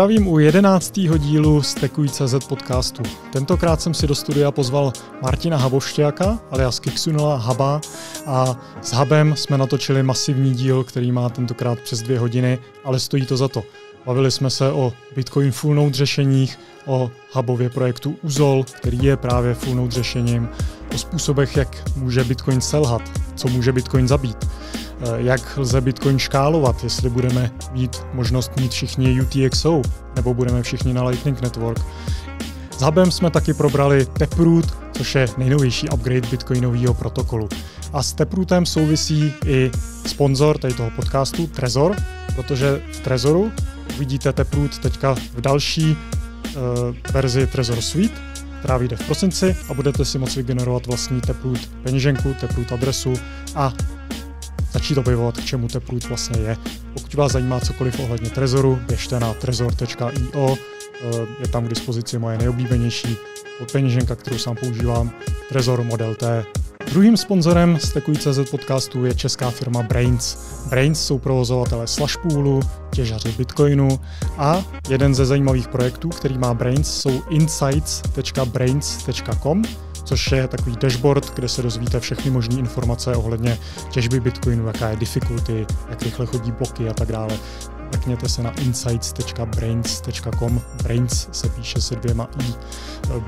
Zdravím u jedenáctého dílu z Tekuj.cz podcastu. Tentokrát jsem si do studia pozval Martina Habošťáka, z Kixunela Haba a s Habem jsme natočili masivní díl, který má tentokrát přes dvě hodiny, ale stojí to za to. Bavili jsme se o Bitcoin full node řešeních, o hubově projektu Uzol, který je právě full node řešením, o způsobech, jak může Bitcoin selhat, co může Bitcoin zabít. Eh, jak lze Bitcoin škálovat, jestli budeme mít možnost mít všichni UTXO, nebo budeme všichni na Lightning Network. S Hubem jsme taky probrali Taproot, což je nejnovější upgrade bitcoinového protokolu. A s Taprootem souvisí i sponzor tady toho podcastu Trezor, protože v Trezoru vidíte Taproot teďka v další uh, verzi Trezor Suite, která vyjde v prosinci a budete si moci vygenerovat vlastní Taproot peněženku, Taproot adresu a začít objevovat, k čemu Taproot vlastně je. Pokud vás zajímá cokoliv ohledně Trezoru, běžte na trezor.io, eh, je tam k dispozici moje nejoblíbenější peněženka, kterou sám používám, Trezor Model T. Druhým sponzorem Stekuj.cz podcastu je česká firma Brains. Brains jsou provozovatele Slashpoolu, těžaři Bitcoinu a jeden ze zajímavých projektů, který má Brains, jsou insights.brains.com, což je takový dashboard, kde se dozvíte všechny možné informace ohledně těžby Bitcoinu, jaká je difficulty, jak rychle chodí bloky a tak dále mrkněte se na insights.brains.com. Brains se píše se dvěma i.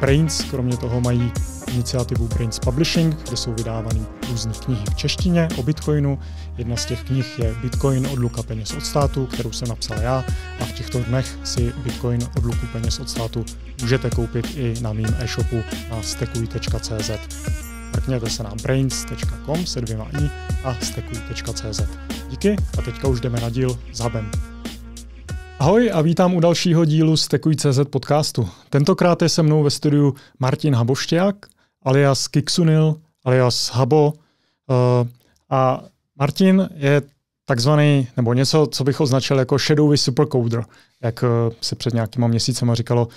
Brains kromě toho mají iniciativu Brains Publishing, kde jsou vydávány různé knihy v češtině o Bitcoinu. Jedna z těch knih je Bitcoin od Luka peněz od státu, kterou jsem napsal já a v těchto dnech si Bitcoin od Luku peněz od státu můžete koupit i na mým e-shopu na stekuj.cz. Mrkněte se na brains.com se dvěma i a stekuj.cz. Díky a teďka už jdeme na díl s hubem. Ahoj a vítám u dalšího dílu z CZ podcastu. Tentokrát je se mnou ve studiu Martin Habošťák, alias Kiksunil, alias Habo. Eh, a Martin je takzvaný, nebo něco, co bych označil jako shadowy supercoder jak eh, se před nějakýma měsícema říkalo,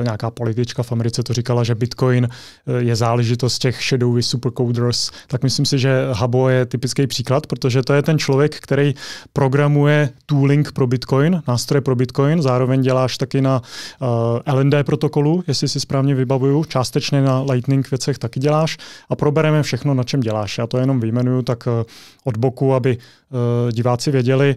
eh, nějaká politička v Americe to říkala, že Bitcoin eh, je záležitost těch shadowy supercoders, tak myslím si, že Habo je typický příklad, protože to je ten člověk, který programuje tooling pro Bitcoin, nástroje pro Bitcoin, zároveň děláš taky na LND protokolu, jestli si správně vybavuju, částečně na Lightning věcech taky děláš a probereme všechno, na čem děláš. Já to jenom vyjmenuju tak od boku, aby diváci věděli.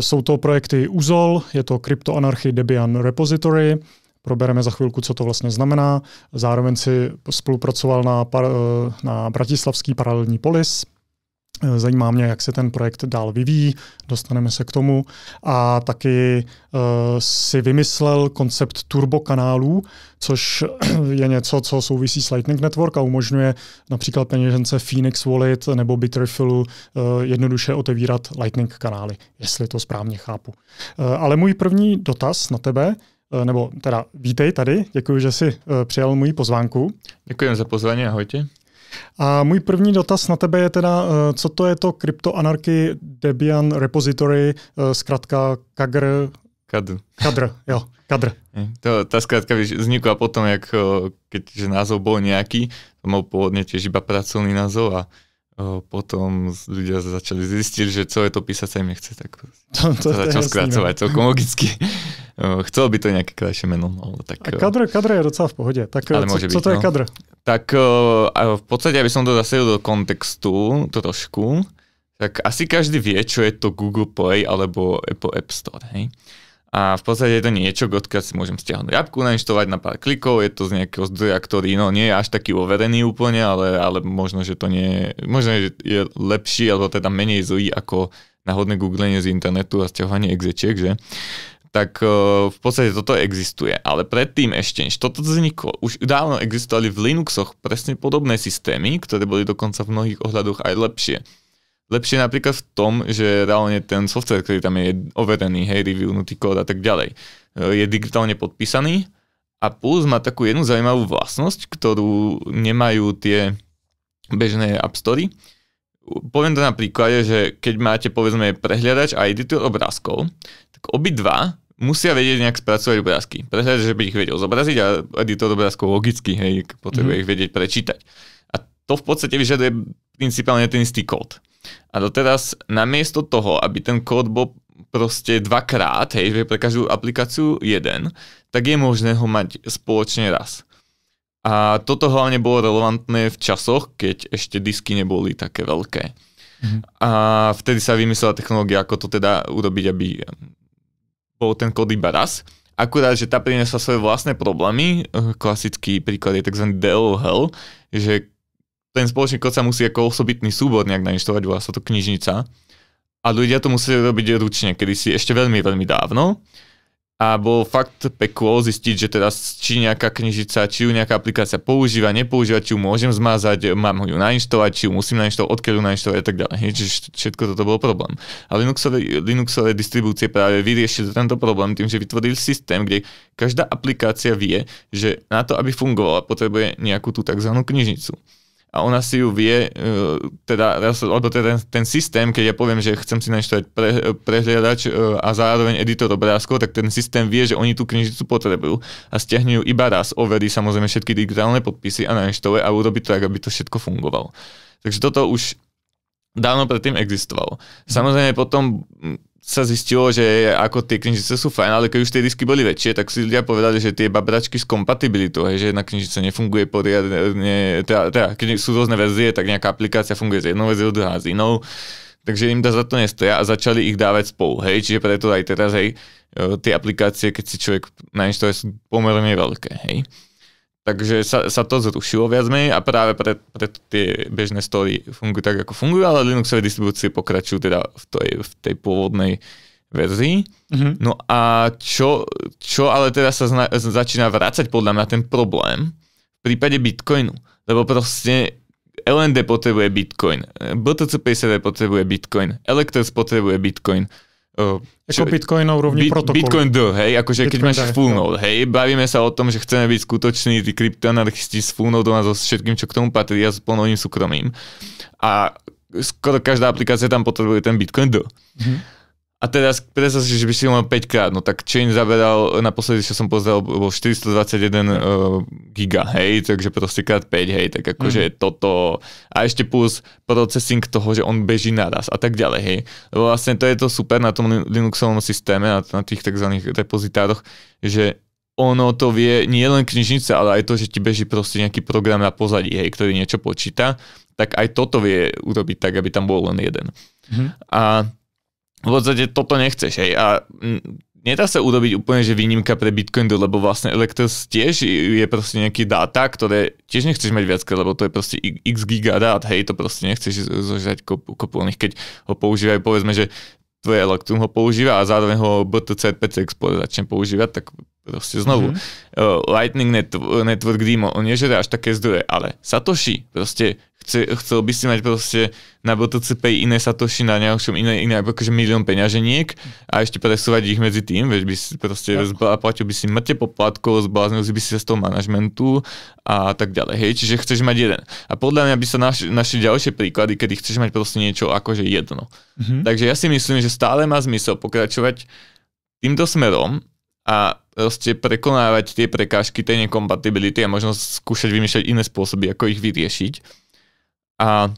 Jsou to projekty UZOL, je to Cryptoanarchy Debian Repository, probereme za chvilku, co to vlastně znamená. Zároveň si spolupracoval na, na Bratislavský paralelní polis, Eh, zajímá mě, jak se ten projekt dál vyvíjí, dostaneme se k tomu. A taky uh, si vymyslel koncept turbokanálů, což je něco, co souvisí s Lightning Network a umožňuje například peněžence Phoenix Wallet nebo Bitrefillu uh, eh, jednoduše otevírat Lightning kanály, jestli to správně chápu. Uh, ale můj první dotaz na tebe, uh, nebo teda vítej tady, děkuji, že jsi uh, přijal moji pozvánku. Děkuji za pozvání, ahojte. A můj první dotaz na tebe je teda, eh, co to je to kryptoanarchy Debian Repository, eh, zkrátka KAGR? KADR. KADR, jo, KADR. Eh, to, tá skratka vznikla potom, jak, keďže názov bol nejaký, to mal pôvodne tiež iba pracovný názov a potom ľudia začali zistiť, že co je to písať sa im nechce, tak to, to, to začal skracovať no. celkom logicky. Chcel by to nejaké krajšie meno. No, tak, a kadr, kadr je docela v pohode. Tak ale co, byť, co to no. je kadr? Tak e, v podstate, aby som to zase do kontextu trošku, tak asi každý vie, čo je to Google Play alebo Apple App Store. Hej? A v podstate je to niečo, odkiaľ si môžem stiahnuť apku, nainštalovať na pár klikov, je to z nejakého zdroja, ktorý no, nie je až taký overený úplne, ale, ale možno, že to nie možno, že je lepší, alebo teda menej zlý ako náhodné googlenie z internetu a stiahovanie exečiek, že? tak e, v podstate toto existuje. Ale predtým ešte, než toto vzniklo, už dávno existovali v Linuxoch presne podobné systémy, ktoré boli dokonca v mnohých ohľadoch aj lepšie. Lepšie napríklad v tom, že reálne ten software, ktorý tam je overený, hej, reviwnutý kód a tak ďalej, e, je digitálne podpísaný a Plus má takú jednu zaujímavú vlastnosť, ktorú nemajú tie bežné App Story. Poviem to na príklade, že keď máte povedzme prehliadač a editor obrázkov, tak obidva musia vedieť nejak spracovať obrázky. že by ich vedel zobraziť a editor obrázkov logicky, hej, potrebuje mm. ich vedieť prečítať. A to v podstate vyžaduje principálne ten istý kód. A doteraz namiesto toho, aby ten kód bol proste dvakrát, hej, že pre každú aplikáciu jeden, tak je možné ho mať spoločne raz. A toto hlavne bolo relevantné v časoch, keď ešte disky neboli také veľké. Mm-hmm. A vtedy sa vymyslela technológia, ako to teda urobiť, aby bol ten kód iba raz. Akurát, že tá priniesla svoje vlastné problémy. Eh, klasický príklad je tzv. DLL, že ten spoločný kód sa musí ako osobitný súbor nejak nainštalovať, volá sa to knižnica. A ľudia to museli robiť ručne, kedysi si ešte veľmi, veľmi dávno a bol fakt peklo zistiť, že teda či nejaká knižica, či ju nejaká aplikácia používa, nepoužíva, či ju môžem zmazať, mám ju nainštalovať, či ju musím nainštalovať, odkiaľ ju nainštalovať a tak ďalej. Čiže všetko toto bol problém. A Linuxové, Linuxové distribúcie práve vyriešili tento problém tým, že vytvorili systém, kde každá aplikácia vie, že na to, aby fungovala, potrebuje nejakú tú tzv. knižnicu a ona si ju vie, e, teda, teda ten, ten systém, keď ja poviem, že chcem si nainštalovať pre, e, prehliadač e, a zároveň editor obrázkov, tak ten systém vie, že oni tú knižnicu potrebujú a ju iba raz, overí samozrejme všetky digitálne podpisy a nainštaluje a urobí to tak, aby to všetko fungovalo. Takže toto už dávno predtým existovalo. Samozrejme potom sa zistilo, že ako tie knižnice sú fajn, ale keď už tie disky boli väčšie, tak si ľudia povedali, že tie babračky s kompatibilitou, hej, že jedna knižnica nefunguje poriadne, teda, teda keď sú rôzne verzie, tak nejaká aplikácia funguje s jednou verziou, druhá s inou, takže im to za to nestoja a začali ich dávať spolu, hej, čiže preto aj teraz, hej, e, tie aplikácie, keď si človek na sú pomerne veľké, hej. Takže sa, sa to zrušilo viac menej a práve preto pre tie bežné story fungujú tak, ako fungujú, ale Linuxové distribúcie pokračujú teda v tej, v tej pôvodnej verzii. Mm-hmm. No a čo, čo ale teda sa zna, začína vrácať podľa mňa ten problém v prípade Bitcoinu, lebo proste LND potrebuje Bitcoin, BTC50 potrebuje Bitcoin, Electors potrebuje Bitcoin, Uh, čo, ako Bitcoinov rovní bit, protokol. Bitcoin D, hej, akože Bitcoin keď máš full no. node, hej, bavíme sa o tom, že chceme byť skutoční tí kryptoanarchisti s full node a so všetkým, čo k tomu patrí a s plnovým súkromím. A skoro každá aplikácia tam potrebuje ten Bitcoin D. Mm-hmm. A teraz predstav si, že by si mal 5 krát, no tak Chain zaberal, naposledy, čo som pozrel, bol 421 uh, e, giga, hej, takže proste krát 5, hej, tak akože mm-hmm. toto. A ešte plus processing toho, že on beží naraz a tak ďalej, hej. Lebo vlastne to je to super na tom Linuxovom systéme, na, na tých tzv. repozitároch, že ono to vie nie len knižnica, ale aj to, že ti beží proste nejaký program na pozadí, hej, ktorý niečo počíta, tak aj toto vie urobiť tak, aby tam bol len jeden. Mm-hmm. A v podstate toto nechceš. Hej. A nedá sa urobiť úplne, že výnimka pre Bitcoin, lebo vlastne Electros tiež je proste nejaký dáta, ktoré tiež nechceš mať viac, lebo to je proste x giga dát, hej, to proste nechceš zožrať kopu, kopu keď ho používajú, povedzme, že tvoje Electrum ho používa a zároveň ho BTC PC Explorer začne používať, tak proste znovu. Mm-hmm. Uh, Lightning Network, Network Demo, on nežere až také zdroje, ale Satoshi proste chce, chcel by si mať proste na BTCP iné satoši, na nejakom iné, iné akože milión peňaženiek a ešte presúvať ich medzi tým, veď by si proste zbla, platil by si mŕte poplatkov, zbláznil by si sa z toho manažmentu a tak ďalej, hej, čiže chceš mať jeden. A podľa mňa by sa naš, našli ďalšie príklady, kedy chceš mať proste niečo akože jedno. Mhm. Takže ja si myslím, že stále má zmysel pokračovať týmto smerom a proste prekonávať tie prekážky tej nekompatibility a možno skúšať vymýšľať iné spôsoby, ako ich vyriešiť a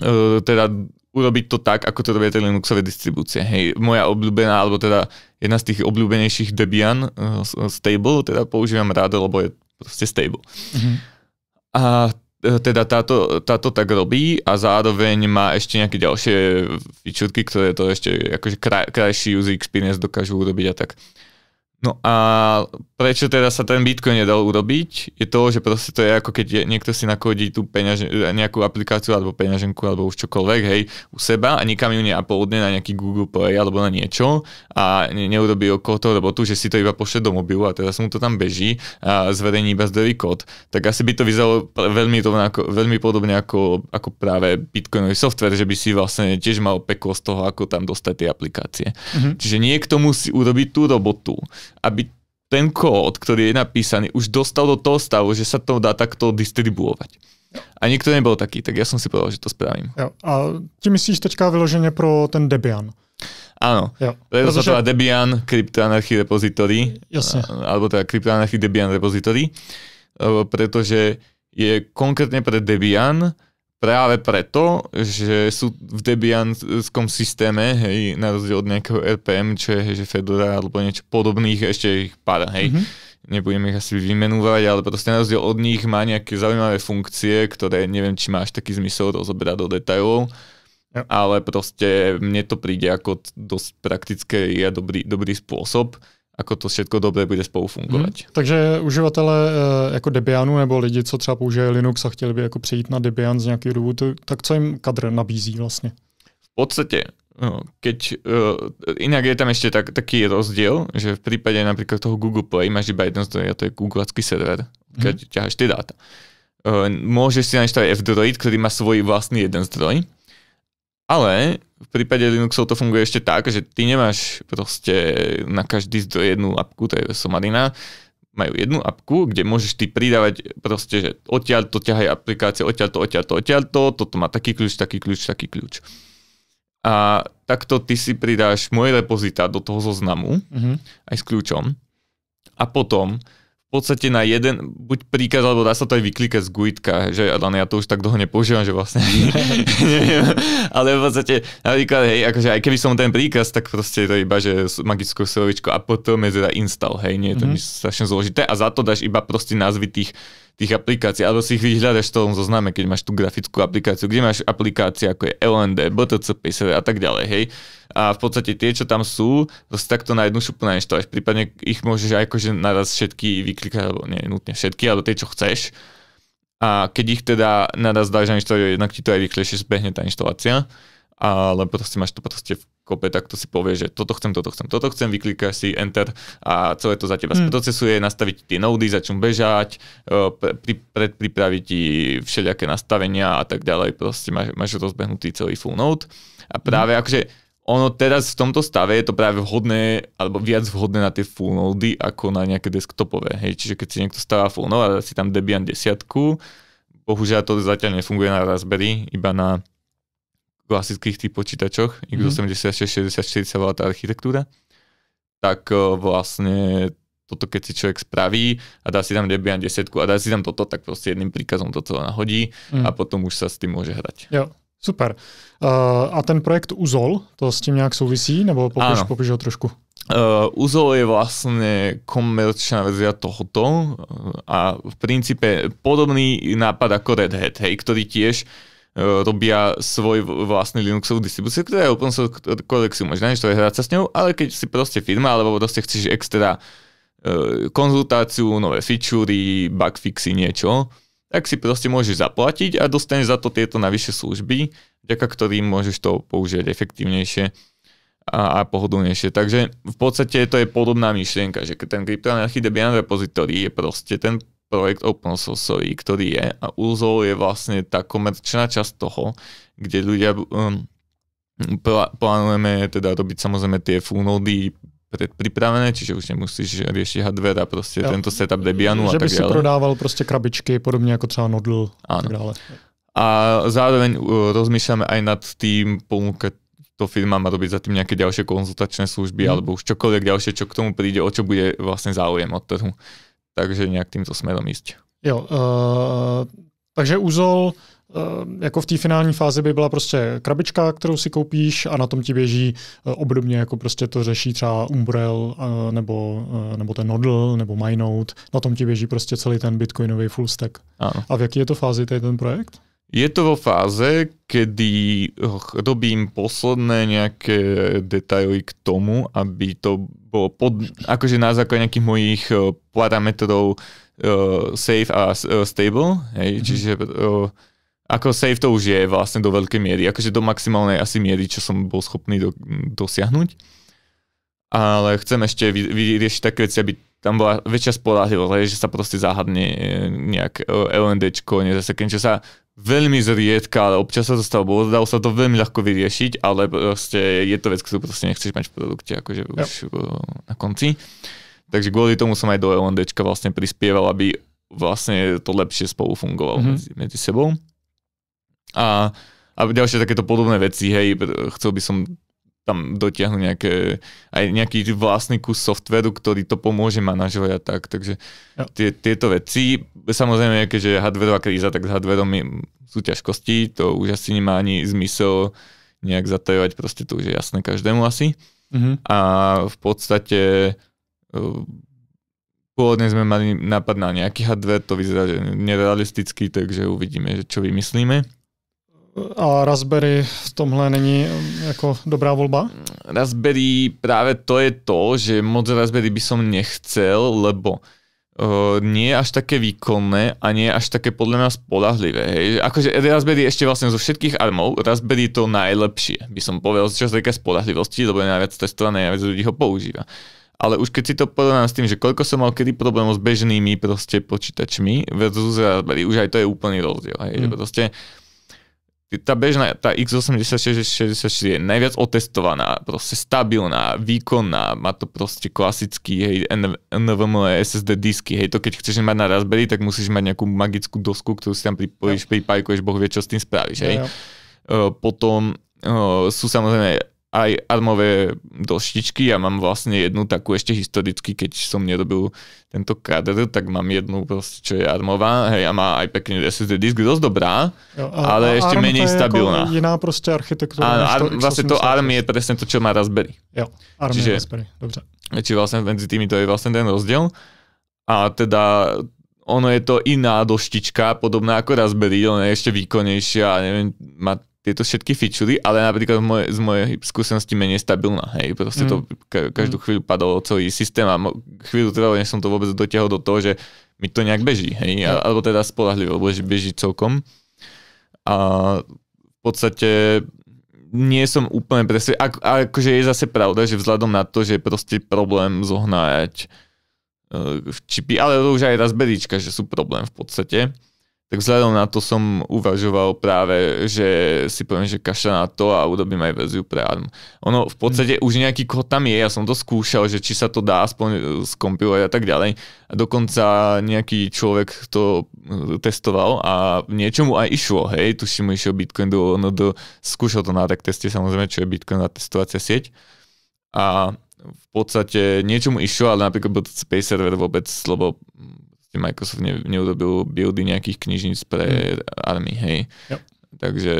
e, teda urobiť to tak, ako to robia tie Linuxové distribúcie. Hej, moja obľúbená, alebo teda jedna z tých obľúbenejších Debian e, stable, teda používam rád, lebo je proste stable. Mm-hmm. A e, teda táto, táto tak robí a zároveň má ešte nejaké ďalšie fičurky, ktoré to ešte akože kraj, krajší user experience dokážu urobiť a tak. Uh, No a prečo teda sa ten Bitcoin nedal urobiť, je to, že proste to je ako keď niekto si nakodí tú peňaž- nejakú aplikáciu alebo peňaženku alebo už čokoľvek, hej, u seba a nikam ju neuploadne na nejaký Google Play alebo na niečo a ne- neurobí okolo toho robotu, že si to iba pošle do mobilu a teraz mu to tam beží a zverejní iba zdrojový kód, tak asi by to vyzeralo veľmi, rovnako, veľmi podobne ako, ako práve Bitcoinový software, že by si vlastne tiež mal peklo z toho, ako tam dostať tie aplikácie. Mm-hmm. Čiže niekto musí urobiť tú robotu aby ten kód, ktorý je napísaný, už dostal do toho stavu, že sa to dá takto distribuovať. A nikto nebol taký, tak ja som si povedal, že to spravím. Jo. A ty myslíš teďka vyloženie pro ten Debian? Áno, jo. preto Protože... sa to Debian kryptoanarchy Repository, Jasne. alebo teda kryptoanarchy Debian Repository, pretože je konkrétne pre Debian, práve preto, že sú v Debianskom systéme, hej, na rozdiel od nejakého RPM, čo je že Fedora alebo niečo podobných, ešte ich pár, hej. Mm-hmm. Nebudem ich asi vymenúvať, ale proste na rozdiel od nich má nejaké zaujímavé funkcie, ktoré neviem, či máš taký zmysel rozoberať do detajlov. Jo. Ale proste mne to príde ako dosť praktické a dobrý, dobrý spôsob ako to všechno dobre bude spolu fungovat. Hmm. Takže uživatelé eh, jako Debianu nebo lidi, co třeba používají Linux a chtěli by jako přejít na Debian z nějakého důvodu, tak co jim kadr nabízí vlastně? V podstatě No, keď, eh, inak je tam ešte tak, taký rozdiel, že v prípade napríklad toho Google Play máš iba jeden zdroj, a to je googlacký server, keď mm. ťaháš tie dáta. Eh, môžeš si nainštalovať F-Droid, ktorý má svoj vlastný jeden zdroj, ale v prípade Linuxov to funguje ešte tak, že ty nemáš proste na každý zdroj jednu apku, to je Somarina, majú jednu apku, kde môžeš ty pridávať proste, že odtiaľ to ťahaj aplikácie, odtiaľ to, odtiaľ to, odtiaľ to, toto má taký kľúč, taký kľúč, taký kľúč. A takto ty si pridáš moje repozita do toho zoznamu, mm-hmm. aj s kľúčom. A potom v podstate na jeden, buď príkaz, alebo dá sa to aj vyklikať z GUIDka, že len ja to už tak dlho nepoužívam, že vlastne neviem, ale v podstate napríklad, hej, akože aj keby som ten príkaz, tak proste to iba, že magickou slovičko a potom je teda install, hej, nie, je to mm-hmm. strašne zložité a za to dáš iba proste názvy tých tých aplikácií, alebo si ich vyhľadaš v tom zozname, keď máš tú grafickú aplikáciu, kde máš aplikácie ako je LND, BTC, PSR a tak ďalej, hej. A v podstate tie, čo tam sú, to si takto na jednu šupu nainštaluješ, prípadne ich môžeš aj akože naraz všetky vyklikať, alebo nie nutne všetky, alebo tie, čo chceš. A keď ich teda naraz dáš nainštalovať, jednak ti to aj rýchlejšie zbehne tá inštalácia, ale proste máš to proste v kope, tak to si povie, že toto chcem, toto chcem, toto chcem, vyklikáš si enter a celé to za teba mm. Hm. procesuje, nastaviť tie nódy, začnú bežať, e, pri, predpripraviť ti všelijaké nastavenia a tak ďalej, proste máš, máš rozbehnutý celý full node a hm. práve mm. akože ono teraz v tomto stave je to práve vhodné, alebo viac vhodné na tie full nody ako na nejaké desktopové. Hej, čiže keď si niekto stavá full node a si tam Debian desiatku, bohužiaľ to zatiaľ nefunguje na Raspberry, iba na klasických tých počítačoch, x86, 60, mhm. sa volá tá architektúra, tak e, vlastne toto keď si človek spraví a dá si tam Debian 10 a dá si tam toto, tak proste jedným príkazom to celé nahodí mm. a potom už sa s tým môže hrať. Jo, super. Uh, a ten projekt UZOL, to s tým nejak súvisí, nebo popíš, popíš ho trošku? Uh, UZOL je vlastne komerčná verzia tohoto a v princípe podobný nápad ako Red Hat, hej, ktorý tiež uh, E, robia svoj vlastný Linuxovú distribúciu, ktorá je open source kodexiu, možno niečo je hrať sa s ňou, ale keď si proste firma, alebo proste chceš extra e, konzultáciu, nové featurey, fixy, niečo, tak si proste môžeš zaplatiť a dostaneš za to tieto navyše služby, vďaka ktorým môžeš to použiť efektívnejšie a, a pohodlnejšie. Takže v podstate to je podobná myšlienka, že ten kryptoanarchy Debian repository je proste ten projekt open source, ktorý je a Urzol je vlastne tá komerčná časť toho, kde ľudia um, plánujeme teda robiť samozrejme tie full nody predpripravené, čiže už nemusíš riešiť hardware a proste ja, tento setup Debianu že a tak by si prodával proste krabičky, podobne ako třeba Nodl a tak dále. A zároveň uh, rozmýšľame aj nad tým ponúkať to firma má robiť za tým nejaké ďalšie konzultačné služby mm. alebo už čokoľvek ďalšie, čo k tomu príde, o čo bude vlastne záujem od trhu takže nejak týmto smerom ísť. Jo, uh, takže úzol eh, jako v té finální fázi by byla prostě krabička, kterou si koupíš a na tom ti běží eh, obdobně, jako prostě to řeší třeba Umbrel nebo, nebo ten Nodl nebo MyNote, na tom ti běží prostě celý ten bitcoinový full stack. Ano. A v jaký je to fázi tady ten projekt? Je to vo fáze, kedy robím posledné nejaké detaily k tomu, aby to bolo pod, akože na základe nejakých mojich e, plata parametrov uh, e, safe a e, stable, hej, mm-hmm. čiže uh, ako safe to už je vlastne do veľkej miery, akože do maximálnej asi miery, čo som bol schopný do, dosiahnuť. Ale chcem ešte vyriešiť také veci, aby tam bola väčšia spolahlivosť, že sa proste záhadne nejak LND, nezasekne, čo sa veľmi zriedka, ale občas sa to stalo, bo dalo sa to veľmi ľahko vyriešiť, ale proste je to vec, ktorú proste nechceš mať v produkte, akože yep. už eh, na konci. Takže kvôli tomu som aj do LNDčka vlastne prispieval, aby vlastne to lepšie spolu fungovalo mm-hmm. medzi, medzi sebou. A, a ďalšie takéto podobné veci, hej, chcel by som tam dotiahnu nejaké, aj nejaký vlastný kus softveru, ktorý to pomôže manažovať a tak. Takže tie, tieto veci, samozrejme, keďže hardwareová kríza, tak s hardwareom sú ťažkosti, to už asi nemá ani zmysel nejak zatajovať, proste to už je jasné každému asi. Mm-hmm. A v podstate e, pôvodne sme mali nápad na nejaký hardware, to vyzerá nerealisticky, takže uvidíme, čo vymyslíme a Raspberry v tomhle není jako dobrá volba? Raspberry práve to je to, že moc Raspberry by som nechcel, lebo Uh, nie je až také výkonné a nie je až také podľa nás podahlivé. Hej. Akože Raspberry ešte vlastne zo všetkých armov, Raspberry to najlepšie, by som povedal, čo sa týka spolahlivosti, lebo je najviac testované, najviac ľudí ho používa. Ale už keď si to porovnám s tým, že koľko som mal kedy problémov s bežnými proste počítačmi versus Raspberry, už aj to je úplný rozdiel. Hej. Mm. Že proste, tá bežná, tá X86-64 je najviac otestovaná, proste stabilná, výkonná, má to proste klasický, hej, NVMe SSD disky, hej, to keď chceš mať na Raspberry, tak musíš mať nejakú magickú dosku, ktorú si tam pripojíš, pripajkuješ, boh vie, čo s tým spravíš, hej. Potom sú samozrejme aj armové doštičky. Ja mám vlastne jednu takú ešte historicky, keď som nedobil tento kader, tak mám jednu proste, čo je armová. Hej, a má aj pekne SSD disk, dosť dobrá, jo, a, ale a ešte menej je stabilná. Ako iná proste architektúra. A, ARM, vlastne to ARM je presne to, čo má Raspberry. Jo, ARM čiže, je Raspberry, dobře. Čiže vlastne medzi tými to je vlastne ten rozdiel. A teda ono je to iná doštička, podobná ako Raspberry, ona je ešte výkonnejšia, a neviem, má tieto všetky fičuly, ale napríklad mojej, z mojej skúsenosti menej stabilná. Hej, proste mm. to ka- každú mm. chvíľu padol celý systém a mo- chvíľu trvalo, než som to vôbec dotiahol do toho, že mi to nejak beží, hej, mm. alebo teda spolahlivo, že beží celkom. A v podstate nie som úplne presne, ak, akože je zase pravda, že vzhľadom na to, že je proste problém zohnať uh, čipy, ale už aj raz berička, že sú problém v podstate tak vzhľadom na to som uvažoval práve, že si poviem, že kaša na to a urobím aj verziu pre ARM. Ono v podstate mm. už nejaký kód tam je, ja som to skúšal, že či sa to dá aspoň e, skompilovať a tak ďalej. A dokonca nejaký človek to e, testoval a niečomu aj išlo, hej, tuším, išiel Bitcoin do, no do, skúšal to na tak teste, samozrejme, čo je Bitcoin na testovacia sieť. A v podstate niečomu išlo, ale napríklad bol Space server vôbec, lebo Microsoft ne, neurobil buildy nejakých knižníc pre mm. army, hej. Yep. Takže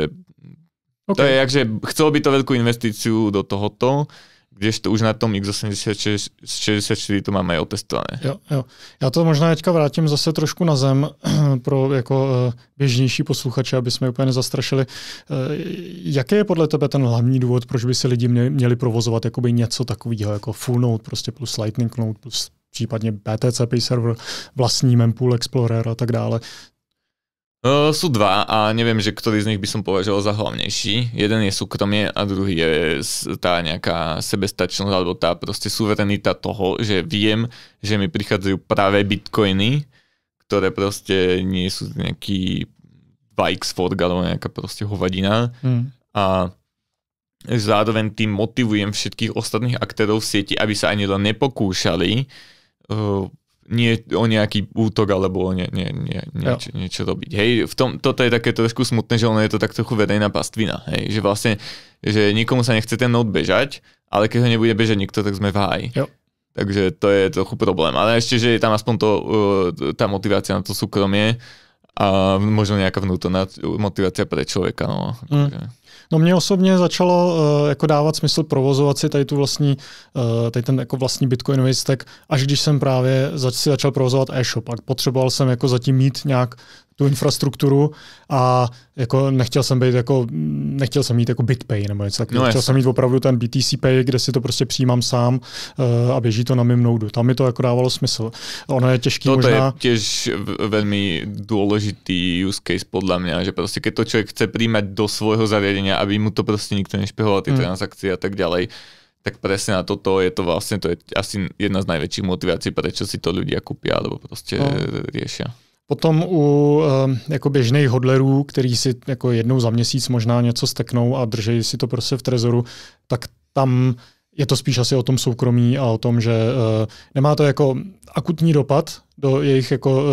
okay. to je, akže chcelo by to veľkú investíciu do tohoto, kdežto už na tom X86 to máme aj otestované. Jo, jo. Já to možná teďka vrátím zase trošku na zem pro jako eh, běžnější posluchače, aby jsme úplně nezastrašili. Eh, jaký je podle tebe ten hlavní důvod, proč by si lidi měli provozovat jakoby něco takového, jako full note, prostě plus lightning note, plus případně Pay server, vlastní mempool explorer a tak dále. Uh, sú dva a neviem, že ktorý z nich by som považoval za hlavnejší. Jeden je súkromie a druhý je tá nejaká sebestačnosť alebo tá proste suverenita toho, že viem, že mi prichádzajú práve bitcoiny, ktoré proste nie sú nejaký 2 fork alebo nejaká proste hovadina. Mm. A zároveň tým motivujem všetkých ostatných aktérov v sieti, aby sa ani len nepokúšali uh, nie, o nejaký útok alebo o nie, nie, nie, nieč, niečo robiť. Hej, v tom, toto je také trošku smutné, že ono je to tak trochu verejná pastvina. Hej, že vlastne, že nikomu sa nechce ten not bežať, ale keď ho nebude bežať nikto, tak sme v háji. Jo. Takže to je trochu problém. Ale ešte, že je tam aspoň to, e, tá motivácia na to súkromie a možno nejaká vnútorná motivácia pre človeka. No. Mm. Takže. No mě osobně začalo uh, jako dávat smysl provozovat si tady tu vlastní, uh, tady ten jako vlastní bitcoinový stack, až když jsem právě zač- si začal provozovat e-shop a potřeboval jsem jako zatím mít nějak tu infrastrukturu a jako nechtěl jsem být jako, nechtěl jsem mít jako BitPay nebo něco takového. No chtěl jsem mít opravdu ten BTC Pay, kde si to prostě přijímám sám uh, a běží to na mým noudu. Tam mi to jako dávalo smysl. Ono je těžký Toto možná... je těž velmi důležitý use case podle mě, že prostě, když to člověk chce přijímat do svojho zariadenia, aby mu to prostě nikto nešpehoval ty hmm. transakce a tak dále, tak presne na toto je to vlastne, to je asi jedna z najväčších motivácií, prečo si to ľudia kúpia, alebo proste no. riešia. Potom u ehm, jako běžných hodlerů, který si jako jednou za měsíc možná něco steknou a drží si to prostě v trezoru, tak tam je to spíš asi o tom soukromí a o tom, že uh, nemá to jako akutní dopad do jejich jako uh,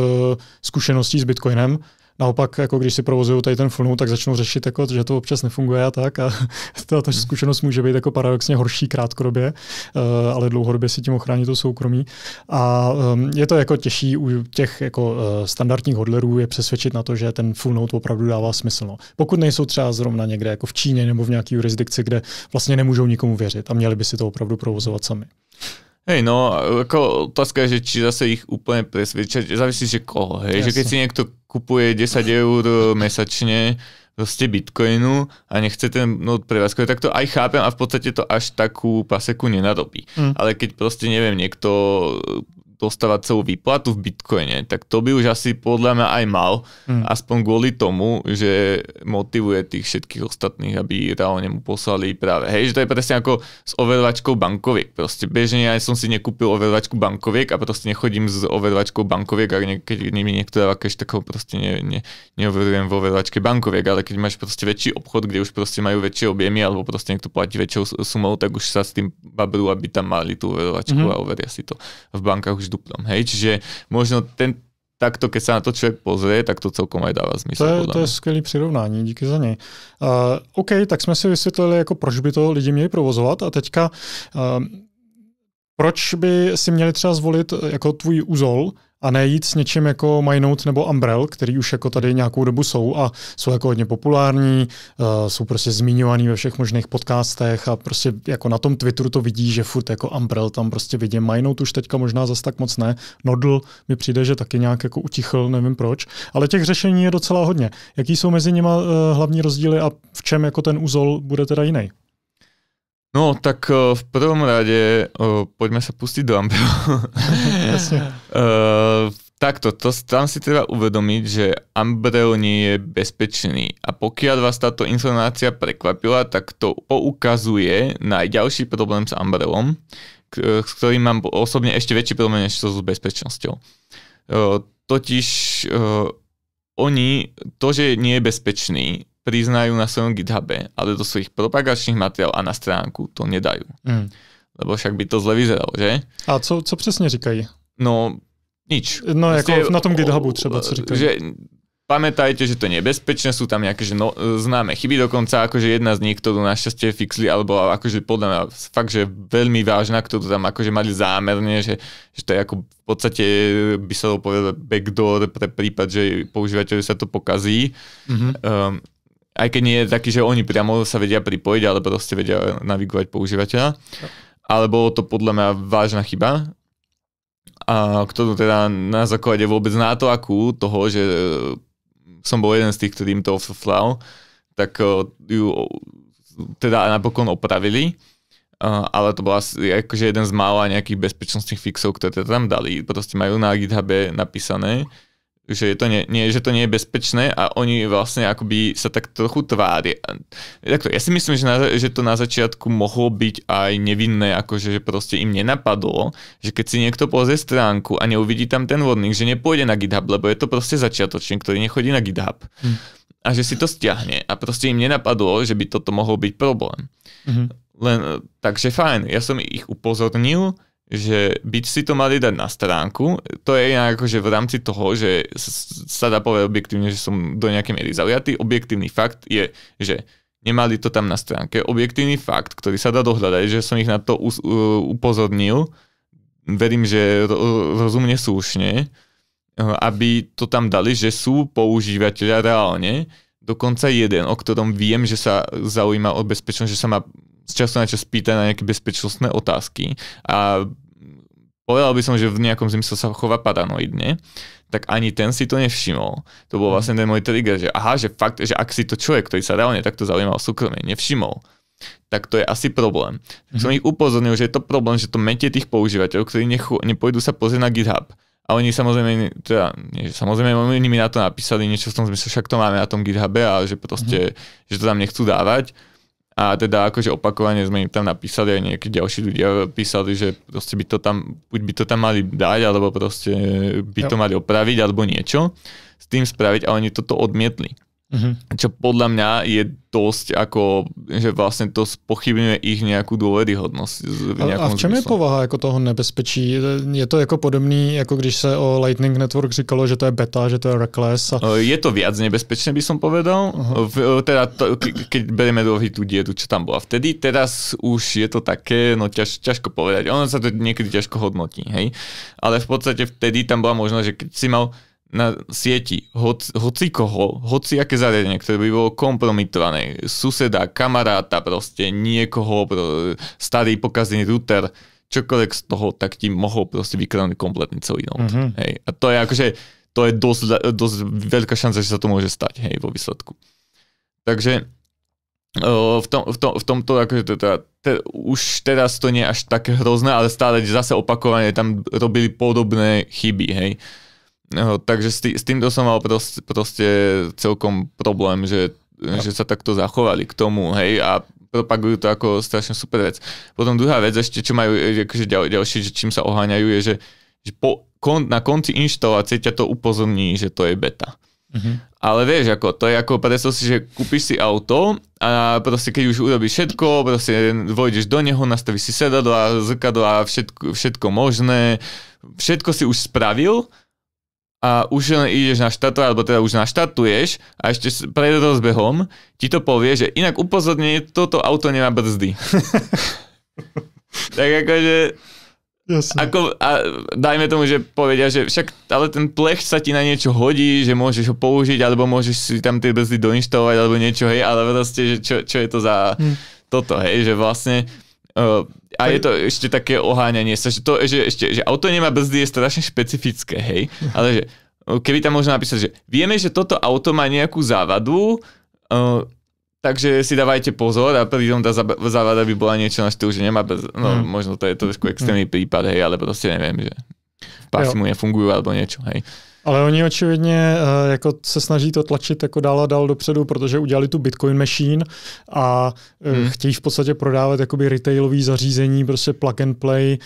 zkušeností s Bitcoinem, naopak, jako když si provozují tady ten funnel, tak začnou řešit, jako, že to občas nefunguje a tak. A ta, ta hmm. zkušenost může být jako paradoxně horší krátkodobě, eh, ale dlouhodobě si tím ochrání to soukromí. A ehm, je to jako těžší u těch jako eh, standardních hodlerů je přesvědčit na to, že ten funnel opravdu dává smysl. No. Pokud nejsou třeba zrovna někde jako v Číně nebo v nějaké jurisdikci, kde vlastně nemůžou nikomu věřit a měli by si to opravdu provozovat sami. Hej, no, ako otázka je, že či zase ich úplne presvedčať, závisí, že koho, hej, Jasne. že keď si niekto kupuje 10 eur e, mesačne proste bitcoinu a nechce ten node prevádzkovať, tak to aj chápem a v podstate to až takú paseku nenadobí. Mm. Ale keď proste, neviem, niekto dostávať celú výplatu v bitcoine, tak to by už asi podľa mňa aj mal, mm. aspoň kvôli tomu, že motivuje tých všetkých ostatných, aby reálne mu poslali práve. Hej, že to je presne ako s overvačkou bankoviek. Proste bežne ja som si nekúpil overvačku bankoviek a proste nechodím s overvačkou bankoviek, ak keď nimi niekto dáva cash, tak ho proste ne, ne, neoverujem vo overvačke bankoviek, ale keď máš proste väčší obchod, kde už proste majú väčšie objemy alebo proste niekto platí väčšou sumou, tak už sa s tým babru, aby tam mali tú overvačku mm. a overia si to. V bankách už už dupnom, hej, čiže možno ten, takto, keď sa na to človek pozrie, tak to celkom aj dává zmysel. To je, to je skvělý přirovnání, díky za něj. Uh, OK, tak jsme si vysvětlili, jako proč by to lidi měli provozovat a teďka uh, proč by si měli třeba zvolit eh, jako tvůj úzol a nejít s něčím jako MyNote nebo Umbrel, který už jako tady nějakou dobu jsou a jsou jako hodně populární, uh, jsou prostě zmiňovaný ve všech možných podcastech a prostě jako na tom Twitteru to vidí, že furt jako Umbrel tam prostě vidím. MyNote už teďka možná zas tak moc ne. Nodl mi přijde, že taky nějak jako utichl, nevím proč. Ale těch řešení je docela hodně. Jaký jsou mezi nimi uh, eh, hlavní rozdíly a v čem jako ten úzol bude teda jiný? No, tak eh, v prvom rade eh, poďme sa pustiť do Ampeu. Jasne. Eh, takto, to, tam si treba uvedomiť, že Ambrel nie je bezpečný a pokiaľ vás táto informácia prekvapila, tak to poukazuje na ďalší problém s Ambrelom, k- s ktorým mám osobne ešte väčší problém než to s bezpečnosťou. Totiž oni, to, že nie je bezpečný, priznajú na svojom GitHube, ale do svojich propagačných materiál a na stránku to nedajú. Mm. Lebo však by to zle vyzeralo, že? A co, co přesně říkají? No, nič. No, Proste, ako na tom GitHubu třeba, co říkají. Že, pamätajte, že to je nebezpečné, sú tam nejaké že no, e, známe chyby dokonca, akože jedna z nich, ktorú našťastie fixli, alebo akože podľa mňa fakt, že veľmi vážna, ktorú tam akože mali zámerne, že, že to je ako v podstate e, by sa to povedal backdoor pre prípad, že používateľ sa to pokazí. Mm-hmm. Um, aj keď nie je taký, že oni priamo sa vedia pripojiť, ale proste vedia navigovať používateľa. Ale bolo to podľa mňa vážna chyba, a ktorú teda na základe vôbec akú toho, že e, som bol jeden z tých, ktorým to oflal, tak e, ju teda napokon opravili. ale to bol asi akože jeden z mála nejakých bezpečnostných fixov, ktoré teda tam dali. Proste majú na GitHube napísané, že je to nie, nie, že to nie je bezpečné a oni vlastne akoby sa tak trochu tvári. Takto, ja si myslím, že, na, že to na začiatku mohlo byť aj nevinné, akože že proste im nenapadlo, že keď si niekto pozrie stránku a neuvidí tam ten vodník, že nepôjde na GitHub, lebo je to proste začiatočník, ktorý nechodí na GitHub. Hm. A že si to stiahne. A proste im nenapadlo, že by toto mohol byť problém. Mhm. Len, takže fajn, ja som ich upozornil, že byť si to mali dať na stránku, to je inak akože v rámci toho, že sa dá povedať objektívne, že som do nejakej miery zaujatý, Objektívny fakt je, že nemali to tam na stránke. Objektívny fakt, ktorý sa dá dohľadať, že som ich na to upozornil, verím, že rozumne slušne, eh, aby to tam dali, že sú používateľa reálne, dokonca jeden, o ktorom viem, že sa zaujíma o bezpečnosť, že sa ma z času na čas pýta na nejaké bezpečnostné otázky a povedal by som, že v nejakom zmysle sa chová paranoidne, tak ani ten si to nevšimol. To bol mhm. vlastne ten môj trigger, že aha, že fakt, že ak si to človek, ktorý sa reálne takto zaujímal súkromne, nevšimol, tak to je asi problém. Tak mhm. som ich upozornil, že je to problém, že to mete tých používateľov, ktorí nechu- nepôjdu sa pozrieť na GitHub. A oni samozrejme, teda, nie, samozrejme, oni mi na to napísali niečo v tom zmysle, však to máme na tom GitHub a že proste, mm-hmm. že to tam nechcú dávať. A teda akože opakovane sme im tam napísali aj nejakí ďalší ľudia písali, že proste by to tam, buď by to tam mali dať, alebo proste by to mali opraviť, alebo niečo s tým spraviť, ale oni toto odmietli. Mm-hmm. Čo podľa mňa je dosť ako, že vlastne to spochybňuje ich nejakú dôveryhodnosť. A, a v čem je povaha jako toho nebezpečí? Je to jako podobný, jako když se o Lightning Network říkalo, že to je beta, že to je reckless? A... E, je to viac nebezpečné, by som povedal. Uh-huh. V, e, teda to, ke, keď berieme do tú dietu, čo tam bola vtedy, teraz už je to také, no ťaž, ťažko povedať. Ono sa to niekedy ťažko hodnotí, hej. Ale v podstate vtedy tam bola možnosť, že keď si mal na sieti hoci, hoci koho, hoci aké zariadenie, ktoré by bolo kompromitované, suseda, kamaráta proste, niekoho, pro, starý pokazený router, čokoľvek z toho, tak ti mohol proste vykradnúť kompletný celý not. Mm-hmm. Hej. A to je akože, to je dosť, dosť veľká šanca, že sa to môže stať, hej, vo výsledku. Takže v, tom, v, tom, v tomto akože teda, te, už teraz to nie je až také hrozné, ale stále zase opakovane tam robili podobné chyby, hej. Uh, No, takže s, tý, s týmto som mal prost, proste celkom problém, že, no. že sa takto zachovali k tomu, hej, a propagujú to ako strašne super vec. Potom druhá vec ešte, čo majú e, akože ďal, ďalšie, že čím sa oháňajú, je, že, že po, kon, na konci inštalácie ťa to upozorní, že to je beta. Mm-hmm. Ale vieš, ako, to je ako, predstav si, že kúpiš si auto a proste keď už urobíš všetko, proste vojdeš do neho, nastavíš si sedadlo a zrkadlo a všetko, všetko možné, všetko si už spravil, a už len ideš na štatu, alebo teda už naštartuješ a ešte pred rozbehom ti to povie, že inak upozornenie, toto auto nemá brzdy. tak akože... Jasne. Ako, a dajme tomu, že povedia, že však, ale ten plech sa ti na niečo hodí, že môžeš ho použiť, alebo môžeš si tam tie brzdy doinštalovať, alebo niečo, hej, ale vlastne, že čo, čo je to za... Hm toto, hej, že vlastne Uh, a je to ešte také oháňanie sa, že to, že, ešte, že auto nemá brzdy je strašne špecifické, hej, ale že keby tam možno napísať, že vieme, že toto auto má nejakú závadu, uh, takže si dávajte pozor a pritom tá závada by bola niečo na štýl, že nemá bez... No, hmm. možno to je trošku mhm. extrémny hmm. prípad, hej, ale proste neviem, že pasy mu nefungujú alebo niečo, hej. Ale oni očividně eh, jako se snaží to tlačit jako dál a dál dopředu, protože udělali tu Bitcoin machine a eh, hmm. chtějí v podstatě prodávat jakoby zařízení, prostě plug and play,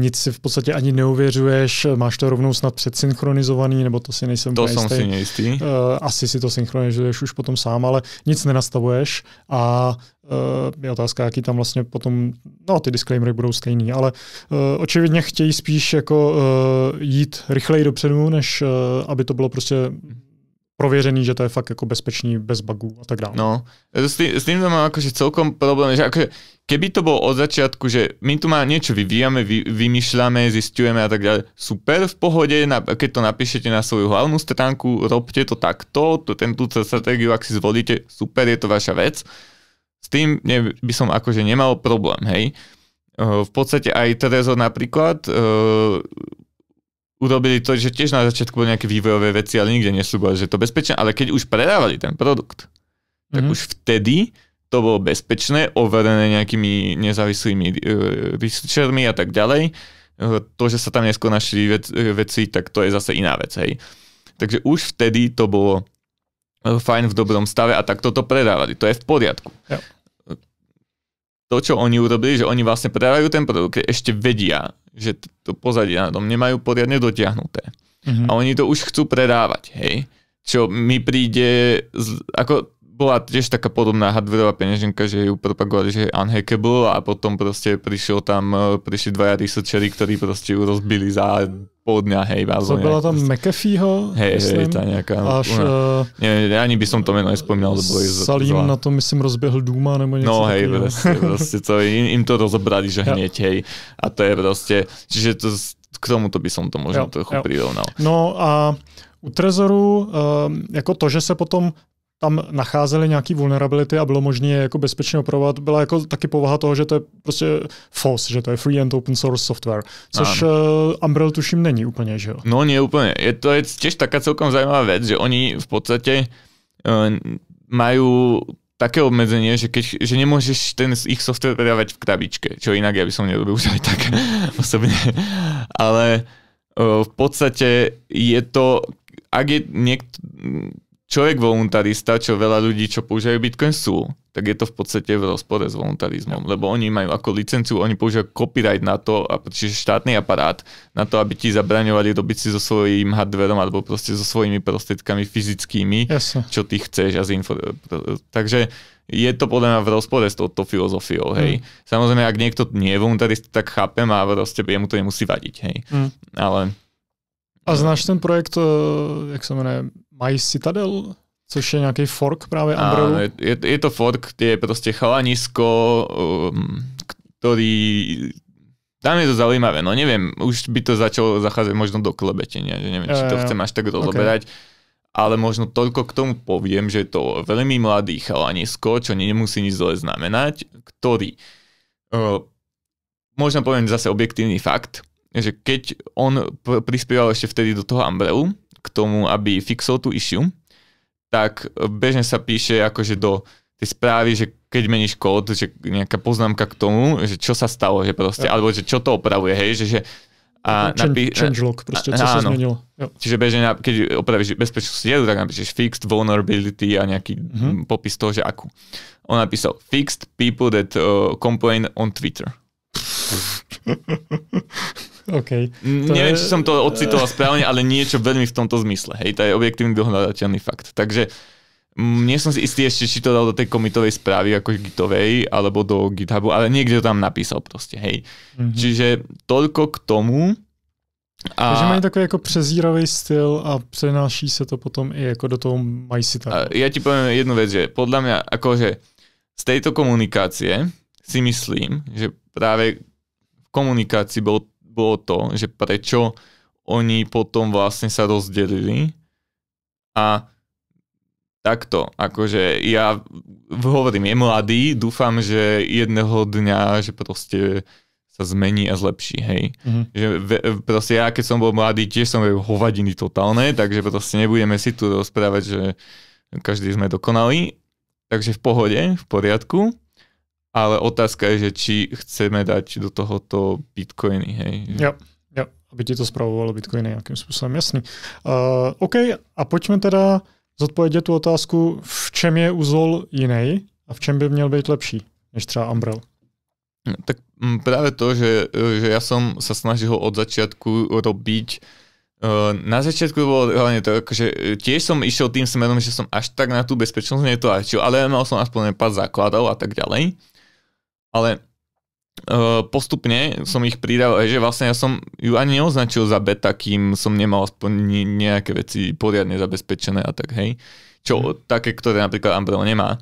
nic si v podstatě ani neuvěřuješ, máš to rovnou snad předsynchronizovaný, nebo to si nejsem to jsem si nejistý. Eh, asi si to synchronizuješ už potom sám, ale nic nenastavuješ a Eh, je otázka, jaký tam vlastně potom, no ty disclaimery budou stejný, ale uh, očividně chtějí spíš jako uh, jít rychleji dopředu, než uh, aby to bylo prostě prověřený, že to je fakt jako bezpečný, bez bugů a tak dále. No, s tím s tým to mám akože celkom problém, že akože, keby to bylo od začátku, že my tu má něco vyvíjame, vy, vymýšľame, zistujeme a tak dále. super, v pohodě na, keď to napíšete na svoju hlavnú stránku, robte to takto, to, ten, tú ak si zvolíte, super, je to vaša vec, s tým by som akože nemal problém, hej. E, v podstate aj Terezo napríklad uh, urobili to, že tiež na začiatku boli nejaké vývojové veci, ale nikde nesúbali, že je to bezpečné, ale keď už predávali ten produkt, tak mm-hmm. už vtedy to bolo bezpečné, overené nejakými nezávislými uh, researchermi a tak ďalej. Uh, to, že sa tam neskôr našli vec, veci, tak to je zase iná vec, hej. Takže už vtedy to bolo fajn v dobrom stave a tak toto predávali. To je v poriadku. Jo to, čo oni urobili, že oni vlastne predávajú ten produkt, keď ešte vedia, že to pozadie na tom nemajú poriadne dotiahnuté. Mm-hmm. A oni to už chcú predávať, hej. Čo mi príde, ako bola tiež taká podobná hardwareová peňaženka, že ju propagovali, že je unhackable a potom proste prišiel tam, e, prišli dvaja researchery, ktorí proste ju rozbili za pol dňa, hej, bázo. To bola tam McAfeeho, hej, myslím, hej, tá nejaká, až, una, uh, ne, ani by som to meno nespomínal, lebo je Salim zla. na to, myslím, rozbehl Duma, nebo niečo No, hej, proste, proste, to, im, im to rozobrali, že ja. hneď, hej, a to je proste, čiže to, k tomuto by som to možno ja, trochu ja. prirovnal. No a u Trezoru, e, jako to, že se potom tam nacházeli nějaký vulnerability a bylo možné je jako bezpečně opravovat. Byla jako taky povaha toho, že to je prostě FOS, že to je free and open source software, což uh, Umbrella tuším není úplně, že jo? No nie úplně. Je to je tiež taká celkom zajímavá věc, že oni v podstatě uh, eh, mají také obmedzenie, že, keď, že nemôžeš ten ich software predávať v krabičke, čo inak ja by som nerobil už aj tak osobne. Ale uh, v podstate je to, ak je niekto, človek voluntarista, čo veľa ľudí, čo používajú Bitcoin sú, tak je to v podstate v rozpore s voluntarizmom, ja. lebo oni majú ako licenciu, oni používajú copyright na to, a čiže štátny aparát, na to, aby ti zabraňovali robiť si so svojím hardverom alebo proste so svojimi prostriedkami fyzickými, Jasne. čo ty chceš. A takže je to podľa mňa v rozpore s touto filozofiou, hej. Mm. Samozrejme, ak niekto nie je voluntarista, tak chápem a proste mu to nemusí vadiť, hej. Mm. Ale... A znáš ten projekt, eh, jak sa menej my Citadel, což je nejaký fork práve Umbrella? Je, je, je to fork, kde je proste chalanisko, um, ktorý... Tam je to zaujímavé, no neviem, už by to začalo zacházať možno do klebetenia, že neviem, či to chcem až tak rozoberať. Okay ale možno toľko k tomu poviem, že je to veľmi mladý chalanisko, čo nemusí nič zle znamenať, ktorý, uh, možno poviem zase objektívny fakt, že keď on prispieval ešte vtedy do toho Umbrella, k tomu, aby fixol tú issue, tak eh, bežne sa píše akože do tej správy, že keď meníš kód, že nejaká poznámka k tomu, že čo sa stalo, že proste, ja. alebo že čo to opravuje, hej, že, že a napí- changelog, proste, čo áno. sa zmenilo. Jo. Čiže bežne, keď opravíš bezpečnú sieru, tak napíšeš fixed vulnerability a nejaký mm-hmm. popis toho, že akú. On napísal fixed people that uh, complain on Twitter. Okay. Mm, to Neviem, je... či som to odcitoval správne, ale niečo veľmi v tomto zmysle. Hej, to je objektívny dohľadateľný fakt. Takže mm, nie som si istý ešte, či to dal do tej komitovej správy, ako gitovej, alebo do GitHubu, ale niekde to tam napísal proste, hej. Mm-hmm. Čiže toľko k tomu. A... Takže mají takový jako přezíravý styl a přenáší se to potom i jako do toho tak. Ja ti poviem jednu vec, že podľa mňa akože z tejto komunikácie si myslím, že práve v komunikácii bol bolo to, že prečo oni potom vlastne sa rozdelili a takto, akože ja hovorím, je mladý, dúfam, že jedného dňa, že proste sa zmení a zlepší, hej. Mm-hmm. Že ve, proste ja, keď som bol mladý, tiež som bol hovadiny totálne, takže proste nebudeme si tu rozprávať, že každý sme dokonali, takže v pohode, v poriadku. Ale otázka je, že či chceme dať do tohoto bitcoiny, hej? Jo, jo, aby ti to spravovalo bitcoiny nějakým způsobem, jasný. Uh, OK, a pojďme teda zodpovědět tu otázku, v čem je uzol jiný a v čem by měl být lepší než třeba Umbrel. No, tak mm, práve to, že, že ja som sa snažil od začiatku robiť eh, na začiatku bolo hlavne to, že tiež som išiel tým smerom, že som až tak na tú bezpečnosť netlačil, ale mal som aspoň pár základov a tak ďalej ale e, postupne som ich pridal, že vlastne ja som ju ani neoznačil za beta, kým som nemal aspoň nejaké veci poriadne zabezpečené a tak, hej. Čo, mm. také, ktoré napríklad Umbrella nemá.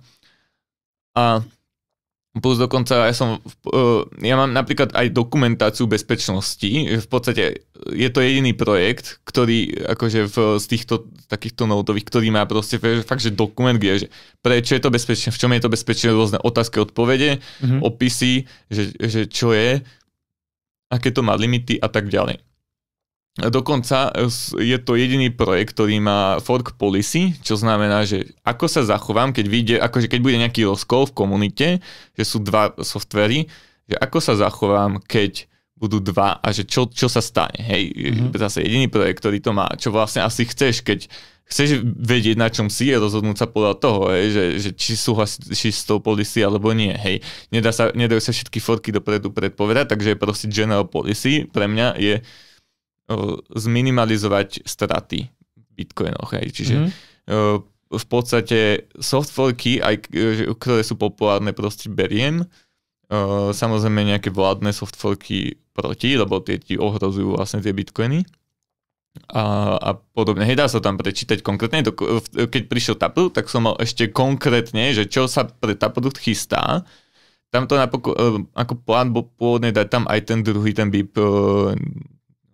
A Plus dokonca ja som, eh, ja mám napríklad aj dokumentáciu bezpečnosti, v podstate je to jediný projekt, ktorý akože v, z týchto takýchto notových, ktorý má proste fakt, že dokument, kde že prečo je to bezpečné, v čom je to bezpečné, rôzne otázky, odpovede, mm-hmm. opisy, že, že čo je, aké to má limity a tak ďalej. Dokonca e, je to jediný projekt, ktorý má fork policy, čo znamená, že ako sa zachovám, keď, vyjde, akože keď bude nejaký rozkol v komunite, že sú dva softvery, že ako sa zachovám, keď budú dva a že čo, čo sa stane. Hej, mm-hmm. zase jediný projekt, ktorý to má, čo vlastne asi chceš, keď chceš vedieť, na čom si je, rozhodnúť sa podľa toho, hej, že, že či súhlasíš s tou policy alebo nie. Hej. Nedá sa, nedajú sa všetky forky dopredu predpovedať, takže je proste general policy pre mňa je zminimalizovať straty bitcoinov. Hej. Čiže mm-hmm. v podstate softforky, aj, e, ktoré sú populárne, proste beriem. Samozrejme nejaké vládne softforky proti, lebo tie ti ohrozujú vlastne tie bitcoiny a, a podobne. Hej, dá sa tam prečítať konkrétne. keď prišiel Taproot, tak som mal ešte konkrétne, že čo sa pre Taproot chystá. Tam to napokon, e, ako plán bol pôvodne dať tam aj ten druhý, ten BIP e,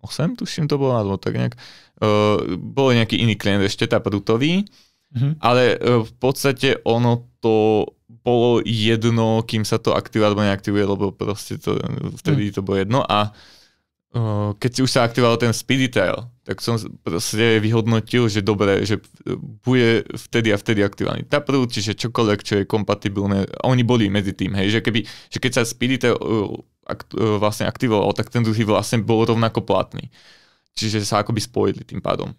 8, tuším, to bolo, alebo tak nejak. Uh, bol nejaký iný klient ešte, prutový, mm-hmm. ale uh, v podstate ono to bolo jedno, kým sa to aktivuje alebo neaktivuje, lebo proste to, vtedy mm. to bolo jedno a eh, keď už sa aktivoval ten speed detail, tak som proste vyhodnotil, že dobre, že bude vtedy a vtedy aktivovaný Taproot, čiže čokoľvek, čo je kompatibilné. Oni boli medzi tým, hej, že, keby, že keď sa speed detail akt, e, vlastne aktivoval, tak ten druhý vlastne bol rovnako platný. Čiže sa akoby spojili tým pádom.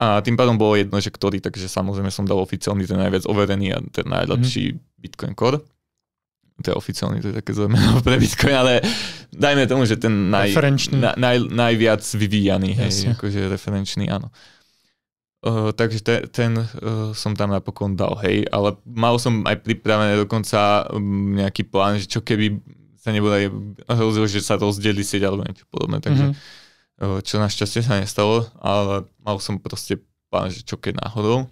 A tým pádom bolo jedno, že ktorý, takže samozrejme som dal oficiálny, ten najviac overený a ten najlepší mm-hmm. Bitcoin Core. To je oficiálny, to je také zaujímavé pre Bitcoin, ale dajme tomu, že ten naj, na, naj, najviac vyvíjaný, hej, akože referenčný, áno. Uh, takže ten, ten uh, som tam napokon dal, hej, ale mal som aj pripravené dokonca um, nejaký plán, že čo keby sa nebude hrozil, že sa rozdeli sieť alebo niečo podobné, takže mm-hmm. čo našťastie sa nestalo, ale mal som proste plán, že čo keď náhodou.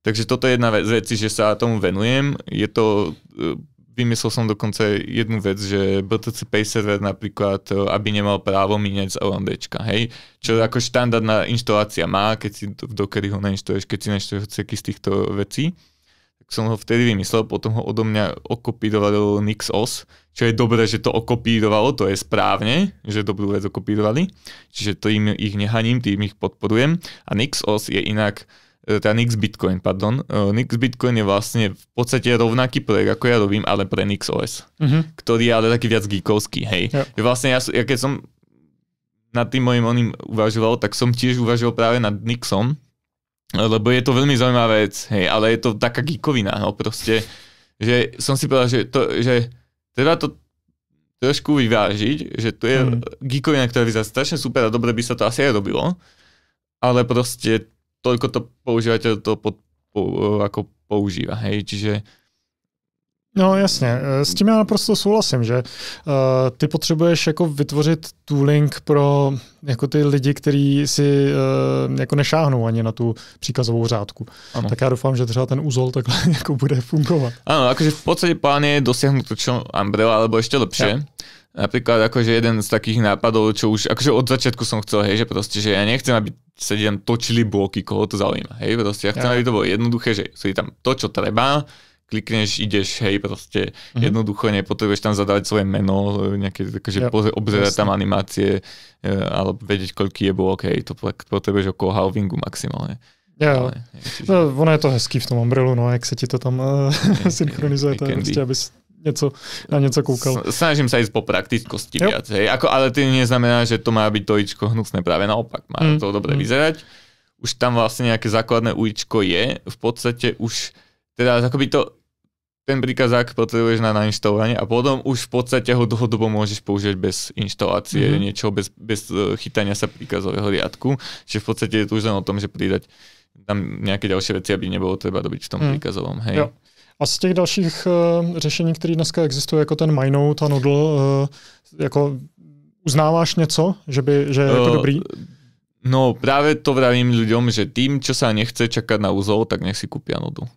Takže toto je jedna vec, veci, že sa tomu venujem. Je to, eh, vymyslel som dokonca jednu vec, že BTC Pay server napríklad, eh, aby nemal právo míňať z OMDčka, hej? Čo ako štandardná inštalácia má, keď si dokedy ho nainštaluješ, keď si nainštaluješ z týchto vecí. Tak som ho vtedy vymyslel, potom ho odo mňa okopíroval NixOS, čo je dobré, že to okopírovalo, to je správne, že dobrú vec okopírovali, čiže to im, ich nehaním, tým ich podporujem. A Nixos je inak, e, teda Nix Bitcoin, pardon, e, Nix Bitcoin je vlastne v podstate rovnaký projekt, ako ja robím, ale pre NixOS, mm-hmm. ktorý je ale taký viac geekovský, hej. Yep. Vlastne ja, ja keď som nad tým mojim oným uvažoval, tak som tiež uvažoval práve nad Nixom, lebo je to veľmi zaujímavá vec, hej, ale je to taká geekovina, no proste, že som si povedal, že, to, že treba to trošku vyvážiť, že tu je mm. geekovina, ktorá vyzerá strašne super a dobre by sa to asi aj robilo, ale proste toľko to používateľ to pod, po, ako používa, hej, čiže No jasně, e, s tím já naprosto souhlasím, že uh, ty potřebuješ jako vytvořit tooling pro jako ty lidi, kteří si uh, jako nešáhnou ani na tu příkazovou řádku. Ano. Tak já doufám, že třeba ten úzol takhle jako bude fungovat. Ano, jakože v podstatě plán je dosáhnout to, čo Umbrella, alebo ještě lepší. Ja. Napríklad akože jeden z takých nápadov, čo už akože od začiatku som chcel, hej, že proste, že ja nechcem, aby sa tam točili bloky, koho to zaujíma, hej, proste ja chcem, ja. aby to bolo jednoduché, že sú tam to, čo treba, klikneš, ideš, hej, proste mm-hmm. jednoducho nepotrebuješ tam zadávať svoje meno, nejaké, takže yep, obzerať tam animácie, e, alebo vedieť, koľký je bol, ok, to potrebuješ okolo halvingu maximálne. Ja, Ale, čiže... no, ono je to hezký v tom umbrelu, no, ak sa ti to tam uh, synchronizuje, to proste, aby Nieco, na niečo kúkal. Snažím sa ísť po praktickosti jo. viac, hej, ako, ale to neznamená, že to má byť toičko hnusné, práve naopak, má mm. to dobre mm. vyzerať. Už tam vlastne nejaké základné ujičko je, v podstate už, teda akoby to, ten príkazák potrebuješ na nainštalovanie a potom už v podstate ho dlhodobo môžeš použiť bez inštalácie mm-hmm. niečo, bez, bez e, chytania sa príkazového riadku. Čiže v podstate je to už len o tom, že pridať tam nějaké další věci, aby nebylo treba dobiť v tom mm. príkazovom. Hej. Jo. A z těch dalších uh, řešení, které dneska existují, jako ten MyNote a Noodle, uh, jako uznáváš něco, že, by, že je uh, to e, dobrý? No práve to vravím ľuďom, že tým, čo sa nechce čakať na úzol, tak nech si kúpia Noodle.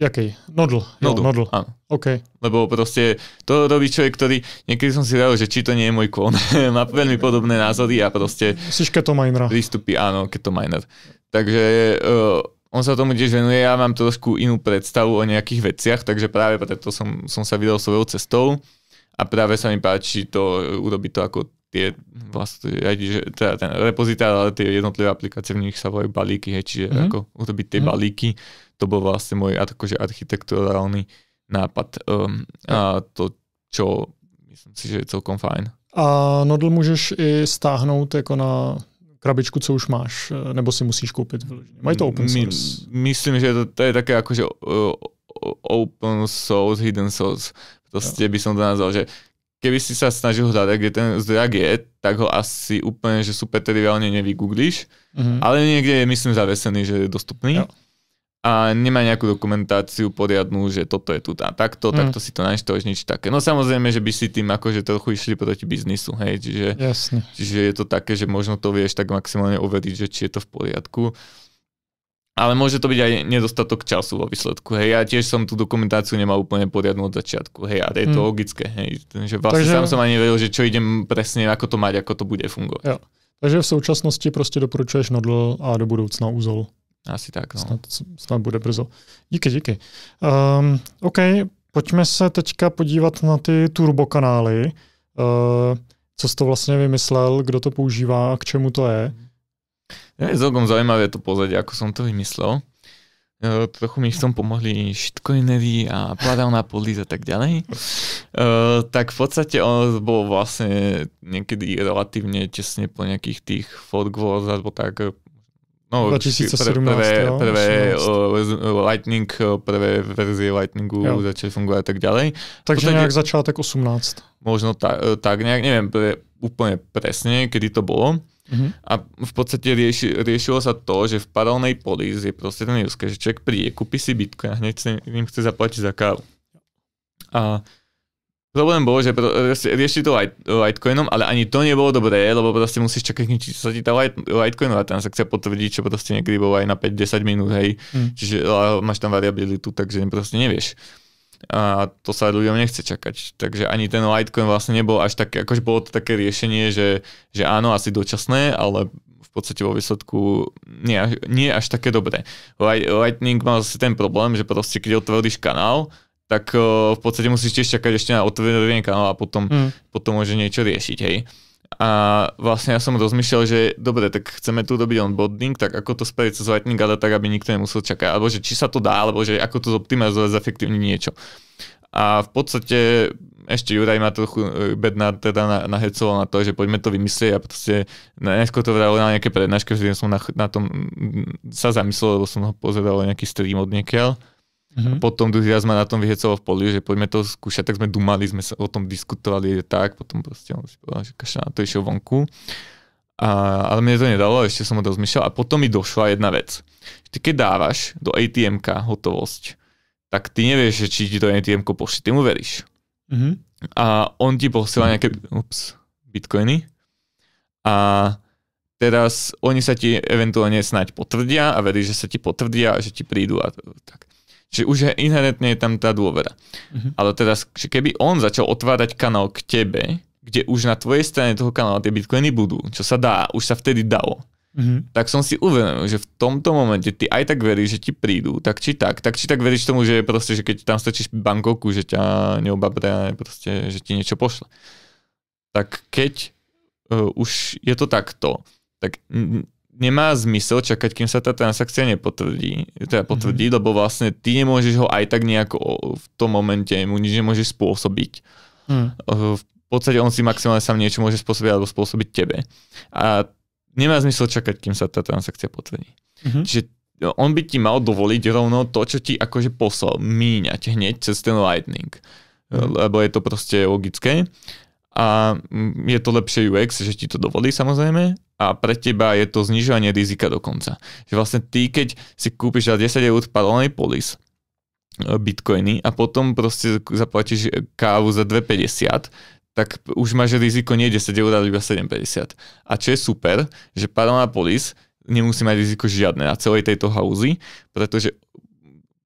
Jakej? Nodl. Nodl. nodl. Áno. Okay. Lebo proste to robí človek, ktorý, niekedy som si dal, že či to nie je môj klon. má veľmi podobné názory a proste... Siš ketomajnera. Prístupy, áno, ketomajner. Takže uh, on sa tomu tiež venuje, ja mám trošku inú predstavu o nejakých veciach, takže práve preto som, som sa vydal svojou cestou a práve sa mi páči to eh, urobiť to ako tie vlastne, teda ten repozitár, ale tie jednotlivé aplikácie, v nich sa volajú balíky, hej, čiže mm-hmm. ako urobiť tie mm-hmm. balíky to bol vlastne môj akože architekturálny nápad um, a to, čo myslím si, že je celkom fajn. A Nodl můžeš i stáhnout jako na krabičku, co už máš, e, nebo si musíš koupit vyloženě. Mají to open source? My, myslím, že to, to je také akože uh, open source, hidden source. Proste by som to nazval, že keby si sa snažil hľadať, kde ten zdrak je, tak ho asi úplne, že super teriálne nevygooglíš, mm-hmm. ale niekde je, myslím, zavesený, že je dostupný. Jo a nemá nejakú dokumentáciu poriadnú, že toto je tu a takto, mm. takto si to naštoviš, nič také. No samozrejme, že by si tým akože trochu išli proti biznisu, hej, čiže, Jasne. čiže je to také, že možno to vieš tak maximálne overiť, že či je to v poriadku. Ale môže to byť aj nedostatok času vo výsledku. Hej, ja tiež som tú dokumentáciu nemal úplne poriadnu od začiatku. Hej, a je to hmm. logické. Hej, že vlastne Takže... sám som ani nevedel, že čo idem presne, ako to mať, ako to bude fungovať. Ja. Takže v současnosti proste doporučuješ Nodl a do budoucna úzol. Asi tak, no. Snad, snad bude brzo. Díky, díky. Um, OK, pojďme se teďka podívat na ty turbokanály. Uh, ehm, co jsi to vlastně vymyslel, kdo to používá a k čemu to je? Je celkom zaujímavé to pozadí, ako som to vymyslel. Uh, trochu mi v tom pomohli shitcoinery a na podlíz a tak ďalej. Uh, tak v podstate on bol vlastne niekedy relatívne tesne po nejakých tých Fort Wars alebo tak No, 2017. Prvé, prvé uh, Lightning, prvé verzie Lightningu jo. začali fungovať a tak ďalej. Takže nejak tak 18. Možno ta, e, tak nejak, neviem pre, úplne presne, kedy to bolo. Mm-hmm. A v podstate rieši, riešilo sa to, že v paralelnej polis je proste ten use, že človek príde, kúpi si bitcoin a hneď si ním chce zaplatiť za kávu. A Problém bol, že e, riešili to Litecoinom, ale ani to nebolo dobré, lebo proste musíš čakať, či sa ti tá Litecoinová transakcia potvrdí, čo proste niekedy bolo aj na 5-10 minút, hej. Mm. Čiže máš tam variabilitu, takže proste nevieš. A to sa ľuďom nechce čakať. Takže ani ten Litecoin vlastne nebol až také, akože bolo to také riešenie, že, že áno, asi dočasné, ale v podstate vo výsledku nie, nie až také dobré. Lightning mal zase ten problém, že proste keď otvoríš kanál, tak uh, v podstate musíš tiež čakať ešte na otvorenie kanála a potom, mm. potom môže niečo riešiť, hej. A vlastne ja som rozmýšľal, že dobre, tak chceme tu dobiť onboarding, tak ako to spraviť cez Lightning Gada, tak aby nikto nemusel čakať, alebo že či sa to dá, alebo že ako to zoptimalizovať, zefektívniť niečo. A v podstate ešte Juraj ma trochu eh, bedná teda nahecoval na to, že poďme to vymyslieť a proste najskôr to vralo na nejaké prednáške, že som na, na tom mm, sa zamyslel, lebo som ho pozeral nejaký stream od niekiaľ. Mm-hmm. Potom raz ma na tom vyhecoval v poli, že poďme to skúšať, tak sme dumali, sme sa o tom diskutovali tak, potom proste on si povedal, že kaša na to išiel vonku. A, ale mne to nedalo, ešte som to rozmýšľal a potom mi došla jedna vec. Ty keď dávaš do atm hotovosť, tak ty nevieš, že či ti to atm pošli, ty mu veríš. Mm-hmm. A on ti posiela mhm. nejaké ups, bitcoiny a teraz oni sa ti eventuálne snáď potvrdia a veríš, že sa ti potvrdia a že ti prídu a tak. Čiže už je inherentne je tam tá dôvera. Uh-huh. Ale teraz, keby on začal otvárať kanál k tebe, kde už na tvojej strane toho kanála tie bitcoiny budú, čo sa dá, už sa vtedy dalo, mm-hmm. tak som si uvedomil, že v tomto momente ty aj tak veríš, že ti prídu, tak či tak, tak či tak veríš tomu, že proste, že keď tam stačíš bankovku, že ťa neobabre, proste, že ti niečo pošle. Tak keď uh, už je to takto, tak nemá zmysel čakať, kým sa tá transakcia nepotvrdí, teda mhm. potvrdí, mm-hmm. lebo vlastne ty nemôžeš ho aj tak nejako v tom momente mu nič nemôžeš spôsobiť. Mm. V podstate on si maximálne sám niečo môže spôsobiť alebo spôsobiť tebe. A nemá zmysel čakať, kým sa tá transakcia potvrdí. Mm-hmm. Čiže no, on by ti mal dovoliť rovno to, čo ti akože poslal, míňať hneď cez ten lightning. Mm. Lebo je to proste logické. A mm, je to lepšie UX, že ti to dovolí samozrejme, a pre teba je to znižovanie rizika dokonca. Že vlastne ty, keď si kúpiš za 10 eur parolný polis, e, bitcoiny a potom proste zaplatíš kávu za 2,50, tak už máš riziko nie 10 eur, ale iba 7,50. A čo je super, že paralelná polis nemusí mať riziko žiadne na celej tejto hauzy, pretože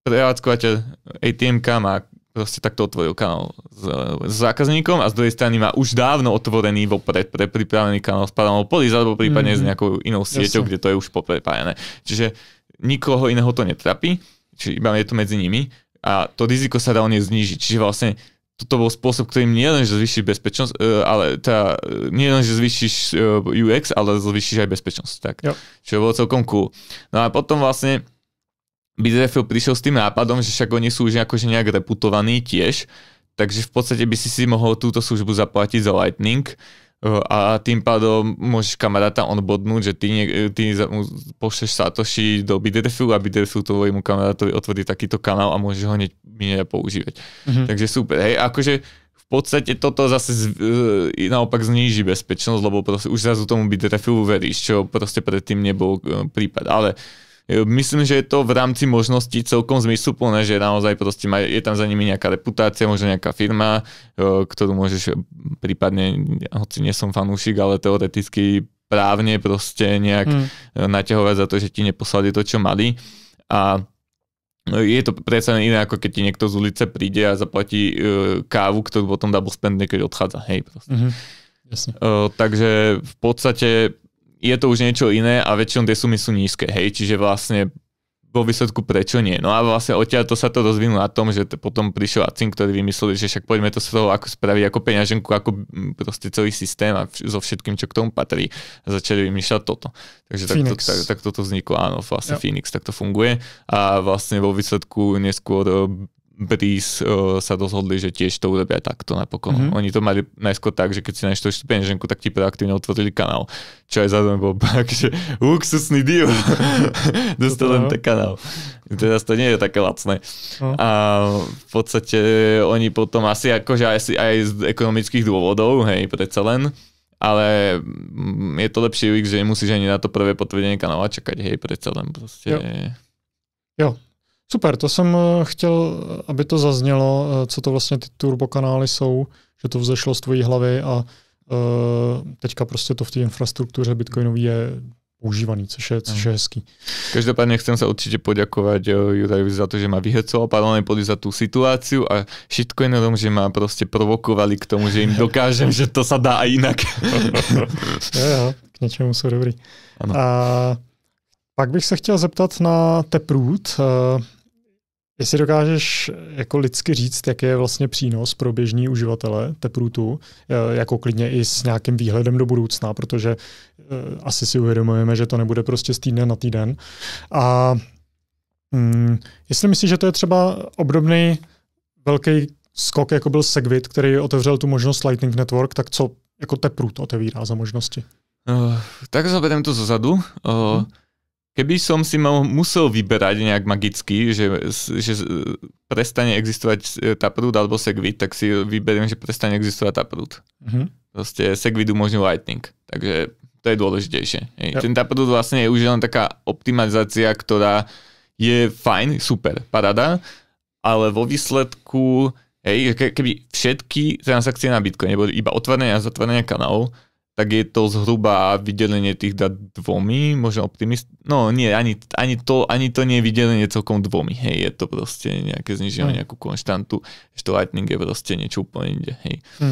prevádzkovateľ ATMK má proste takto otvoril kanál s, s zákazníkom a z druhej strany má už dávno otvorený vopred pre pripravený kanál s Paramount alebo prípadne mm. s mhm. nejakou inou sieťou, Jasne. kde to je už poprepájané. Čiže nikoho iného to netrapí, či iba je to medzi nimi a to riziko sa dá o znížiť. Čiže vlastne toto bol spôsob, ktorým nielen, že zvýšiš bezpečnosť, e, ale tá, e, nielen, že zvýšiš e, UX, ale zvýšiš aj bezpečnosť. Tak. Jo. Čo bolo celkom cool. No a potom vlastne Bizefil prišiel s tým nápadom, že však oni sú už akože nejak reputovaní tiež, takže v podstate by si si mohol túto službu zaplatiť za Lightning eh, a tým pádom môžeš kamaráta onbodnúť, že ty, nie, eh, ty pošleš Satoshi do bitrefu a Biderfil tvojmu kamarátovi otvorí takýto kanál a môžeš ho hneď minieť používať. Mm-hmm. Takže super. Hej, akože v podstate toto zase z, eh, naopak zníži bezpečnosť, lebo proste už zrazu tomu Biderfilu veríš, čo proste predtým nebol prípad. Ale uh, myslím, že je to v rámci možností celkom zmysluplné, že naozaj proste má, je tam za nimi nejaká reputácia, možno nejaká firma, ktorú môžeš e, prípadne, hoci nie som fanúšik, ale teoreticky právne proste nejak mm. E, naťahovať za to, že ti neposlali to, čo mali. A no, je to predsa iné, ako keď ti niekto z ulice príde a zaplatí e, kávu, ktorú potom double spendne, keď odchádza. Hej, proste. Mm-hmm. Jasne. Uh, takže v podstate je to už niečo iné a väčšinou tie sumy sú nízke, hej, čiže vlastne vo výsledku prečo nie. No a vlastne odtiaľ to sa to rozvinulo na tom, že to potom prišiel Acin, ktorý vymyslel, že však poďme to z toho ako spraviť ako peňaženku, ako mm, proste celý systém a vš- so všetkým, čo k tomu patrí. A začali vymýšľať toto. Takže tak, to, tak, tak toto vzniklo, áno, vlastne jo. Phoenix, tak to funguje. A vlastne vo výsledku neskôr Breeze uh, sa rozhodli, že tiež to urobia takto napokon. Mm-hmm. Oni to mali najskôr tak, že keď si našli ešte tak ti proaktívne otvorili kanál. Čo aj zároveň bol bak, že luxusný deal. Dostal len no. ten kanál. Teraz to nie je také lacné. No. A v podstate oni potom asi akože asi aj z ekonomických dôvodov, hej, predsa len, ale mm, je to lepší UX, že nemusíš ani na to prvé potvrdenie kanála čakať, hej, predsa len proste. Jo. jo. Super, to jsem eh, chtěl, aby to zaznělo, eh, co to vlastně ty turbokanály jsou, že to vzešlo z tvojí hlavy a eh, teďka prostě to v té infrastruktuře bitcoinový je používaný, což je, což je no. hezký. Každopádne chcem sa určite poďakovať Jurajovi za to, že ma vyhecoval paralelne poli za tú situáciu a všetko je že ma proste provokovali k tomu, že im dokážem, že to sa dá aj inak. jo, jo, k niečomu sú dobrý. Ano. A pak bych se chtěl zeptat na Teprut. Jestli dokážeš jako lidsky říct, jak je vlastně přínos pro běžní uživatele Teprutu, eh, jako klidně i s nějakým výhledem do budoucna, protože eh, asi si uvědomujeme, že to nebude prostě z týdne na týden. A mm, jestli myslíš, že to je třeba obdobný velký skok, jako byl Segwit, který otevřel tu možnost Lightning Network, tak co jako Teprut otevírá za možnosti? Uh, tak sa to zozadu. Uh, hm. Keby som si mal, musel vyberať nejak magicky, že, že prestane existovať e, prúd alebo Segwit, tak si vyberiem, že prestane existovať prúd. Mm-hmm. Proste Segwit umožňuje Lightning. Takže to je dôležitejšie. Yep. Ten Taproot vlastne je už len taká optimalizácia, ktorá je fajn, super, parada, ale vo výsledku, hej, keby všetky transakcie na Bitcoin, neboli, iba otvorenia a zatvorenia kanálov, tak je to zhruba vydelenie tých dát dvomi, možno optimist... No nie, ani, ani, to, ani to nie je vydelenie celkom dvomi, hej, je to proste nejaké zniženie, mm. nejakú konštantu, že to lightning je proste niečo úplne inde, hej. Mm.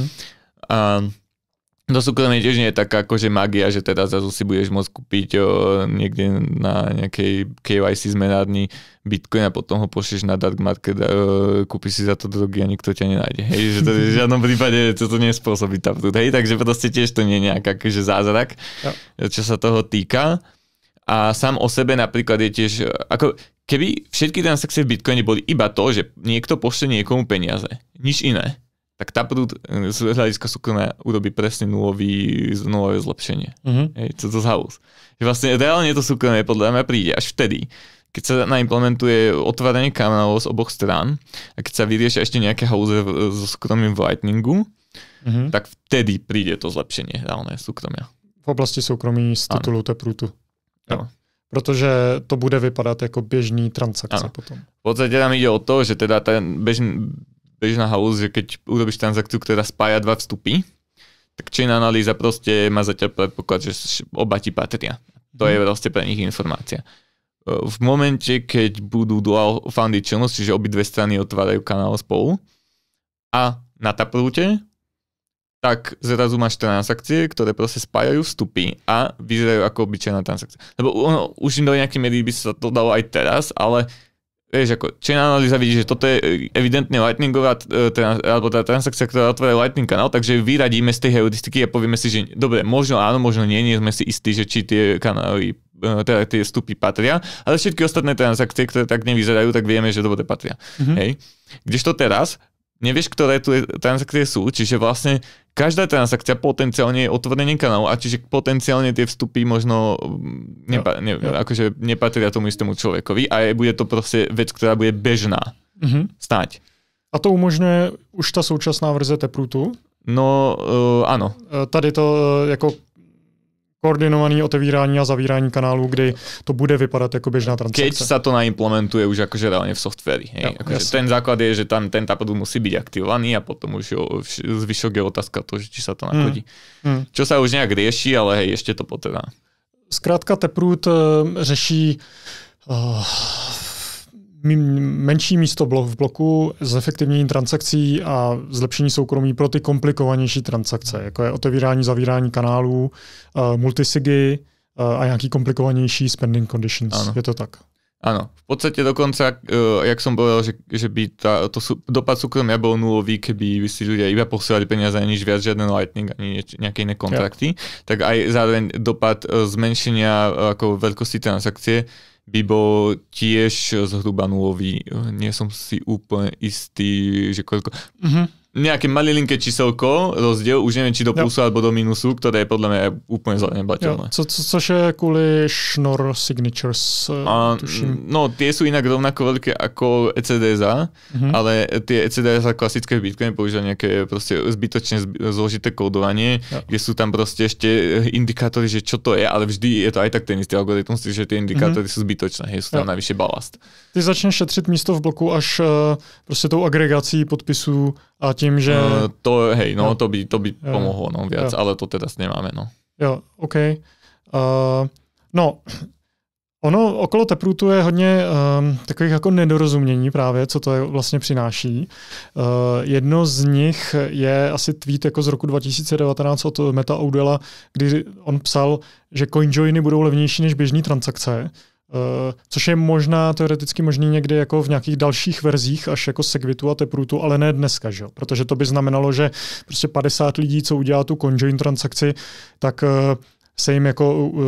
Um, do no, súkromnej tiež nie je taká akože magia, že teda zase si budeš môcť kúpiť o, niekde na nejakej KYC zmenárni Bitcoin a potom ho pošleš na dark market a o, kúpiš si za to drogy a nikto ťa nenájde. Hej, že to v žiadnom prípade to, to nespôsobí prúd. Hej, takže proste tiež to nie je nejaká akože zázrak, ja. čo sa toho týka. A sám o sebe napríklad je tiež, ako keby všetky transakcie v Bitcoine boli iba to, že niekto pošle niekomu peniaze. Nič iné tak Taproot e, z hľadiska súkromia urobí presne nulový, nulové zlepšenie. Mm-hmm. Hej, to, to z vlastne reálne to súkromie podľa mňa príde až vtedy, keď sa naimplementuje otváranie kanálov z oboch strán a keď sa vyriešia ešte nejaké house so súkromím v Lightningu, mm-hmm. tak vtedy príde to zlepšenie reálne súkromia. V oblasti soukromí z titulu Taprootu. Jo. Protože to bude vypadat jako běžný transakce ano. potom. V podstatě tam ide o to, že teda ten bežný, bežná halus, že keď urobíš transakciu, ktorá spája dva vstupy, tak chain analýza proste má zatiaľ predpoklad, že oba ti patria. To je mhm. proste pre nich informácia. E, v momente, keď budú dual fundy channels, čiže obidve strany otvárajú kanál spolu a na taproute, tak zrazu máš transakcie, ktoré proste spájajú vstupy a vyzerajú ako obyčajná transakcia. Lebo ono, už do nejakej medy by sa to dalo aj teraz, ale vieš, ako chain analýza vidí, že toto je e, evidentne lightningová, e, alebo tá transakcia, ktorá otvára lightning kanál, takže vyradíme z tej heuristiky a povieme si, že dobre, možno áno, možno nie, nie sme si istí, že či tie kanály e, teda tie vstupy patria, ale všetky ostatné transakcie, ktoré tak nevyzerajú, tak vieme, že dobre patria. Mm-hmm. Hej. Kdežto teraz nevieš, ktoré tu transakcie sú, čiže vlastne každá transakcia potenciálne je otvorenie kanálu a čiže potenciálne tie vstupy možno mm, nepa- ne, jo. akože nepatria tomu istému človekovi a je, bude to proste vec, ktorá bude bežná. mm-hmm. stať. A to umožňuje už ta současná verze Teprutu? No, uh, e, ano. E, tady to e, jako koordinovaný otevírání a zavírání kanálů, kdy to bude vypadat jako běžná transakce. Keď sa to naimplementuje už akože reálne v softveri. Hej? Jo, akože ten základ je, že tam ten taproot musí byť aktivovaný a potom už jo, zvyšok je otázka to, či sa to hmm, nakodí. Hmm. Hmm. Čo sa už nejak rieši, ale hej, ešte to potrvá. Zkrátka Taproot eh, řeší uh, menší místo v bloku, zefektivnění transakcí a zlepšení soukromí pro ty komplikovanější transakce, jako je otevírání, zavírání kanálů, eh, multisigy eh, a nějaký komplikovanější spending conditions. Ano. Je to tak. Áno, v podstate dokonca, jak eh, som povedal, že, že by tá, to sú, dopad súkromia bol nulový, keby si ľudia iba posielali peniaze a nič viac, žiadne lightning ani nieč, nejaké iné kontrakty, ja. tak aj zároveň dopad zmenšenia uh, ako veľkosti transakcie uh, by bol tiež zhruba nulový. Nie som si úplne istý, že koľko... Mm-hmm nejaké malilinké číselko, rozdiel, už neviem, či do plusu jo. alebo do minusu, ktoré je podľa mňa úplne zanedbateľné. Co, co, což je kvôli Schnorr Signatures, e, a, No, tie sú inak rovnako veľké ako ECDSA, mhm. ale tie ECDSA klasické v Bitcoin používajú nejaké proste zbytočne zložité kódovanie, jo. kde sú tam proste ešte e, indikátory, že čo to je, ale vždy je to aj tak ten istý algoritmus, že tie indikátory mhm. sú zbytočné, hej, sú tam najvyššie balast. Ty začneš šetřit místo v bloku až uh, proste tou agregací podpisů a tím, že... Uh, to, hej, no, to by, to by jo. pomohlo, no, viac, jo. ale to teraz nemáme, no. Jo, OK. Uh, no, ono okolo teprútu je hodně um, takových jako nedorozumění právě, co to je vlastně přináší. Uh, jedno z nich je asi tweet jako z roku 2019 od Meta Audela, kdy on psal, že coinjoiny budou levnější než běžné transakce. Eh, což je možná teoreticky možný někdy jako v nějakých dalších verzích, až jako Segwitu a Teprutu, ale ne dneska, že protože to by znamenalo, že prostě 50 lidí, co udělá tu conjoin transakci, tak eh, se jim jako uh,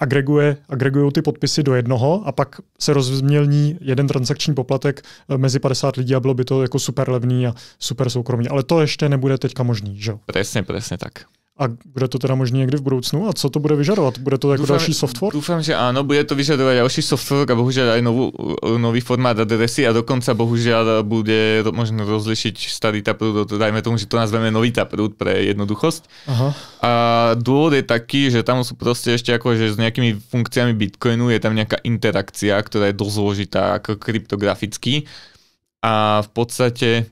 agreguje, agregují ty podpisy do jednoho a pak se rozmělní jeden transakční poplatek eh, mezi 50 lidí a bylo by to jako super levný a super soukromý. Ale to ještě nebude teďka možný, že jo? Presne, presne tak. A bude to teda možný někdy v budoucnu? A co to bude vyžadovat? Bude to jako dúfam, další software? Doufám, že ano, bude to vyžadovat další software a bohužel aj novú, nový formát adresy a dokonce bohužel bude možno rozlišiť starý taproot, dajme tomu, že to nazveme nový taprut pre jednoduchosť. Aha. A dôvod je taký, že tam sú prostě ešte jako, že s nejakými funkciami Bitcoinu je tam nejaká interakcia, ktorá je dozložitá jako ako kryptograficky. A v podstate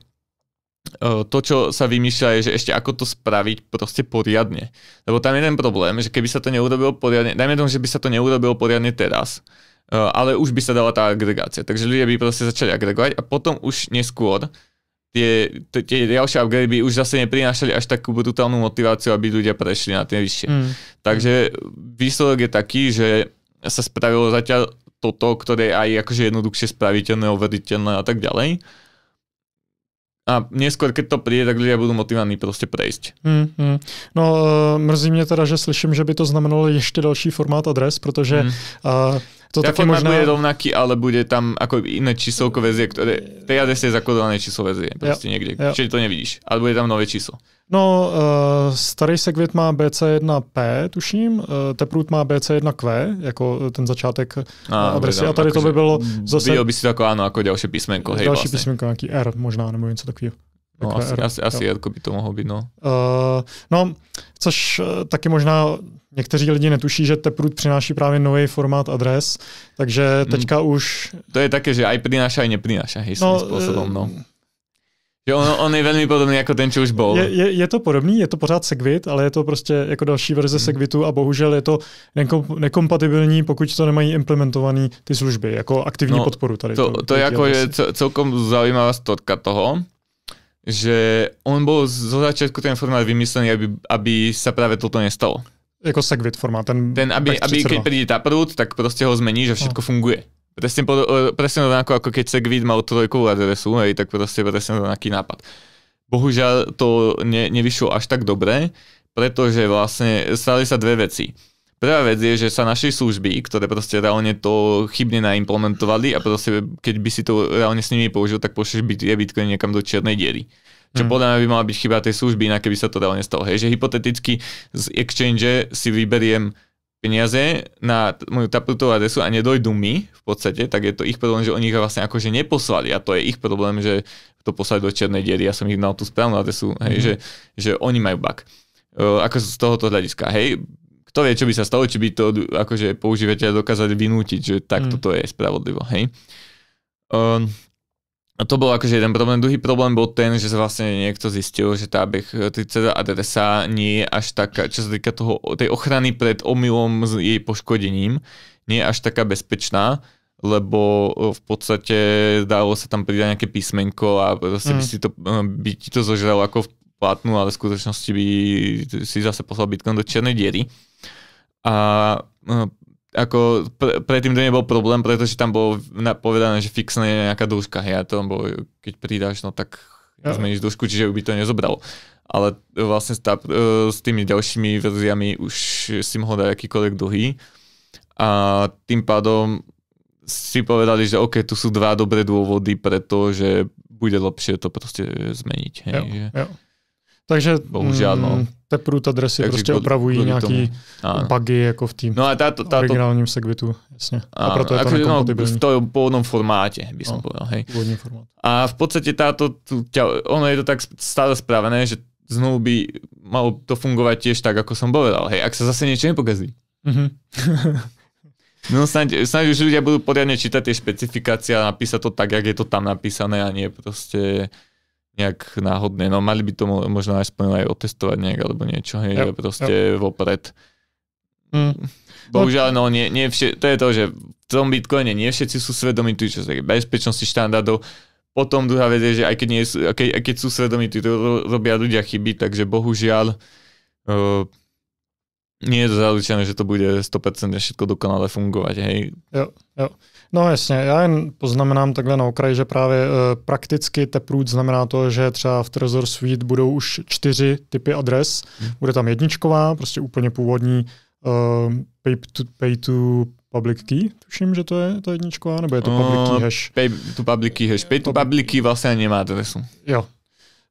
to, čo sa vymýšľa, je, že ešte ako to spraviť proste poriadne. Lebo tam je ten problém, že keby sa to neurobilo poriadne, dajme tomu, že by sa to neurobilo poriadne teraz, ale už by sa dala tá agregácia. Takže ľudia by proste začali agregovať a potom už neskôr tie, tie ďalšie upgrade by už zase neprinášali až takú brutálnu motiváciu, aby ľudia prešli na tie vyššie. Mm. Takže výsledok je taký, že sa spravilo zatiaľ toto, ktoré je aj akože jednoduchšie spraviteľné, overiteľné a tak ďalej a neskôr, keď to príde, tak ľudia budú motivovaní proste prejsť. Mm, mm. No, e, mrzí mě teda, že slyším, že by to znamenalo ještě další formát adres, protože mm. uh, to také možno... bude rovnaký, ale bude tam ako iné číslovko väzie, ktoré v tej adrese je zakodované číslo väzie, proste jo, niekde, jo. čiže to nevidíš, ale bude tam nové číslo. No, uh, starý segvit má BC1P, tuším, uh, Taproot má BC1Q, ako eh, ten začátek a, adresy, tam, a tady to akože by bylo zase... Videl by si to ako áno, ako ďalšie písmenko, hej, Ďalšie vlastne. písmenko, nejaký R možná, nebo niečo takového. No, asi, R, asi, asi R by to mohlo být, no. Uh, no, což taky možná Někteří lidi netuší, že Taproot přináší právě nový formát adres, takže hmm. teďka mm. už... To je také, že aj prináša, aj neprináša, hej, no, způsobem, eh, no. Že on, on je velmi podobný jako ten, čo už bol. Je, je, je to podobný, je to pořád Segwit, ale je to prostě jako další verze mm. Segwitu a bohužel je to nekom, nekompatibilní, pokud to nemají implementovaný ty služby, jako aktivní no, podporu tady. To, to, to je jako je celkom zaujímavá stotka toho, že on bol zo začiatku ten formát vymyslený, aby, aby sa práve toto nestalo. Jako segwit formát, ten... Ten, aby, aby keď príde taproot, tak proste ho zmení, že všetko no. funguje. Presne, pod, eh, presne rovnako, ako keď segwit mal trojkovú adresu, hej, tak proste presne rovnaký nápad. Bohužiaľ to ne, nevyšlo až tak dobre, pretože vlastne stali sa dve veci. Prvá vec je, že sa našli služby, ktoré proste reálne to chybne naimplementovali a proste keď by si to reálne s nimi použil, tak pošleš je Bitcoin niekam do čiernej diery. Čo mm. podľa mňa by mala byť chyba tej služby, inak keby sa to dalo nestalo. Hej, že hypoteticky z exchange si vyberiem peniaze na moju taprutovú adresu a nedojdu mi v podstate, tak je to ich problém, že oni ich vlastne akože neposlali a to je ich problém, že to poslali do čiernej diery, ja som ich dal tú správnu adresu, hej, mm. že, že oni majú bug. ako z tohoto hľadiska, hej, kto vie, čo by sa stalo, či by to akože používateľe dokázali vynútiť, že tak mm. toto je spravodlivo, hej. Um, a to bol akože jeden problém. Druhý problém bol ten, že vlastne niekto zistil, že tá bech 30 e, teda adresa nie je až taká, čo sa týka toho, tej ochrany pred omylom s jej poškodením, nie je až taká bezpečná, lebo e, v podstate dalo sa tam pridať nejaké písmenko a proste mm. by, si to, e, by ti to zožralo ako v platnú, ale v skutočnosti by si zase poslal Bitcoin do černej diery. A ako pre, predtým to nebol problém, pretože tam bolo povedané, že fixne je nejaká dĺžka hej, a to bol, keď pridáš, no tak ja. zmeníš dĺžku, čiže by to nezobralo. Ale e, vlastne tá, e, s tými ďalšími verziami už si mohol dať akýkoľvek dlhý a tým pádom si povedali, že OK, tu sú dva dobré dôvody pretože bude lepšie to proste zmeniť. Hej, jo, že... jo. Takže bohužiaľ, mm, no. Te průd dresy Takže prostě opravují nějaký bugy jako v tým no a táto, táto, originálním segvitu, jasne. a proto je to no, v tom pôvodnom formáte, by som no, povedal. Hej. Formát. A v podstate táto, ono je to tak stále spravené, že znovu by malo to fungovať tiež tak, ako som povedal. Hej, ak sa zase niečo nepokazí. Mm-hmm. no snáď, snáď už ľudia budú poriadne čítať tie špecifikácie a napísať to tak, jak je to tam napísané a nie proste nejak náhodne. No mali by to možno aspoň aj otestovať nejak alebo niečo, hej, yep, proste yep. vopred. Mm. Bohužiaľ, no nie, nie vše, to je to, že v tom bitcoine nie všetci sú svedomí tu, čo sa bezpečnosti štandardov. Potom druhá vec je, že aj keď, nie sú, aj keď, aj keď sú svedomí, to robia ľudia chyby, takže bohužiaľ uh, nie je to zaručené, že to bude 100% všetko dokonale fungovať, hej? Jo, jo. No jasně, já jen poznamenám takhle na okraji, že právě e, prakticky Taproot znamená to, že třeba v Trezor Suite budou už čtyři typy adres. Hmm. Bude tam jedničková, prostě úplně původní e, pay, to, pay to public key, tuším, že to je ta jedničková, nebo je to public key eh, hash? Pay to public key hash. Pay to public key vlastně nemá adresu. Jo.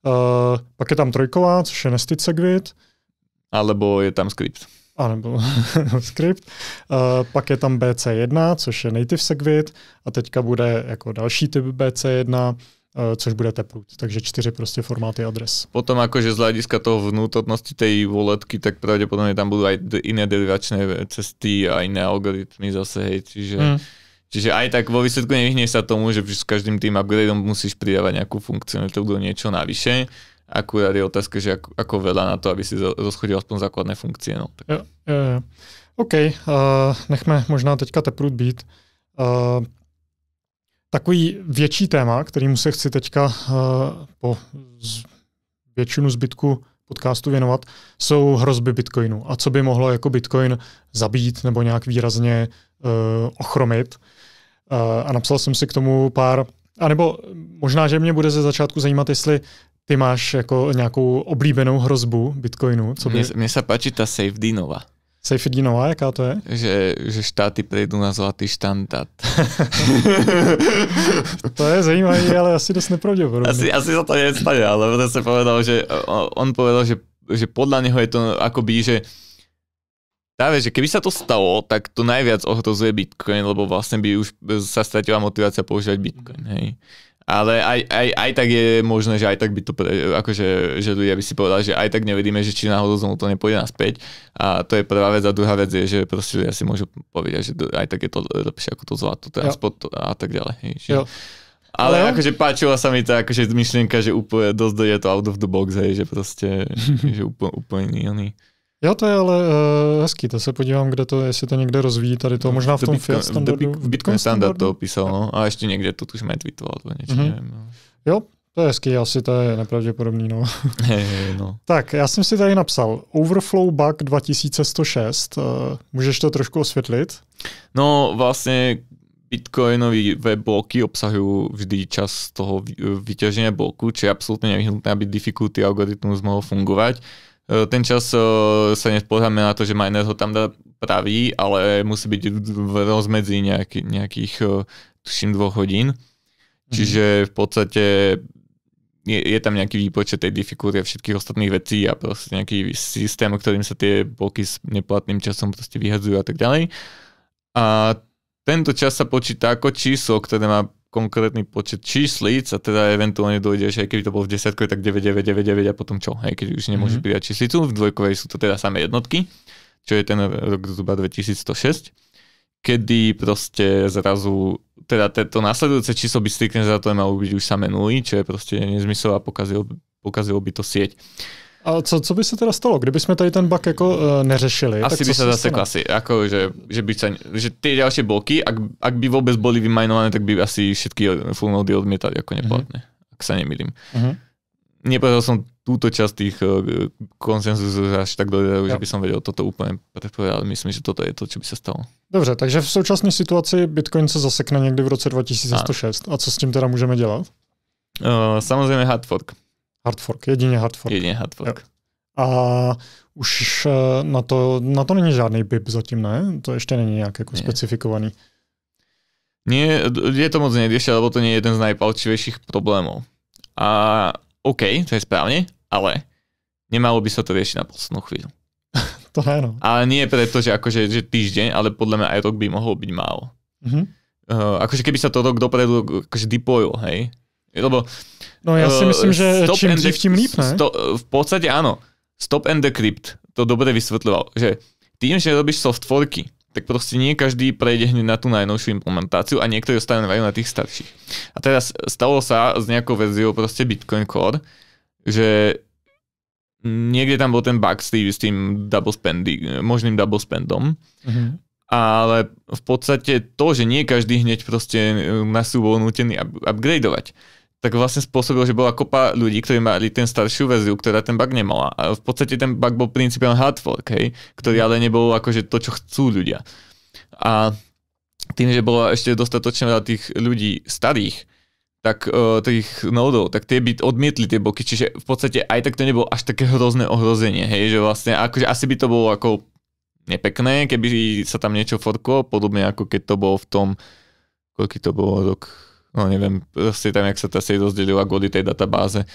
E, pak je tam trojková, což je nested segwit. Alebo je tam script anebo skript. Uh, pak je tam BC1, což je native segwit a teďka bude jako další typ BC1, eh, což bude teplut. Takže čtyři prostě formáty adres. Potom akože z hľadiska toho vnútornosti tej voletky, tak pravdepodobne tam budú aj iné derivačné cesty a iné algoritmy zase, hej, čiže... Hmm. Čiže aj tak vo výsledku nevyhneš sa tomu, že s každým tým upgradeom musíš pridávať nejakú funkcionalitu do niečo navyše. Akurát je otázka, že ako, ako veľa na to, aby si rozchodil aspoň základné funkcie. No. Tak. Jo, jo, jo. OK, uh, nechme možná teďka teprut být. Uh, takový větší téma, kterýmu se chci teďka uh, po z, většinu zbytku podcastu věnovat, jsou hrozby Bitcoinu a co by mohlo jako Bitcoin zabít nebo nějak výrazně uh, ochromit. Uh, a napsal jsem si k tomu pár, anebo možná, že mě bude ze začátku zajímat, jestli Ty máš jako nějakou oblíbenou hrozbu Bitcoinu? Co by... se mne ta Safe tá Safe Safedeanova, jaká to je? Že, že štáty prejdú na zlatý štandard. to je zajímavé, ale asi dosť nepravděpodobné. Asi, asi sa to nestane, ale on sa povedal, že on povedal, že, že podľa neho je to akoby, že Dáve, že keby sa to stalo, tak to najviac ohrozuje Bitcoin, lebo vlastne by už sa stratila motivácia používať Bitcoin. Hej. Ale aj, aj, aj tak je možné, že aj tak by to, pre, akože, že ľudia by si povedali, že aj tak nevedíme, že či náhodou znovu to nepôjde naspäť. A to je prvá vec. A druhá vec je, že proste ľudia si môžu povedať, že aj tak je to lepšie ako to zlato, teraz pod to a tak ďalej. Hej, že... Ale jo. akože páčila sa mi tá akože myšlienka, že úplne dosť je to out of the box, hej, že proste, že úplne, úplne iný. Jo, to je ale uh, hezký, to se podívám, kde to, jestli to někde rozvíjí, tady to no, možná v tom Bitcoin, Fiat standardu. V Bitcoin standard to opísal, no, a ještě někde to jsme tweetoval, to něče, mm-hmm. nevím. No. Jo, to je hezký, asi to je nepravděpodobný, no. je, je, no. Tak, já jsem si tady napsal Overflow bug 2106, uh, eh, můžeš to trošku osvětlit? No, vlastně bitcoinové bloky obsahujú vždy čas toho vyťaženia bloku, čo je absolútne nevyhnutné, aby difficulty algoritmus mohol fungovať. Eh, ten čas eh, sa nespoľháme na to, že miner ho tam dá pravý, ale musí byť v rozmedzi nejaký, nejakých, eh, tuším, dvoch hodín. Mhm. Čiže v podstate je, je tam nejaký výpočet tej diffikúry a všetkých ostatných vecí a proste nejaký systém, ktorým sa tie bloky s neplatným časom proste vyhadzujú a tak ďalej. A tento čas sa počíta ako číslo, ktoré má konkrétny počet číslic a teda eventuálne dojde, že aj keby to bolo v desiatke, tak 9999 a potom čo? Hej, keď už nemôžeš mm-hmm. pridať číslicu, v dvojkovej sú to teda samé jednotky, čo je ten rok zhruba 2106, kedy proste zrazu, teda to následujúce číslo by strikne za to malo byť už samé nuly, čo je proste nezmysel a pokazil, pokazilo by to sieť. Uh, a co, co by se teda stalo, Kdyby jsme tady ten bug jako uh, neřešili? Asi tak by se zase asi, jako že, že, by sa, že ty další bloky, ak, ak by vůbec boli vymajnované, tak by asi všetky full nody odmietali jako neplatné, mm -hmm. ak se nemýlím. Mm -hmm. Nepovedal som túto časť tých uh, až tak do, že by som vedel toto úplne predpovedať, ale myslím, že toto je to, čo by sa stalo. Dobře, takže v současné situaci Bitcoin se zasekne někdy v roce 2106. A, a co s tím teda můžeme dělat? Uh, eh, samozrejme hard fork. Hard fork, jedině hard fork. Jedině hard fork. A už eh, na to, na to není žádný BIP zatím, ne? To ještě není nějak jako specifikovaný. Nie, je to moc neriešia, lebo to nie je jeden z najpalčivejších problémov. A OK, to je správne, ale nemalo by sa to riešiť na poslednú chvíľu. to je no. Ale nie preto, že akože že týždeň, ale podľa mňa aj rok by mohol byť málo. Mm-hmm. Uh, akože keby sa to rok dopredu akože deployol, hej, lebo, no ja si myslím, že čím dřív, tým líp, ne? Sto, v podstate áno. Stop and decrypt to dobre vysvetľoval, že tým, že robíš softforky, tak proste nie každý prejde hneď na tú najnovšiu implementáciu a niektorí ostanávajú na tých starších. A teraz stalo sa s nejakou verziou proste Bitcoin Core, že niekde tam bol ten bug s tým double spendy, možným double spendom, uh-huh. ale v podstate to, že nie každý hneď proste na sú bol nutený upgradeovať tak vlastne spôsobil, že bola kopa ľudí, ktorí mali ten staršiu verziu, ktorá ten bug nemala. A v podstate ten bug bol principiálne hard fork, hej, ktorý mhm. ale nebol akože to, čo chcú ľudia. A tým, že bola ešte dostatočne veľa tých ľudí starých, tak e, tých nódov, tak tie by odmietli tie boky. čiže v podstate aj tak to nebolo až také hrozné ohrozenie, hej, že vlastne akože asi by to bolo ako nepekné, keby sa tam niečo forklo, podobne ako keď to bolo v tom, koľký to bolo rok, no neviem, proste tam, jak sa tá sieť rozdelila kvôli tej databáze.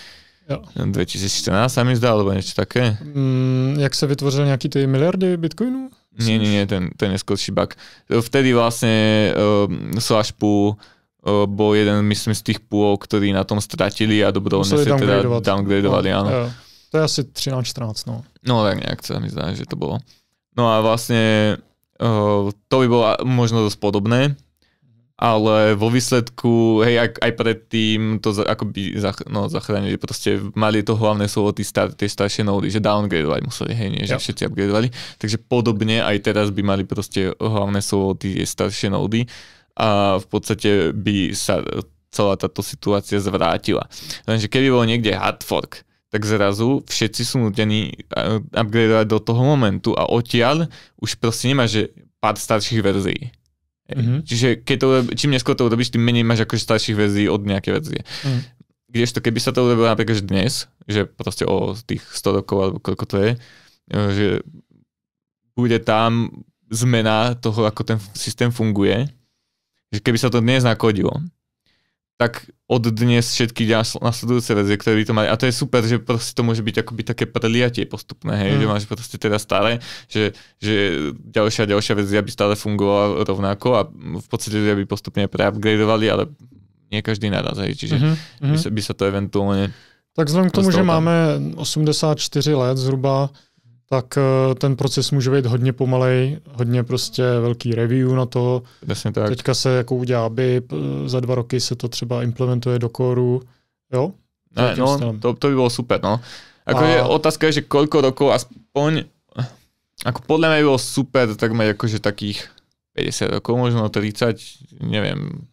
Jo. 2014 sa mi zdá, alebo niečo také. Mm, jak sa vytvořil nějaký ty miliardy bitcoinu? Nie, nie, nie, ten, ten neskorší bug. Vtedy vlastne uh, slash pool uh, bol jeden, myslím, z tých púlov, ktorí na tom stratili a dobrovoľne si teda downgradovali, no, áno. Jo. To je asi 13-14, no. No tak nejak sa mi zdá, že to bolo. No a vlastne uh, to by bolo možno dosť podobné, ale vo výsledku, hej, aj, aj predtým to za, akoby zach, no, zachránili, proste mali to hlavné slovo tí star, tie staršie nódy, že downgradovali museli, hej, nie, že yep. všetci upgradovali, takže podobne aj teraz by mali proste hlavné slovo tie staršie nódy a v podstate by sa celá táto situácia zvrátila. Lenže keby bol niekde hard fork, tak zrazu všetci sú nutení upgradovať do toho momentu a odtiaľ už proste nemá, že pár starších verzií Mm-hmm. Čiže keď to, čím neskôr to urobíš, tým menej máš akože starších verzií od nejaké verzie. Mm. Kdežto keby sa to urobilo napríklad že dnes, že proste o tých 100 rokov alebo koľko to je, e, že bude tam zmena toho, ako ten systém funguje, že keby sa to dnes nakodilo, tak od dnes všetky nasledujúce verzie, ktoré by to mali. A to je super, že proste to môže byť akoby také preliatie postupné, hej, mm. že máš proste teda staré, že, že ďalšia ďalšia verzia by stále fungovala rovnako a v podstate ľudia by postupne preupgradovali, ale nie každý naraz, hej, čiže mm-hmm. by, mhm. sa, by sa to eventuálne... Tak vzhľadom k tomu, že máme 84 let zhruba, tak e, ten proces může být hodně pomalej, hodně prostě velký review na to. Jasně tak. Teďka se jako udělá aby e, za dva roky se to třeba implementuje do kóru. Jo? Ne, no, to, to by bylo super, no. Ako a... je otázka, že koľko rokov aspoň, ako podľa mňa by bylo super, tak mať akože takých 50 rokov, možno 30, neviem,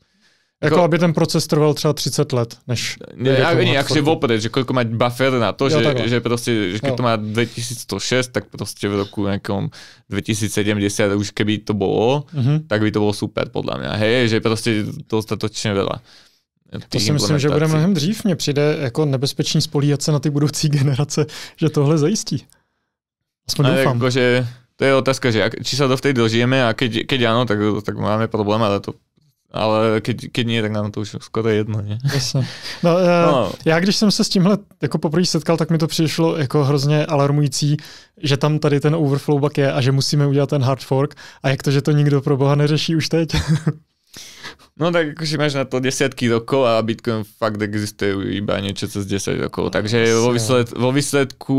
Jako, aby ten proces trval třeba 30 let, než... Ne, jak, vím, jak si vopred, že kolik mať buffer na to, jo, že, že prostě, že keď to má 2106, tak prostě v roku nejakom 2070 už keby to bylo. uh-huh. tak by to bylo super, podle mě. Hej, že prostě dostatočně veľa. To si myslím, že bude mnohem dřív. Mně přijde jako nebezpečný spolíhat se na ty budoucí generace, že tohle zajistí. Aspoň doufám. Jako, že to je otázka, že či sa do dožijeme a keď, keď áno, tak, tak máme problém, ale to ale keď, keď nie, tak nám to už skoro jedno, nie? Jasne. No, já, e, no. já když jsem se s tímhle jako poprvé setkal, tak mi to přišlo jako hrozně alarmující, že tam tady ten overflow bug je a že musíme udělat ten hard fork. A jak to, že to nikdo pro boha neřeší už teď? No tak akože máš na to desiatky rokov a Bitcoin fakt existuje iba niečo cez 10 rokov. No, Takže no, vo, výsled, vo výsledku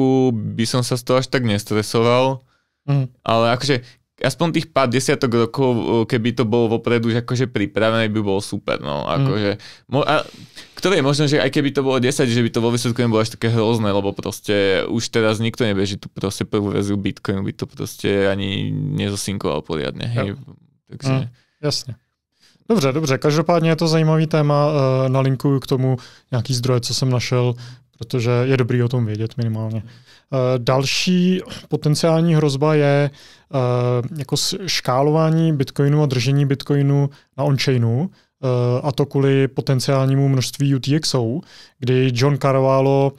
by som sa z toho až tak nestresoval. Mm. Ale akože aspoň tých pár desiatok rokov, e, keby to bolo vopredu, už akože pripravené by bolo super, no, akože, mm. a, kto je možno, že aj keby to bolo 10, že by to vo výsledku nebolo až také hrozné, lebo proste už teraz nikto nebeží tu proste prvú verziu Bitcoinu, by to proste ani nezosinkoval poriadne, hej. Ja. Takže... Mm, jasne. Dobře, dobře. Každopádně je to zajímavý téma. E, nalinkuju k tomu nějaký zdroje, co jsem našel protože je dobrý o tom vědět minimálně. Eh, další potenciální hrozba je eh, jako škálování bitcoinu a držení bitcoinu na on-chainu, eh, a to kvůli potenciálnímu množství UTXO, kdy John Carvalho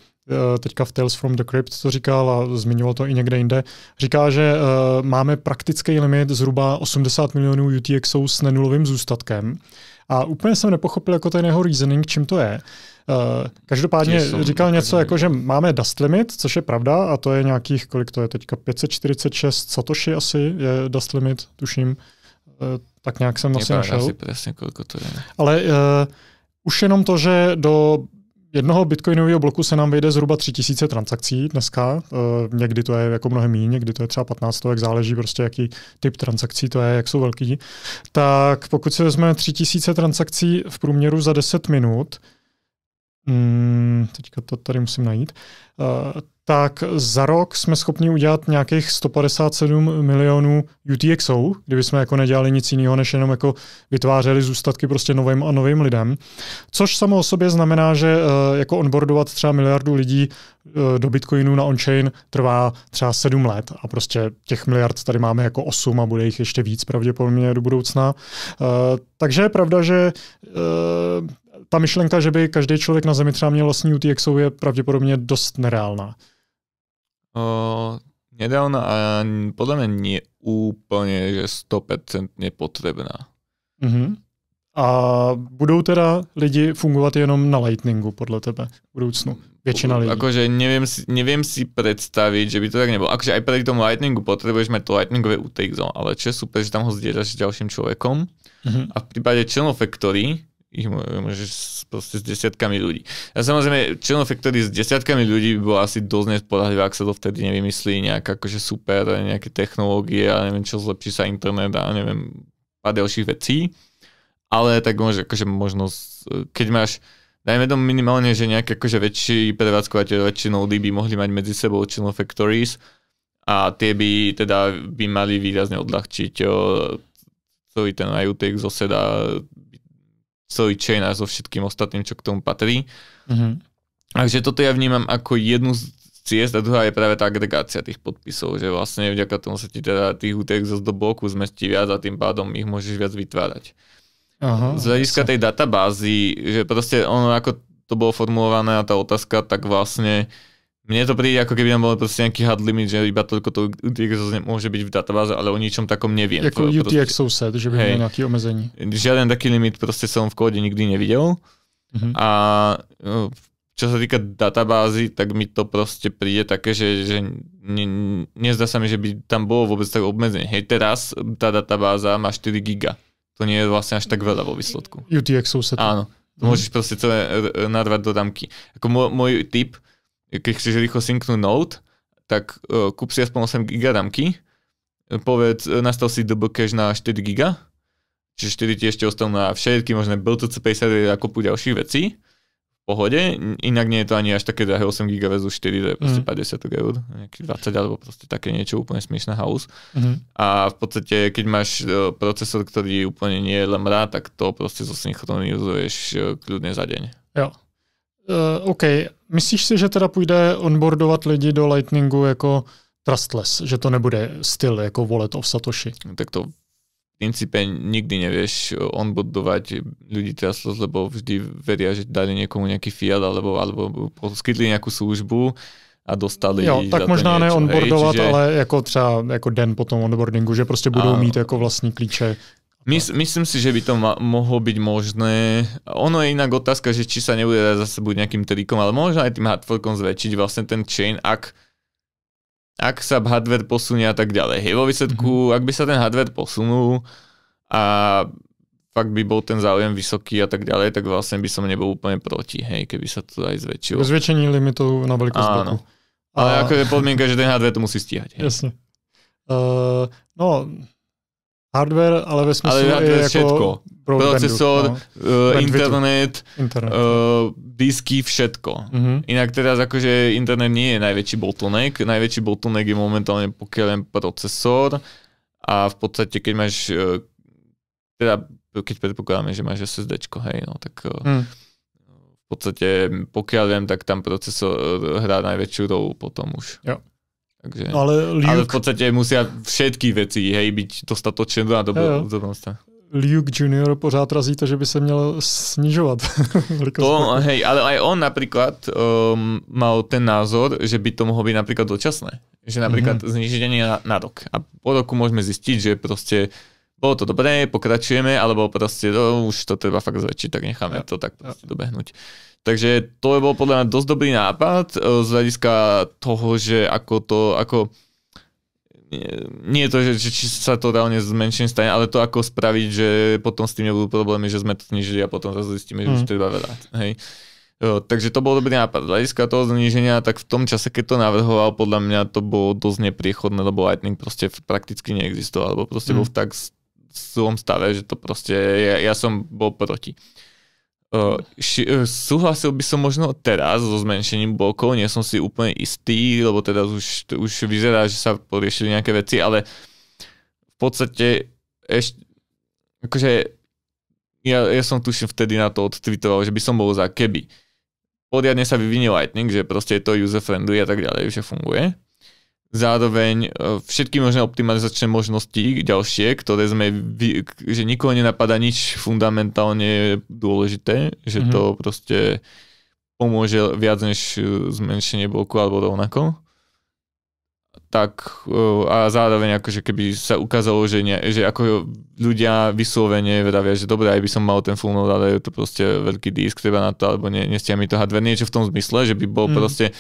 teďka v Tales from the Crypt to říkal a zmiňoval to i někde jinde, říká, že máme praktický limit zhruba 80 milionů UTXO s nenulovým zůstatkem a úplně jsem nepochopil jako ten jeho reasoning, čím to je. Eh, každopádně jsou, říkal něco jako, že máme dust limit, což je pravda, a to je nějakých, kolik to je teďka, 546 satoshi asi je dust limit, tuším. Eh, tak nějak jsem asi našel. Asi presne, koľko to je. Ale uh, už jenom to, že do jednoho bitcoinového bloku se nám vyjde zhruba 3000 transakcí dneska. Uh, někdy to je jako mnohem méně, někdy to je třeba 15, jak záleží prostě, jaký typ transakcí to je, jak jsou velký. Tak pokud si vezmeme 3000 transakcí v průměru za 10 minut, Mm, teďka to tady musím najít, uh, tak za rok jsme schopni udělat nějakých 157 milionů UTXO, kdyby jsme jako nedělali nic jiného, než jenom jako vytvářeli zůstatky prostě novým a novým lidem. Což samo o sobě znamená, že uh, jako onboardovat třeba miliardu lidí uh, do Bitcoinu na on-chain trvá třeba 7 let a prostě těch miliard tady máme jako 8 a bude jich ještě víc pravděpodobně do budoucna. Uh, takže je pravda, že ta myšlenka, že by každý člověk na Zemi třeba měl vlastní UTXO, je pravděpodobně dost nereálná. Uh, nedávna a podle mě nie úplně, že 100% nepotřebná. Uh-huh. A budou teda lidi fungovat jenom na Lightningu podle tebe v budoucnu? Většina lidí. Akože neviem si, neviem si predstaviť, že by to tak nebolo. Akože aj pri tomu Lightningu potrebuješ mať to Lightningové UTXO, no, ale čo je super, že tam ho zdieľaš s ďalším človekom. Uh-huh. A v prípade Channel Factory ich môžeš proste s desiatkami ľudí. A samozrejme, Channel Factory s desiatkami ľudí by bolo asi dosť nespodahlivé, ak sa to vtedy nevymyslí nejak akože super, nejaké technológie a neviem čo, zlepší sa internet a neviem, a ďalších vecí. Ale tak môže, akože možnosť, keď máš dajme tomu minimálne, že nejaké akože väčší prevádzkovateľ, väčšie nódy by mohli mať medzi sebou channel factories a tie by teda by mali výrazne odľahčiť celý ten IoT zoseda a celý chain a so všetkým ostatným, čo k tomu patrí. Mm-hmm. Takže toto ja vnímam ako jednu z ciest a druhá je práve tá agregácia tých podpisov, že vlastne vďaka tomu sa ti teda tých útek zo do bloku zmestí viac a tým pádom ich môžeš viac vytvárať. Aha, z hľadiska tej databázy, že proste ono ako to bolo formulované a tá otázka, tak vlastne uh, mne to príde, ako keby tam bol proste nejaký hard limit, že iba toľko to UTXO môže byť v databáze, ale o ničom takom neviem. Ako UTXO set, že by hej, mal nejaké omezení. Žiaden taký limit proste som v kóde nikdy nevidel. Uh-huh. A no, čo sa týka databázy, tak mi to proste príde také, že, že ne, nezdá sa mi, že by tam bolo vôbec tak obmedzenie. Hej, teraz tá databáza má 4 giga. To nie je vlastne až tak veľa vo výsledku. UTXO set. Áno. Mhm. Môžeš proste celé e, e, narvať do tamky. Ako môj, môj tip, keď chceš rýchlo synknúť Note, tak uh, kúp si aspoň 8 GB ramky, povedz, e, nastav si double cache na 4 GB, čiže 4 ti ešte ostanú na všetky možné Bluetooth 50 a kopu ďalších vecí pohode, inak nie je to ani až také drahé 8 GB vs 4, to je proste mm. 50 eur, nejaký 20 alebo proste také niečo úplne smiešná house. mm A v podstate, keď máš e, procesor, ktorý úplne nie je rád, tak to proste zosynchronizuješ kľudne za deň. Jo. Uh, OK, Myslíš si, že teda půjde onboardovat lidi do Lightningu jako trustless, že to nebude styl jako wallet of Satoshi? No tak to v princípe nikdy nevieš onboardovať ľudí trustless, lebo vždy veria, že dali niekomu nejaký fiat alebo, alebo poskytli nejakú službu a dostali Jo, tak možná ne onboardovat, Hej, čiže... ale jako třeba jako den po tom onboardingu, že prostě budou a... mít jako vlastní klíče Mys, myslím si, že by to ma- mohlo byť možné. Ono je inak otázka, že či sa nebude dať zase buď nejakým trikom, ale možno aj tým hardforkom zväčšiť vlastne ten chain, ak, ak sa hardware posunie a tak ďalej. Hej, vo výsledku, mm-hmm. ak by sa ten hardware posunul a fakt by bol ten záujem vysoký a tak ďalej, tak vlastne by som nebol úplne proti, hej, keby sa to aj zväčšilo. Zväčšení limitu na veľkosť Áno. Ale a... akože podmienka, že ten hardware to musí stíhať. Hej. Jasne. Uh, no, Hardware, ale ve smyslu ale je ako všetko. Procesor, no. E, internet, internet. Uh, disky, všetko. Mm-hmm. Inak teraz akože internet nie je najväčší bottleneck. Najväčší bottleneck je momentálne pokiaľ len procesor a v podstate keď máš e, teda keď predpokladáme, že máš SSD, hej, no tak mm. v podstate pokiaľ viem, tak tam procesor hrá najväčšiu rolu potom už. Jo. Takže, ale, Luke... ale v podstate musia všetky veci hej, byť dostatočne na dobu Luke Junior pořád razí to, že by se měl snižovat. to, hej, ale aj on napríklad um, mal ten názor, že by to mohlo byť napríklad dočasné. Že napríklad mm-hmm. zniženie na, na rok. A po roku môžeme zistiť, že proste bolo to dobré, pokračujeme, alebo proste no, už to treba fakt zväčšiť, tak necháme ja. to tak proste dobehnúť. Takže to bol podľa mňa dosť dobrý nápad e, z hľadiska toho, že ako to, ako nie je to, že, že či sa to reálne zmenším stane, ale to ako spraviť, že potom s tým nebudú problémy, že sme to znižili a potom zase zistíme, že mm. už mhm. treba veľa. Hej. Jo, e, takže to bol dobrý nápad. Z hľadiska toho zníženia, tak v tom čase, keď to navrhoval, podľa mňa to bolo dosť nepriechodné, lebo Lightning proste prakticky neexistoval, alebo proste mm. bol mhm. v tak zlom stave, že to proste, ja, ja som bol proti. Uh, ši- uh, súhlasil by som možno teraz so zmenšením blokov, nie som si úplne istý, lebo teda už, už vyzerá, že sa poriešili nejaké veci, ale v podstate ešte, akože ja, ja som tuším vtedy na to odtvitoval, že by som bol za keby. Poriadne sa vyvinie Lightning, že proste je to user friendly a tak ďalej, že funguje zároveň e, všetky možné optimalizačné možnosti ďalšie, ktoré sme, že nikoho nenapadá nič fundamentálne dôležité, že mm-hmm. to mhm. proste pomôže viac než e, zmenšenie bloku alebo rovnako. Tak e, a zároveň akože keby sa ukázalo, že, nie, že ako ľudia vyslovene vedavia, že dobre, aj by som mal ten full node, ale je to proste veľký disk, treba na to, alebo ne, nestia mi to hardware, niečo v tom zmysle, že by bol mm. proste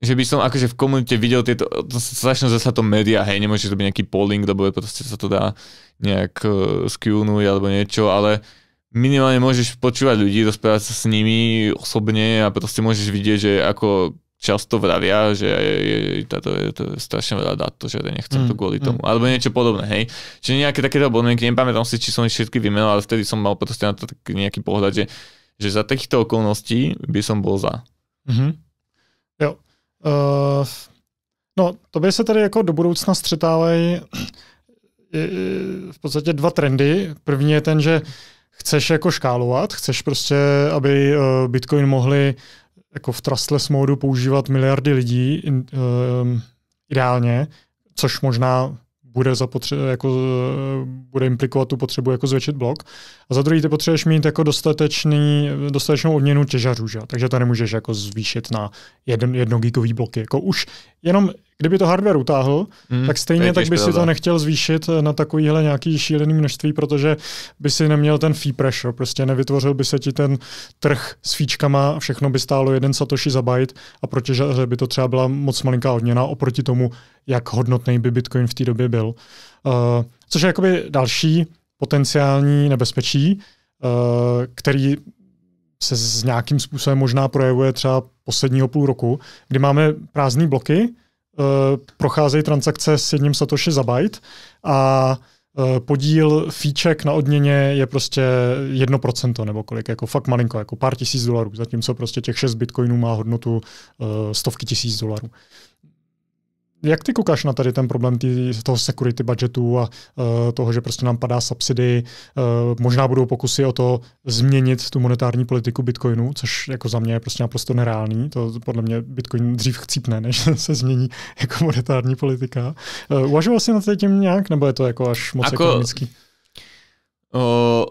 že by som akože v komunite videl tieto, strašne zase to média, hej, nemôže to byť nejaký polling, lebo proste sa to dá nejak uh, e, skjúnuť alebo niečo, ale minimálne môžeš počúvať ľudí, rozprávať sa s nimi osobne a proste môžeš vidieť, že ako často vravia, že je, je, táto, je to strašne veľa dát, to, že nechcem mm, to kvôli mm. tomu. Alebo niečo podobné, hej. Čiže nejaké takéto podmienky, nepamätám si, či som ich všetky vymenoval, ale vtedy som mal proste na to nejaký pohľad, že, že za takýchto okolností by som bol za. Mm-hmm. Jo. Uh, no, tobě se tady jako do budoucna střetávají v podstatě dva trendy. První je ten, že chceš jako škálovat, chceš prostě, aby eh, Bitcoin mohli jako v trustless modu používat miliardy lidí uh, ideálně, což možná bude, zapotře- jako, e, bude implikovat tu potřebu jako zvětšit blok. A za druhý, ty potřebuješ mít jako dostatečný, dostatečnou odměnu těžařů, že? takže to nemůžeš jako zvýšit na jedno gigový bloky. Jako už jenom kdyby to hardware utáhl, mm, tak stejně tak by si to nechtěl zvýšit eh, na takovýhle nějaký šílený množství, protože by si neměl ten fee pressure, prostě nevytvořil by se ti ten trh s fíčkama a všechno by stálo jeden satoshi za byte a protože by to třeba byla moc malinká odměna oproti tomu, jak hodnotný by Bitcoin v té době byl. Uh, což je jakoby další potenciální nebezpečí, uh, který se s nějakým způsobem možná projevuje třeba posledního půl roku, kdy máme prázdné bloky, Eh, procházejí transakce s jedním satoshi za byte a eh, podíl fíček na odměně je prostě 1% nebo kolik, jako fakt malinko, jako pár tisíc dolarů, zatímco prostě těch 6 bitcoinů má hodnotu eh, stovky tisíc dolarů. Jak ty koukáš na tady ten problém tý, toho security budgetu a uh, toho, že prostě nám padá subsidy, uh, možná budou pokusy o to změnit tu monetární politiku Bitcoinu, což jako za mě je prostě naprosto nereálný. To podle mě Bitcoin dřív chcípne, než se změní jako monetární politika. Uh, uvažoval jsi nad tím nějak, nebo je to jako až moc ako, ekonomický? O,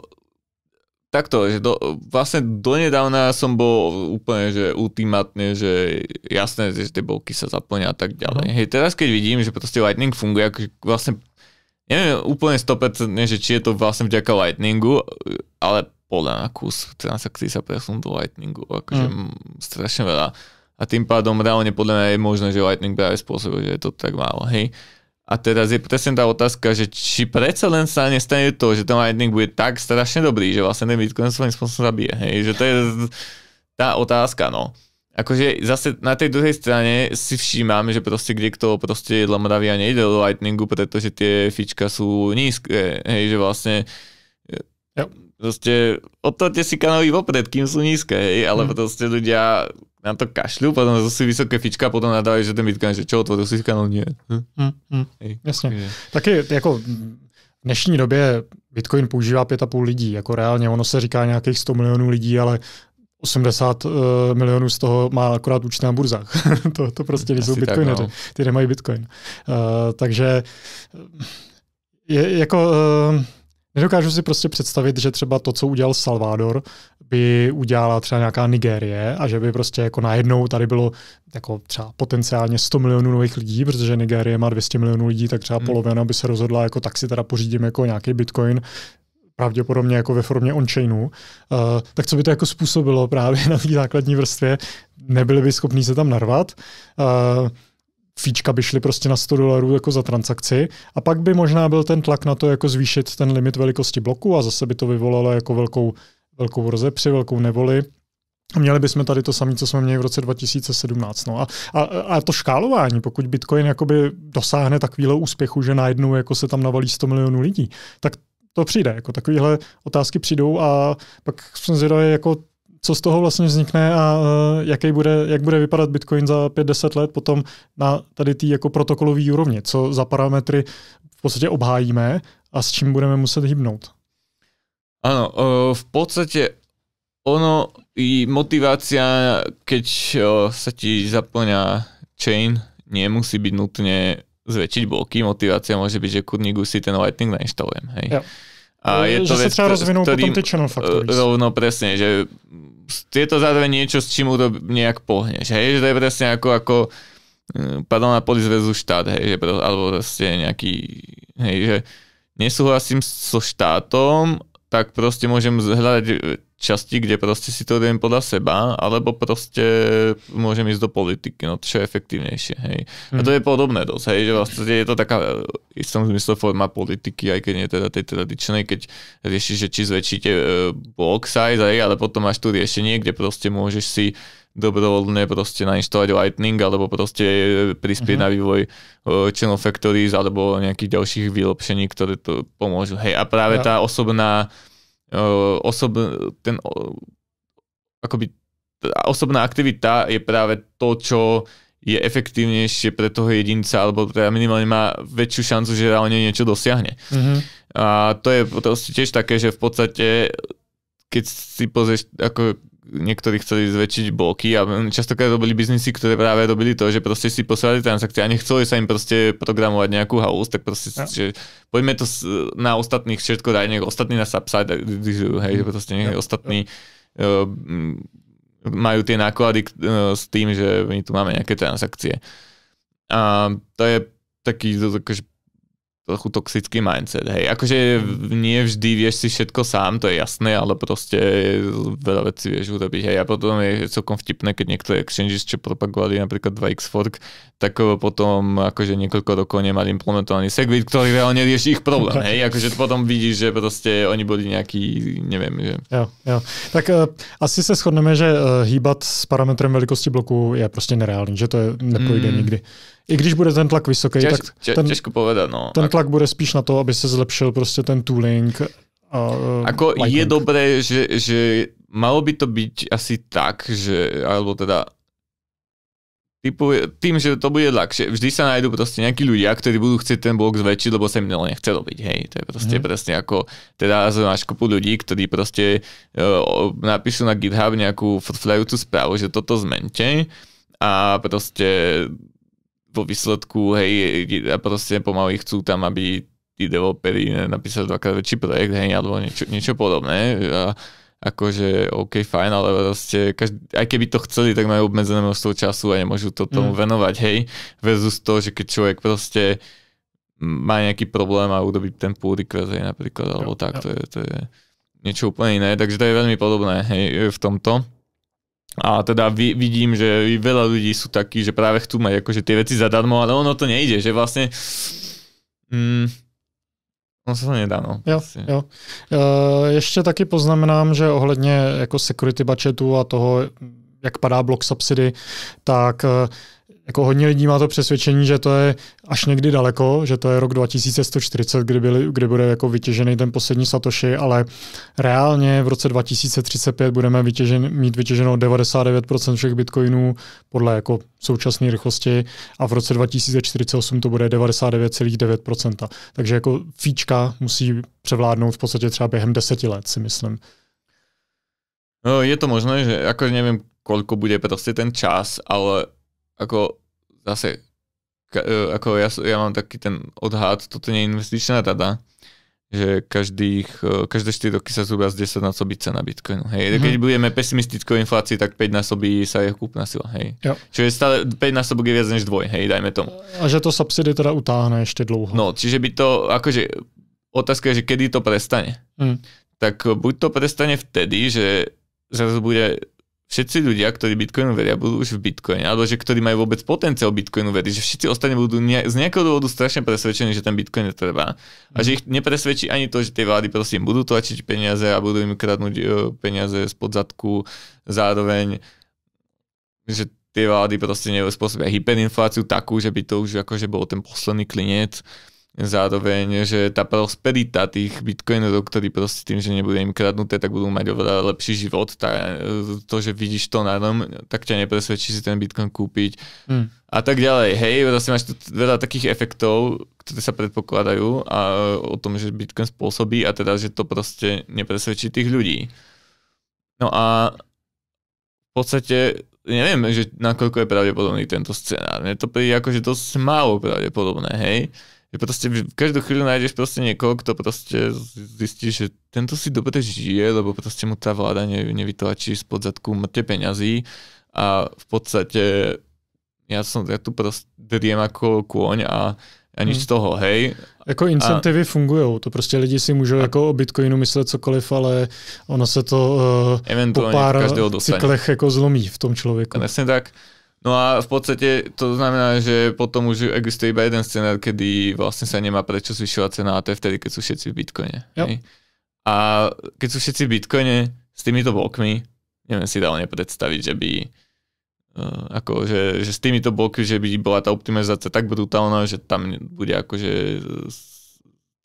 takto, že do, vlastne donedávna som bol úplne, že ultimátne, že jasné, že tie bolky sa zaplňa a tak ďalej. Uh-huh. Hej, teraz keď vidím, že proste Lightning funguje, ako vlastne, neviem úplne 100%, ne, že či je to vlastne vďaka Lightningu, ale podľa na kus transakcií sa presunú do Lightningu, akože uh-huh. strašne veľa. A tým pádom reálne podľa mňa je možné, že Lightning práve spôsobil, že je to tak málo, hej. Uh, a teraz je presne tá otázka, že či predsa len sa nestane to, že ten Lightning bude tak strašne dobrý, že vlastne ten Bitcoin svojím spôsobom zabije. Hej? Že to je tá otázka, no. Akože zase na tej druhej strane si všímam, že proste kde kto proste lamravia nejde do Lightningu, pretože tie fička sú nízke. Hej? Že vlastne jo. proste odtote si kanály vopred, kým sú nízke, hej? ale hmm. proste ľudia nám to kašľú, potom zase vysoké fička, potom nadávajú, že ten Bitcoin, že čo otvoril si kanál, nie. Hm? Mm, mm, Ej, Tak Je. Taky jako v dnešní době Bitcoin používá 5,5 lidí, jako reálně ono se říká nějakých 100 milionů lidí, ale 80 uh, eh, milionů z toho má akorát účty na burzách. to, to prostě nejsou Bitcoiny, tak, no. ty nemají bitcoin. Uh, takže eh, je jako... Uh, Nedokážu si prostě představit, že třeba to, co udělal Salvador, by udělala třeba nějaká Nigérie a že by prostě jako najednou tady bylo jako třeba potenciálně 100 milionů nových lidí, protože Nigérie má 200 milionů lidí, tak třeba hmm. polovina by se rozhodla, jako tak si teda pořídím jako nějaký bitcoin, pravděpodobně jako ve formě on-chainu, uh, tak co by to jako způsobilo právě na té základní vrstvě, nebyli by schopní se tam narvat. Uh, fíčka by šly prostě na 100 dolarů jako za transakci a pak by možná byl ten tlak na to jako zvýšit ten limit velikosti bloku a zase by to vyvolalo jako velkou, velkou rozepři, velkou nevoli. Měli bychom tady to samé, co jsme měli v roce 2017. No a, a, a to škálování, pokud Bitcoin jakoby dosáhne takového úspěchu, že najednou jako se tam navalí 100 milionů lidí, tak to přijde. Jako takovéhle otázky přijdou a pak jsem zvědavý, jako co z toho vlastně vznikne a e, jaký bude, jak bude vypadat Bitcoin za 5-10 let potom na tady té jako protokolové úrovni, co za parametry v podstatě obhájíme a s čím budeme musieť Ano, uh, v podstatě ono i motivácia, keď e, sa ti zaplňa chain, nemusí byť nutne zväčšiť bloky. Motivácia môže byť, že kudník už si ten lightning nainštalujem. Hej. Ja. A je že to že vec, sa treba rozvinú ktorým, potom tie channel factories. Rovno no, presne, že je to zároveň niečo, s čím urob, nejak pohneš. Hej, že to je presne ako, ako e, padol na poli zväzu štát, hej, že, alebo proste nejaký, hej, že nesúhlasím so štátom, tak proste môžem hľadať e, časti, kde proste si to viem podľa seba, alebo proste môžem ísť do politiky, no čo je efektívnejšie, hej. A to hm. je podobné dosť, hej, že vlastne je to taká v istom zmysle forma politiky, aj keď nie teda tej tradičnej, keď riešiš, že či zväčšíte uh, block size, hej, ale potom máš tu riešenie, kde proste môžeš si dobrovoľne proste nainštalovať Lightning alebo proste e, prispieť uh-huh. na vývoj uh, Channel Factories alebo nejakých ďalších vylepšení, ktoré to pomôžu. Hej, a práve ja. tá osobná osob, ten, akoby, osobná aktivita je práve to, čo je efektívnejšie pre toho jedinca, alebo teda minimálne má väčšiu šancu, že reálne niečo dosiahne. Mm-hmm. A to je proste tiež také, že v podstate, keď si pozrieš, ako niektorí chceli zväčšiť bloky a častokrát robili biznisy, ktoré práve robili to, že proste si posielali transakcie a nechceli sa im proste programovať nejakú house, tak proste, ja. že poďme to na ostatných všetko daj, nech ostatní na subside, hej, že proste nech ja. ostatní ja. E, majú tie náklady e, s tým, že my tu máme nejaké transakcie. A to je taký akože, trochu toxický mindset, hej. Akože nie vždy vieš si všetko sám, to je jasné, ale proste veľa vecí vieš urobiť. Hej. A potom je celkom vtipné, keď niektoré exchanges, čo propagovali napríklad 2x fork, tak eh, potom akože niekoľko rokov nemali implementovaný segwit, ktorý reálne rieši ich problém, hej. Akože potom vidíš, že proste oni boli nejaký, neviem, že... Jo, jo. Tak uh, asi se shodneme, že uh, hýbat s parametrem velikosti bloku je prostě nereálný, že to je, neprojde mm. nikdy. I když bude ten tlak vysoký, těž, tak ten, těžko povedať, no. ten tlak bude spíš na to, aby se zlepšil prostě ten tooling. A, e, Ako lighting. je dobré, že, že malo by to byť asi tak, že, alebo teda typu, tým, že to bude ľahšie, vždy sa nájdú proste nejakí ľudia, ktorí budú chcieť ten blok zväčšiť, lebo sa im to nechce robiť, hej. To je proste mm. presne ako, teda máš kopu ľudí, ktorí proste uh, napíšu na GitHub nejakú frflajúcu správu, že toto zmente a proste po výsledku, hej, a proste pomaly chcú tam, aby tí developeri napísali dvakrát väčší projekt, hej, alebo niečo, niečo podobné. A akože OK, fajn, ale proste, každý, aj keby to chceli, tak majú obmedzené množstvo času a nemôžu to tomu mm. venovať, hej, versus to, že keď človek proste má nejaký problém a urobiť ten pull request, hej, napríklad, alebo jo, tak, jo. To, je, to je niečo úplne iné, takže to je veľmi podobné, hej, v tomto. A teda vidím, že veľa ľudí sú takí, že práve chcú mať akože tie veci zadarmo, ale ono to nejde, že vlastne mm, No se to nedá, no. Jo, jo. E, ještě taky poznamenám, že ohledně jako security budgetu a toho, jak padá blok subsidy, tak e, jako hodně lidí má to přesvědčení, že to je až někdy daleko, že to je rok 2140, kdy, byli, kdy bude jako vytěžený ten poslední Satoshi, ale reálně v roce 2035 budeme vytěžen, mít vytěženo 99% všech bitcoinů podle jako současné rychlosti a v roce 2048 to bude 99,9%. Takže jako fíčka musí převládnout v podstatě třeba během deseti let, si myslím. No, je to možné, že jako nevím, koľko bude proste ten čas, ale ako zase, e, ako ja, ja mám taký ten odhad, toto nie je investičná rada, že každých, e, každé 4 roky sa zhruba z 10 násobí cena Bitcoinu. Hej. Mm-hmm. Keď budeme pesimistickou inflácii, tak 5 násobí sa jeho kúpna sila. Hej. Jo. Čiže stále 5 násobok je viac než dvoj, hej, dajme tomu. A že to subsidy teda utáhne ešte dlouho. No, čiže by to, akože, otázka je, že kedy to prestane. Mm. Tak buď to prestane vtedy, že zrazu bude všetci ľudia, ktorí Bitcoinu veria, budú už v Bitcoine, alebo že ktorí majú vôbec potenciál Bitcoinu veriť, že všetci ostatní budú ne, z nejakého dôvodu strašne presvedčení, že ten Bitcoin netreba. A že ich nepresvedčí ani to, že tie vlády proste im budú tlačiť peniaze a budú im kradnúť e, peniaze spod zadku, zároveň, že tie vlády proste spôsobia hyperinfláciu takú, že by to už akože bol ten posledný klinec zároveň, že tá prosperita tých bitcoinerov, ktorí proste tým, že nebude im kradnuté, tak budú mať oveľa lepší život. Tá, to, že vidíš to na tom, tak ťa nepresvedčí si ten bitcoin kúpiť. Mm. A tak ďalej. Hej, proste máš tu veľa takých efektov, ktoré sa predpokladajú a o tom, že bitcoin spôsobí a teda, že to proste nepresvedčí tých ľudí. No a v podstate neviem, že nakoľko je pravdepodobný tento scenár. Mne to príde akože dosť málo pravdepodobné, hej že proste v každú chvíľu nájdeš proste niekoho, kto proste zistí, že tento si dobre žije, lebo proste mu tá vláda ne, nevytlačí spod zadku mŕte peňazí a v podstate ja som ja tu proste driem ako kôň a a nič mhm. z toho, hej. Jako incentivy a... fungují, to prostě lidi si můžou a... jako o Bitcoinu myslet cokoliv, ale ono se to uh, po pár cyklech jako zlomí v tom člověku. Presne tak. No a v podstate to znamená, že potom už existuje iba jeden scenár, kedy vlastne sa nemá prečo zvyšovať cena a to je vtedy, keď sú všetci v bitcoine. Yep. A keď sú všetci v bitcoine s týmito blokmi, neviem si dávne predstaviť, že by uh, ako, že, že s týmito blokmi, že by bola tá optimizácia tak brutálna, že tam bude ako,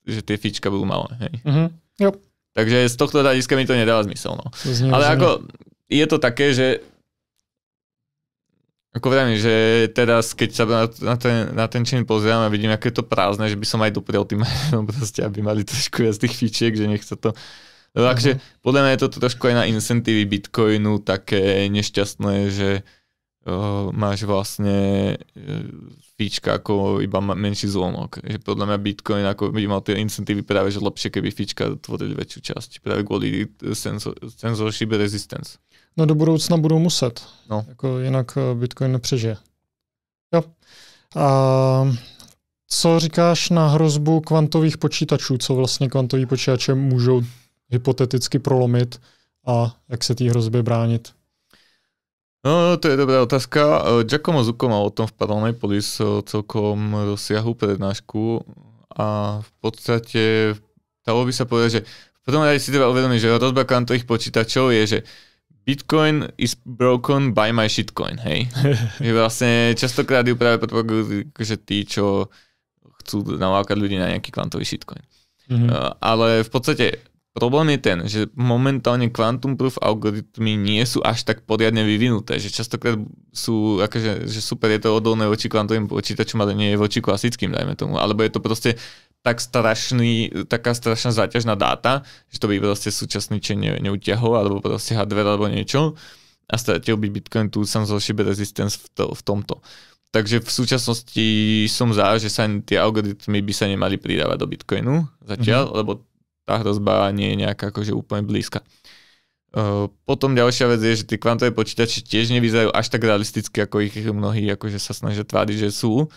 že tie fička budú malé. Hej. Mm-hmm. Yep. Takže z tohto hľadiska mi to nedáva zmysel. No. Znie, Ale ako, je to také, že ako vravím, že teraz, keď sa na, na, ten, na ten čin pozriem a vidím, aké je to prázdne, že by som aj doprel tým no, proste, aby mali trošku viac tých fičiek, že nech sa to... No, mhm. takže uh-huh. podľa mňa je to trošku aj na incentívy Bitcoinu také nešťastné, že uh, máš vlastne uh, fička ako iba menší zlomok. Že podľa mňa Bitcoin ako by mal tie incentívy práve, že lepšie, keby fička tvorili väčšiu časť. Práve kvôli e, sensor, sensorship resistance. No do budoucna budou muset. No. Jako jinak eh, Bitcoin nepřežije. Jo. A co říkáš na hrozbu kvantových počítačů, co vlastně kvantový počítače můžou hypoteticky prolomit a jak se té hrozbě bránit? No, no, no to je dobrá otázka. Eh, Giacomo Zucco mal o tom v polis eh, celkom rozsiahu prednášku a v podstate dalo by sa povedať, že v prvom rade si treba uvedomiť, že hrozba kvantových počítačov je, že Bitcoin is broken by my shitcoin, hej. Je vlastne častokrát ju práve podporujú že akože tí, čo chcú nalákať ľudí na nejaký kvantový shitcoin. Mm-hmm. Uh, ale v podstate problém je ten, že momentálne quantum proof algoritmy nie sú až tak poriadne vyvinuté, že častokrát sú, akože, že super je to odolné voči kvantovým počítačom, ale nie je voči klasickým, dajme tomu. Alebo je to proste tak strašný, taká strašná záťaž na dáta, že to by proste súčasniče ne, neutiahol, alebo proste hardware, alebo niečo a stratil by Bitcoin sam censorship resistance v, to, v tomto. Takže v súčasnosti som za, že sa tie algoritmy by sa nemali pridávať do Bitcoinu zatiaľ, mm-hmm. lebo tá hrozba nie je nejaká akože úplne blízka. Uh, potom ďalšia vec je, že tie kvantové počítače tiež nevyzerajú až tak realisticky, ako ich mnohí akože sa snažia tváriť, že sú. Uh,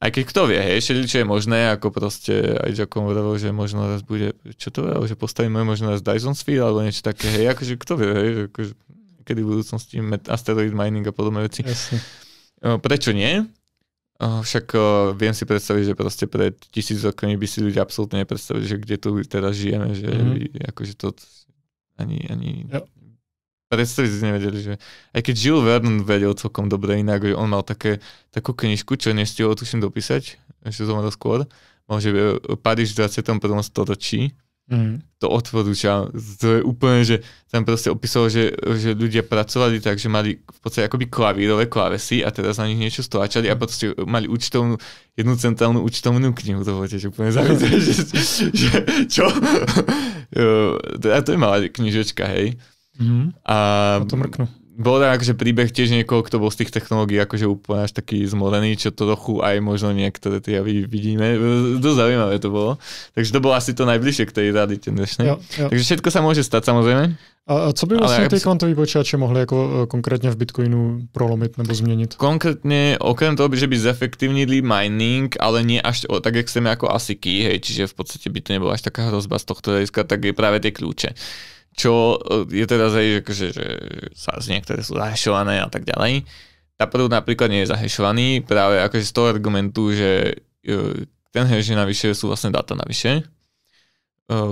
aj keď kto vie, hej, čo je možné, ako proste aj Jackom vravel, že možno raz bude, čo to vravel, že postavíme možno raz Dyson Sphere alebo niečo také, hej, akože kto vie, hej, že akože, kedy v budúcnosti asteroid mining a podobné veci. Jasne. Prečo nie? Však viem si predstaviť, že proste pred tisíc rokmi by si ľudia absolútne nepredstavili, že kde tu teraz žijeme, že mm-hmm. akože to ani, ani Predstaviť si nevedeli, že aj keď Jill Vernon vedel celkom dobre inak, že on mal také, takú knižku, čo nestihol tuším dopísať, ešte to skôr, mal, že e, Paríž v 21. storočí, Mm. To odporúča, To je úplne, že tam proste opísal, že, že ľudia pracovali tak, že mali v podstate akoby klavírové klavesy a teraz na nich niečo stlačali a mm. proste mali účtovnú, jednu centrálnu účtovnú knihu. To bolo tiež úplne zaujímavé, že, že, čo? E, a to je malá knižočka, hej. Mm-hmm. A to mrknú. Bol tam akože príbeh tiež niekoho, kto bol z tých technológií akože úplne až taký zmorený, čo to trochu aj možno niektoré tie javy vidíme. Dosť zaujímavé to bolo. Takže to bolo asi to najbližšie k tej rady ten dnešnej. Jo, jo. Takže všetko sa môže stať samozrejme. A co by vlastne tie kvantoví počítače mohli ako e, konkrétne v Bitcoinu prolomiť nebo zmeniť? Konkrétne, okrem toho, že by zefektívnili mining, ale nie až o, tak chceme, ako ASICy, hej, čiže v podstate by to nebola až taká hrozba z tohto hľadiska, tak je práve tie kľúče čo e, je teda akože, že, že, že sa z niektoré sú zahešované a tak ďalej. Tá prvú napríklad nie je zahešovaný, práve akože z toho argumentu, že e, ten hash je navyše, sú vlastne dáta navyše, e,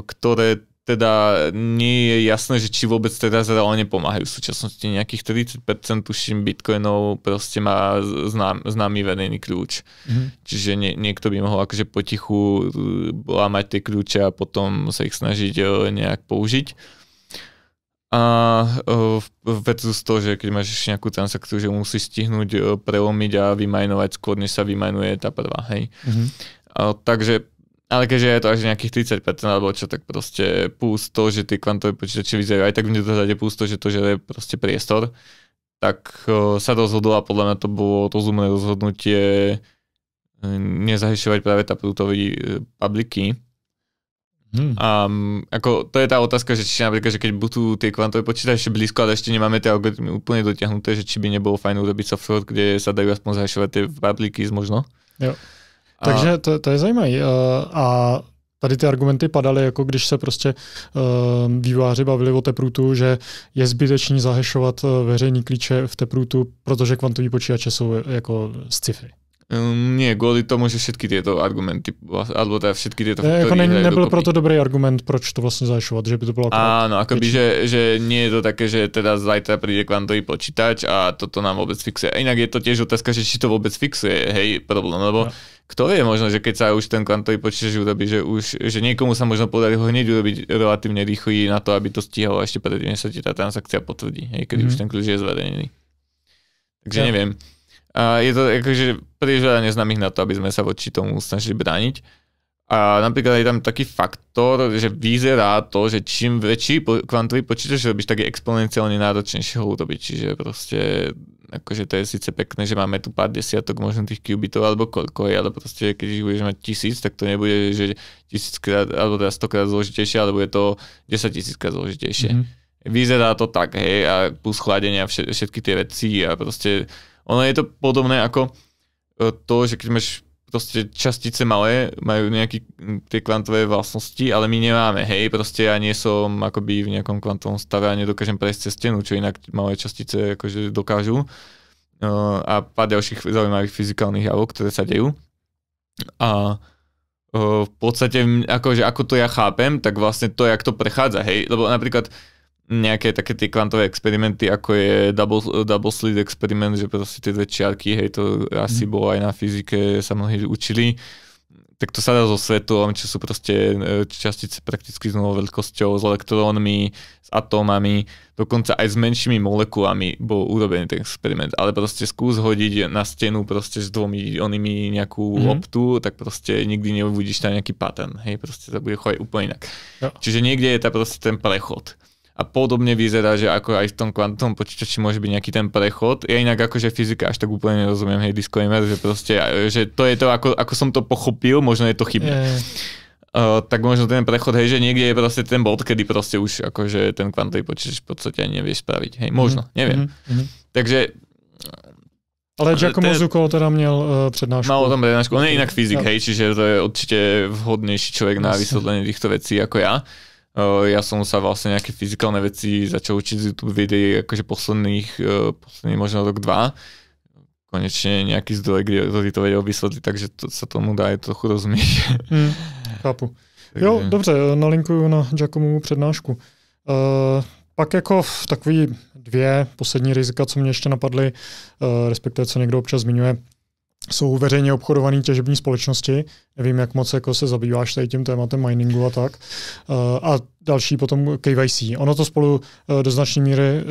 ktoré teda nie je jasné, že či vôbec teda reálne pomáhajú. V súčasnosti nejakých 30% tuším bitcoinov proste má znám, známy verejný kľúč. Mm-hmm. Čiže nie, niekto by mohol akože potichu lámať tie kľúče a potom sa ich snažiť nejak použiť a e, versus to, že keď máš nejakú transakciu, že musíš stihnúť e, prelomiť a vymajnovať skôr, než sa vymajnuje tá prvá, hej. Mm-hmm. A, takže, ale keďže je to až nejakých 30% alebo čo, tak proste plus to, že tie kvantové počítače vyzerajú aj tak v nedozade plus to, že to je proste priestor, tak uh, sa rozhodlo a podľa mňa to bolo rozumné rozhodnutie nezahyšovať práve tá prútový publiky, Hmm. Um, ako, to je tá otázka, že či napríklad, že keď budú tie kvantové počítače blízko, ale ešte nemáme tie algoritmy úplne dotiahnuté, že či by nebolo fajn urobiť software, kde sa dajú aspoň zhašovať tie publiky možno. Jo. A... Takže to, to je zajímavé. Eh, a tady ty argumenty padaly, jako když se prostě uh, ehm, výváři bavili o teprutu, že je zbytečný zahešovat eh, veřejný klíče v teprutu, protože kvantový počítače jsou eh, jako sci-fi. Um, nie, kvôli tomu, že všetky tieto argumenty, alebo teda všetky tieto eh, faktory... ako ne, nebyl dokopy. proto dobrý argument, proč to vlastne zajšovať, že by to bolo... Áno, akoby, že, že nie je to také, že teda zajtra príde kvantový počítač a toto nám vôbec fixuje. Inak je to tiež otázka, že či to vôbec fixuje, hej, problém, lebo no. kto vie, možno, že keď sa už ten kvantový počítač urobí, že už, že niekomu sa možno podarí ho hneď urobiť relatívne rýchly na to, aby to stihalo ešte predtým, než sa ti tá transakcia potvrdí, hej, keď mm. už mhm. ten kľúč je zverejnený. Takže ja. neviem. A je to akože príliš veľa neznámych na to, aby sme sa voči tomu snažili brániť. A napríklad je tam taký faktor, že vyzerá to, že čím väčší kvantový počítač robíš, tak je exponenciálne náročnejšie ho urobiť. Čiže proste, akože to je síce pekné, že máme tu pár desiatok možno tých qubitov alebo koľko je, ale proste keď ich budeš mať tisíc, tak to nebude, že tisíckrát alebo teda stokrát zložitejšie, alebo je to desať tisíckrát zložitejšie. Mm-hmm. Vyzerá to tak, hej, a plus chladenia všetky tie veci a proste ono je to podobné ako e, to, že keď máš proste častice malé, majú nejaké tie kvantové vlastnosti, ale my nemáme, hej, proste ja nie som akoby v nejakom kvantovom stave a nedokážem prejsť cez stenu, čo inak malé častice akože dokážu e, a pár ďalších zaujímavých fyzikálnych javov, ktoré sa dejú. A e, v podstate, akože ako to ja chápem, tak vlastne to, jak to prechádza, hej, lebo napríklad nejaké také tie kvantové experimenty, ako je double, double slit experiment, že proste tie dve čiarky, hej, to asi mm. bolo aj na fyzike, sa mnohí učili, tak to sa dá so svetlom, čo sú proste e, častice prakticky s novou veľkosťou, s elektrónmi, s atómami, dokonca aj s menšími molekulami bol urobený ten experiment, ale proste skús hodiť na stenu proste s dvomi onými nejakú mm. loptu, tak proste nikdy neuvidíš tam nejaký pattern, hej, proste sa bude chovať úplne inak. No. Čiže niekde je tá proste ten prechod a podobne vyzerá, že ako aj v tom kvantovom počítači môže byť nejaký ten prechod. Ja inak akože fyzika až tak úplne nerozumiem, hej, disclaimer, že proste, že to je to, ako, ako som to pochopil, možno je to chybné. Yeah. Uh, tak možno ten prechod, hej, že niekde je proste ten bod, kedy proste už akože ten kvantový počítač v podstate ani nevieš spraviť. Hej, možno, mm-hmm. neviem. Mm-hmm. Takže ale Giacomo Zuko teda měl uh, přednášku. Mal tam prednášku, on je inak fyzik, ja. hej, čiže to je určite vhodnejší človek na vysvetlenie týchto vecí ako ja ja som sa vlastne nejaké fyzikálne veci začal učiť z YouTube videí akože posledných, posledný možno rok, dva. Konečne nejaký zdroj, kde to, to vedel vysvetliť, takže to, sa tomu dá aj trochu rozumieť. Mm, chápu. Takže... Jo, dobře, nalinkuju na Giacomovu přednášku. Uh, pak jako takový dvě poslední rizika, co mě ještě napadly, uh, respektive co někdo občas zmiňuje, jsou veřejně obchodované těžební společnosti, Nevím, jak moc jako se zabýváš tady tím tématem miningu a tak. Eh, a další potom KYC. Ono to spolu eh, do značné míry eh,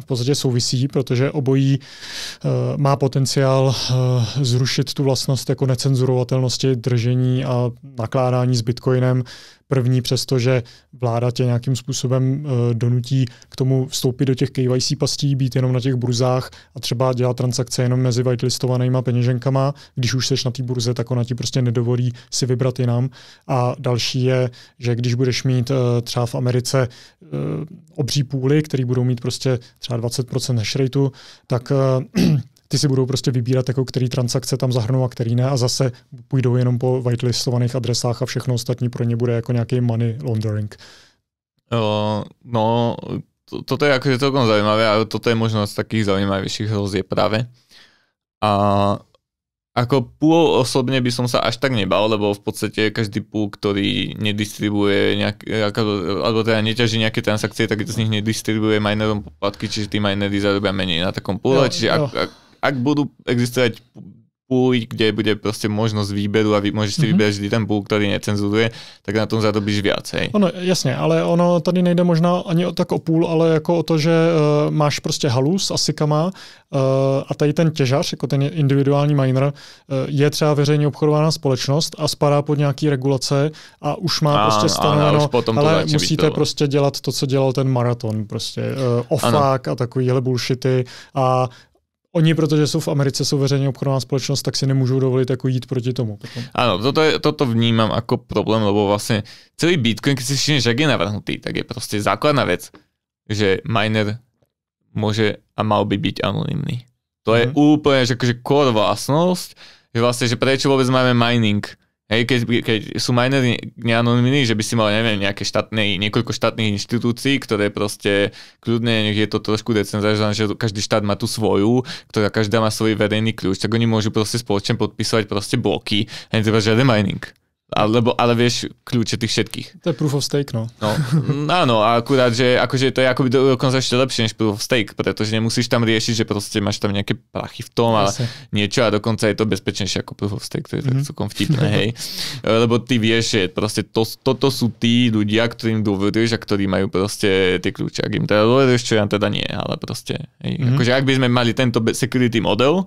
v podstatě souvisí, protože obojí má potenciál zrušit tu vlastnost jako necenzurovatelnosti držení a nakládání s bitcoinem. První přesto, že vláda tě nějakým způsobem donutí k tomu vstoupit do těch KYC pastí, být jenom na těch burzách a třeba dělat transakce jenom mezi whitelistovanýma peněženkama. Když už seš na té burze, tak ona ti prostě nedo dovolí si vybrat jinam. A další je, že když budeš mít eh, třeba v Americe eh, obří půly, které budou mít prostě třeba 20% hash rateu, tak eh, ty si budou prostě vybírat, jako který transakce tam zahrnou a který ne a zase půjdou jenom po whitelistovaných adresách a všechno ostatní pro ně bude jako nějaký money laundering. Uh, no, to, toto je akože celkom zaujímavé a toto je možno z takých zaujímavejších hrozieb práve. A ako púl osobne by som sa až tak nebal, lebo v podstate každý púl, ktorý nedistribuje nejak, e, alebo teda neťaží nejaké transakcie, tak z nich nedistribuje minerom poplatky, čiže tí minery zarobia menej na takom púle. čiže Ak, ak, ak budú existovať púli, kde bude proste možnosť výberu a vy, môžeš si mhm. vyberať vždy ten púl, ktorý necenzuruje, tak na tom zarobíš viacej. Ono, jasně, ale ono tady nejde možná ani o tak o půl, ale jako o to, že uh, máš prostě halus a asikama uh, e, a tady ten těžař, jako ten individuální miner, uh, je třeba veřejně obchodovaná společnost a spadá pod nějaký regulace a už má a, prostě stanoveno, ale musíte to. prostě dělat to, co dělal ten maraton, prostě uh, ofák a takovýhle bullshity a oni, protože jsou v Americe, jsou veřejně obchodná společnost, tak si nemůžou dovolit jako jít proti tomu. Potom. toto, je, toto vnímám jako problém, lebo vlastně celý Bitcoin, keď si všichni, jak je navrhnutý, tak je prostě základná věc, že miner může a mal by byť anonymný. To mm. je mhm. úplně že, že core vlastnost, že vlastně, že prečo vůbec máme mining – Hej, keď, keď sú minery neanonimní, že by si mal, neviem, nejaké štátne, niekoľko štátnych inštitúcií, ktoré proste kľudne, nech je to trošku decentralizované, že každý štát má tú svoju, ktorá každá má svoj verejný kľúč, tak oni môžu proste spoločne podpisovať proste bloky, a netreba žiadne mining. Alebo, ale vieš kľúče tých všetkých. To je proof of stake, no. no mm, áno, a akurát, že akože to je akoby dokonca ešte lepšie než proof of stake, pretože nemusíš tam riešiť, že proste máš tam nejaké prachy v tom Asi. niečo a dokonca je to bezpečnejšie ako proof of stake, to je mm-hmm. tak mhm. celkom vtipné, hej. E, lebo ty vieš, že proste to, toto sú tí ľudia, ktorým dôveruješ a ktorí majú proste tie kľúče. Ak im teda dôveruješ, čo ja teda nie, ale proste. Hej. Mm-hmm. Akože ak by sme mali tento security model,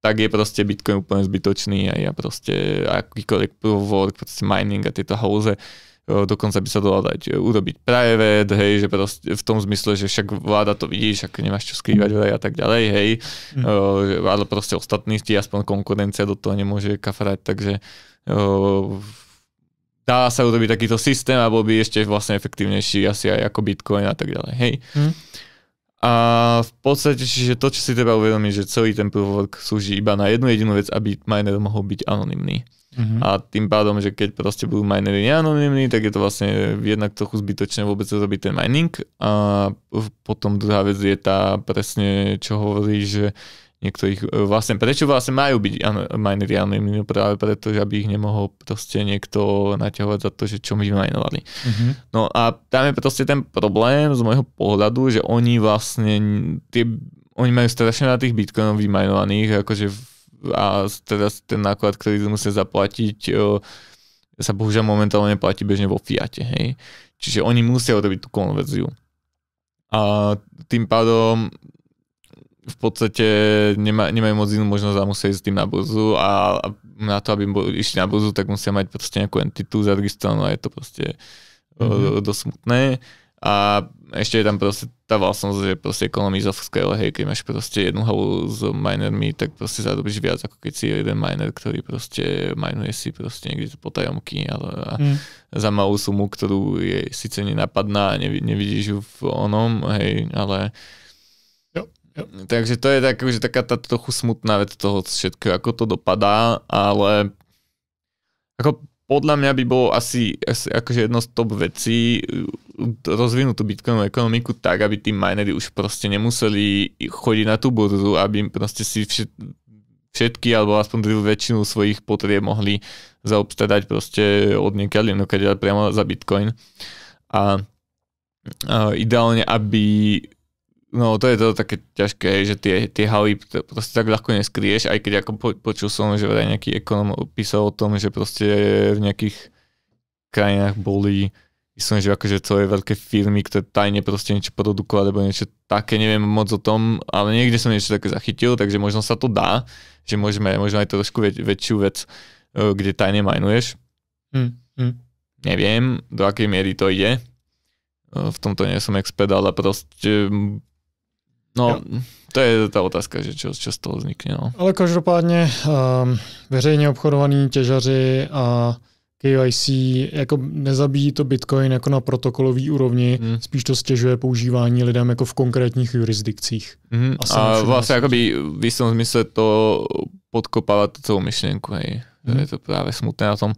tak je proste Bitcoin úplne zbytočný a ja proste akýkoľvek work, proste mining a tieto hose, e, dokonca by sa dalo dať e, urobiť private, hej, že proste v tom zmysle, že však vláda to vidí, však nemáš čo skrývať a tak ďalej, hej, mm. ale proste ostatní, ti aspoň konkurencia do toho nemôže kafrať, takže dá sa urobiť takýto systém a bol by ešte vlastne efektívnejší asi aj ako Bitcoin a tak ďalej, hej. Mm. A v podstate, čiže to, čo si treba uvedomiť, že celý ten prúvodok slúži iba na jednu jedinú vec, aby miner mohol byť anonymný. Uh-huh. A tým pádom, že keď proste budú minery neanonymní, tak je to vlastne jednak trochu zbytočné vôbec robiť ten mining. A potom druhá vec je tá presne, čo hovorí, že niekto ich e, vlastne, prečo vlastne majú byť minery anonimní, no práve preto, že aby ich nemohol proste niekto naťahovať za to, že čo my vymajnovali. Mm-hmm. No a tam je proste ten problém z môjho pohľadu, že oni vlastne, tie, oni majú strašne na tých bitcoinov vymajnovaných, akože a teraz ten náklad, ktorý musia zaplatiť, e, sa bohužiaľ momentálne platí bežne vo fiate, hej. Čiže oni musia urobiť tú konverziu. A tým pádom v podstate nema, nemajú moc inú možnosť a musia ísť s tým na burzu a, a na to, aby išli na burzu, tak musia mať proste nejakú entitu zaregistrovanú a je to proste mm-hmm. dosť smutné. A ešte je tam proste tá vlastnosť, že proste ekonomizovské. of hej, keď máš proste jednu halu s minermi, tak proste zarobíš viac, ako keď si jeden miner, ktorý proste minuje si proste niekde potajomky ale mm. za malú sumu, ktorú je síce nenapadná a nevidíš ju v onom, hej, ale Takže to je tak, že taká tá trochu smutná vec toho všetkého, ako to dopadá, ale ako podľa mňa by bolo asi, asi akože jedno z top vecí uh, rozvinúť tú bitcoinovú ekonomiku tak, aby tí minery už proste nemuseli chodiť na tú burzu, aby im proste si všet, všetky alebo aspoň väčšinu svojich potrieb mohli zaobstadať proste od niekaľ jednokaď priamo za bitcoin. A, a ideálne, aby No to je to také ťažké, že tie, tie haly proste tak ľahko neskrieš, aj keď ako po, počul som, že aj nejaký ekonom písal o tom, že proste v nejakých krajinách boli, myslím, že akože je veľké firmy, ktoré tajne proste niečo produkovali, alebo niečo také, neviem moc o tom, ale niekde som niečo také zachytil, takže možno sa to dá, že môžeme, môžeme aj trošku väč, väčšiu vec, e, kde tajne majnuješ. Hmm. Hmm. Neviem, do akej miery to ide. E, v tomto nie som expert, ale proste No, jo. to je ta otázka, že čo, čo z toho vznikne. No. Ale každopádně um, ehm, veřejně obchodovaní těžaři a KYC jako nezabíjí to Bitcoin jako na protokolový úrovni, hmm. spíš to stěžuje používání lidem jako v konkrétních jurisdikcích. Hmm. A, a vlastně jakoby v jistém smysle to podkopává tu celou myšlenku. Hej. Hmm. je to právě smutné na tom.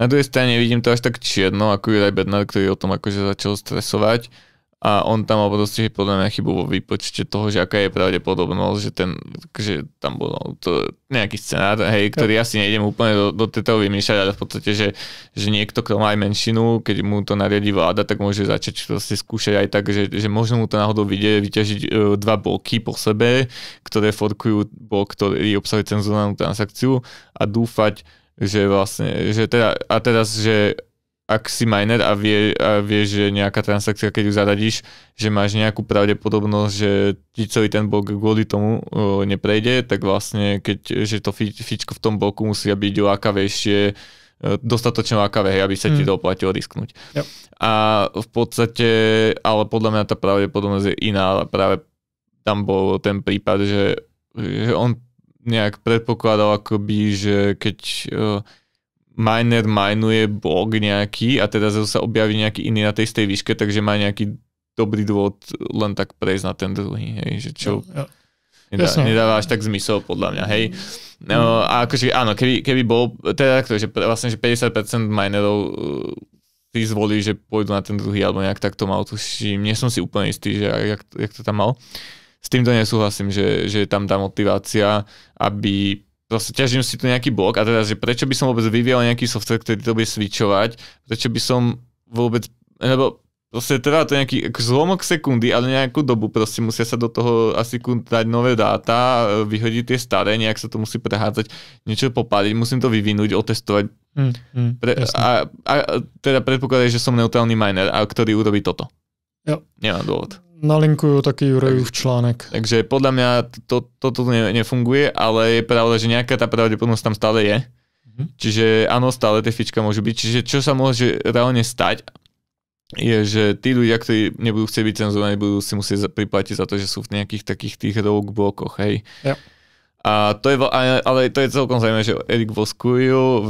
Na druhej strane vidím to až tak čierno, ako Juraj Bednar, ktorý o tom akože začal stresovať a on tam mal dosť podľa mňa chybu vo výpočte toho, že aká je pravdepodobnosť, že, ten, že tam bol no, to, nejaký scenár, hej, ktorý ja. asi nejdem úplne do, do tejto vymýšľať, ale v podstate, že, že niekto, kto má aj menšinu, keď mu to nariadí vláda, tak môže začať proste skúšať aj tak, že, že možno mu to náhodou vyjde vyťažiť e, dva bloky po sebe, ktoré forkujú blok, ktorý obsahuje cenzurovanú transakciu a dúfať, že vlastne, že teda, a teraz, že ak si miner a, vie, a že nejaká transakcia, keď ju zaradíš, že máš nejakú pravdepodobnosť, že ti celý ten blok kvôli tomu o, neprejde, tak vlastne, keď, že to fi, fičko v tom bloku musí byť lákavejšie, e, dostatočne lákavé, aby sa ti mm. risknúť. Yep. A v podstate, ale podľa mňa tá pravdepodobnosť je iná, ale práve tam bol ten prípad, že, že on nejak predpokladal akoby, že keď e, miner minuje blok nejaký a teda sa objaví nejaký iný na tej istej výške, takže má nejaký dobrý dôvod len tak prejsť na ten druhý, hej, že čo... Ja, ja. Nedá, nedáva až tak zmysel, podľa mňa, hej. No a akože áno, keby, keby bol, teda takto, že vlastne, že 50% minerov uh, si zvolí, že pôjdu na ten druhý, alebo nejak tak to mal, tuším, nie som si úplne istý, že jak, jak to tam mal. S týmto nesúhlasím, že, že je tam tá motivácia, aby zase ťažím si tu nejaký blok a teda, že prečo by som vôbec vyvíjal nejaký software, ktorý to bude switchovať, prečo by som vôbec, lebo proste trvá teda to nejaký zlomok sekundy, ale nejakú dobu proste musia sa do toho asi dať nové dáta, vyhodiť tie staré, nejak sa to musí prehádzať, niečo popáliť, musím to vyvinúť, otestovať. Mm, mm, Pre, a, a, teda predpokladaj, že som neutrálny miner, a ktorý urobí toto. Jo. Nemám dôvod. Nalinkujú taký Jurejov článek. Takže podľa mňa toto to, to, to ne, nefunguje, ale je pravda, že nejaká tá pravdepodobnosť tam stále je. Mhm. Čiže áno, stále tie fička môžu byť. Čiže čo sa môže reálne stať, je, že tí ľudia, ktorí nebudú chcieť byť cenzurovaní, budú si musieť priplatiť za to, že sú v nejakých takých tých rogue blokoch, hej. Ja. A to je, ale to je celkom zaujímavé, že Erik Voskuju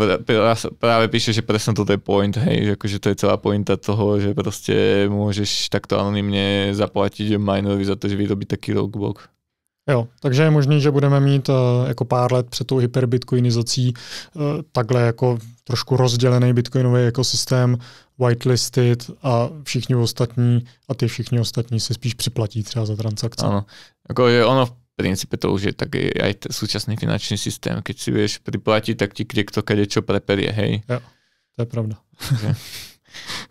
práve píše, že presne toto je point, hej, že akože to je celá pointa toho, že proste môžeš takto anonymne zaplatiť minorovi za to, že vyrobí taký rockbook. Jo, takže je možný, že budeme mít uh, jako pár let před tou hyperbitcoinizací uh, takhle jako trošku rozdělený bitcoinový ekosystém, whitelisted a všichni ostatní a ty všichni ostatní se spíš připlatí třeba za transakce. Ano, jako je ono v princípe to už je taký aj t- súčasný finančný systém. Keď si vieš priplatiť, tak ti kde kto kade čo preperie, hej? Jo, to je pravda.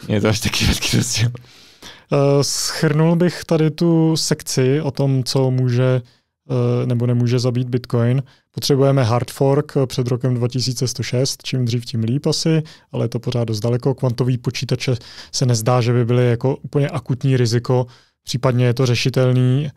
Nie je to až taký veľký rozdiel. Eh, schrnul bych tady tu sekci o tom, co může eh, nebo nemůže zabít Bitcoin. Potřebujeme hard fork eh, před rokem 2106, čím dřív, tím líp asi, ale je to pořád dost daleko. Kvantový počítače se nezdá, že by byly jako úplně akutní riziko, případně je to řešitelný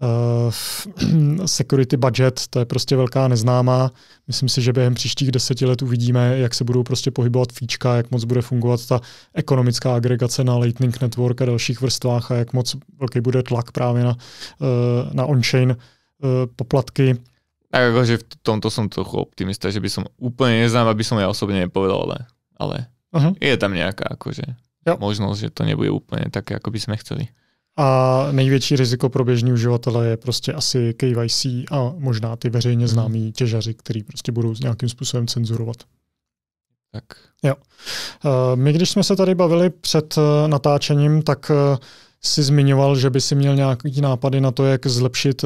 Uh, security budget, to je prostě velká neznámá. Myslím si, že během příštích deseti let uvidíme, jak se budou prostě pohybovat fíčka, jak moc bude fungovat ta ekonomická agregace na Lightning Network a dalších vrstvách a jak moc velký bude tlak právě na, uh, na on-chain uh, poplatky. Tak akože v tomto som trochu optimista, že by som úplne neznám, aby som ja osobne nepovedal, ale, ale uh-huh. je tam nejaká akože jo. možnosť, že to nebude úplne také, ako by sme chceli. A největší riziko pro běžní uživatele je prostě asi KYC a možná ty veřejně mhm. známí těžaři, který prostě budou nějakým způsobem cenzurovat. Tak. Jo. Eh, my, když jsme se tady bavili před eh, natáčením, tak eh, si zmiňoval, že by si měl nějaký nápady na to, jak zlepšit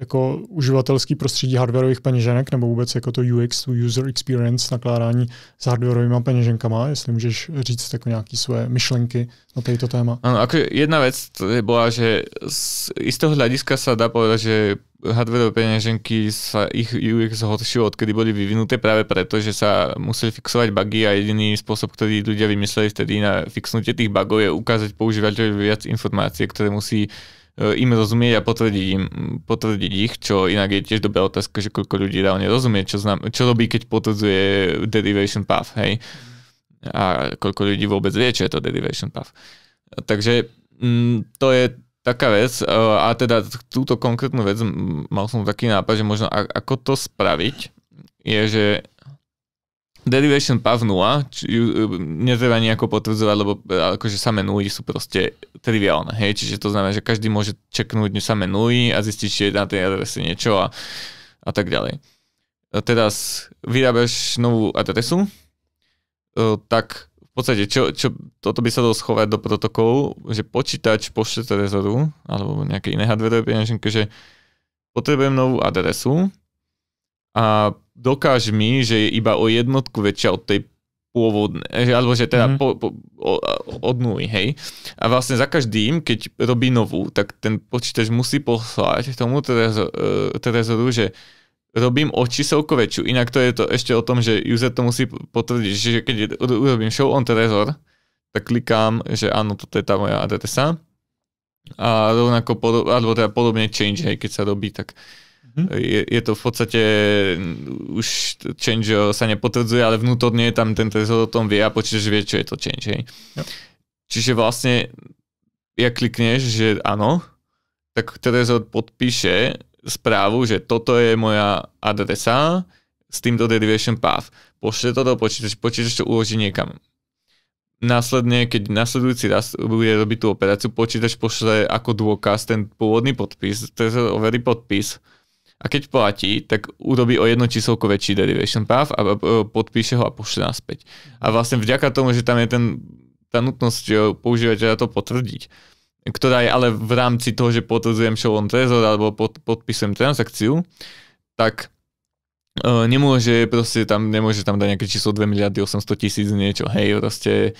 jako uživatelský prostředí hardwareových peněženek nebo vůbec jako to UX, to user experience, nakládání s hardwareovými peněženkama, jestli můžeš říct jako nějaké svoje myšlenky na tejto téma. Ano, ako jedna věc byla, že z toho hlediska se dá povedať, že hardwareové peněženky sa ich UX zhoršilo, odkedy boli vyvinuté práve preto, že sa museli fixovať bugy a jediný spôsob, ktorý ľudia vymysleli vtedy na fixnutie tých bugov je ukázať používateľovi viac informácie, ktoré musí E, im rozumieť a potvrdiť, im, potvrdiť ich, čo inak je tiež dobrá otázka, že koľko ľudí reálne rozumie, čo, znam, čo robí, keď potvrdzuje derivation path, hej. A koľko ľudí vôbec vie, čo je to derivation path. Takže m, mm, to je taká vec. E, a teda túto konkrétnu vec, mal som taký nápad, že možno ako to spraviť, je, že Derivation Pav 0, či ju netreba nejako potvrdzovať, lebo e, akože samé nuly sú proste triviálne, hej, čiže to znamená, že každý môže čeknúť samé nuly a zistiť, či je na tej adrese niečo a, a tak ďalej. A e, teraz vyrábaš novú adresu, e, tak v podstate, čo, čo, toto by sa dalo schovať do protokolu, že počítač pošle trezoru, alebo nejaké iné hardware že potrebujem novú adresu a dokáž mi, že je iba o jednotku väčšia od tej pôvodné, že, alebo že teda mm. po, po, o, od nuly, hej. A vlastne za každým, keď robí novú, tak ten počítač musí poslať tomu Terezoru, e, trezoru, že robím o číselko väčšiu, inak to je to ešte o tom, že user to musí potvrdiť, že keď urobím show on Trezor, tak klikám, že áno, toto je tá moja adresa a rovnako, alebo teda podobne change, hej, keď sa robí, tak uh, Hm? Je, je to v podstate, mm, už change sa nepotvrdzuje, ale vnútorne tam ten trezor o tom vie a počítač vie, čo je to change. Hej. Jo. Čiže vlastne, ja klikneš, že áno, tak trezor podpíše správu, že toto je moja adresa s týmto derivation path. Pošle to do počítač, počítač to uloží niekam. Následne, keď nasledujúci raz bude robiť tú operáciu, počítač pošle ako dôkaz ten pôvodný podpis, trezor overí podpis, a keď platí, tak urobí o jedno číselko väčší derivation práv a podpíše ho a pošle naspäť. A vlastne vďaka tomu, že tam je ten, tá nutnosť e, používateľa to potvrdiť, ktorá je ale v rámci toho, že potvrdzujem show on trezor alebo pod, podpisujem transakciu, tak e, nemôže proste tam, nemôže tam dať nejaké číslo 2 miliardy 800 tisíc niečo, hej, proste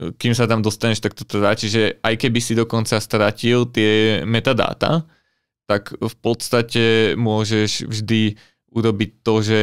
e, kým sa tam dostaneš, tak toto dá. Čiže aj keby si dokonca stratil tie metadáta, tak v podstate môžeš vždy urobiť to, že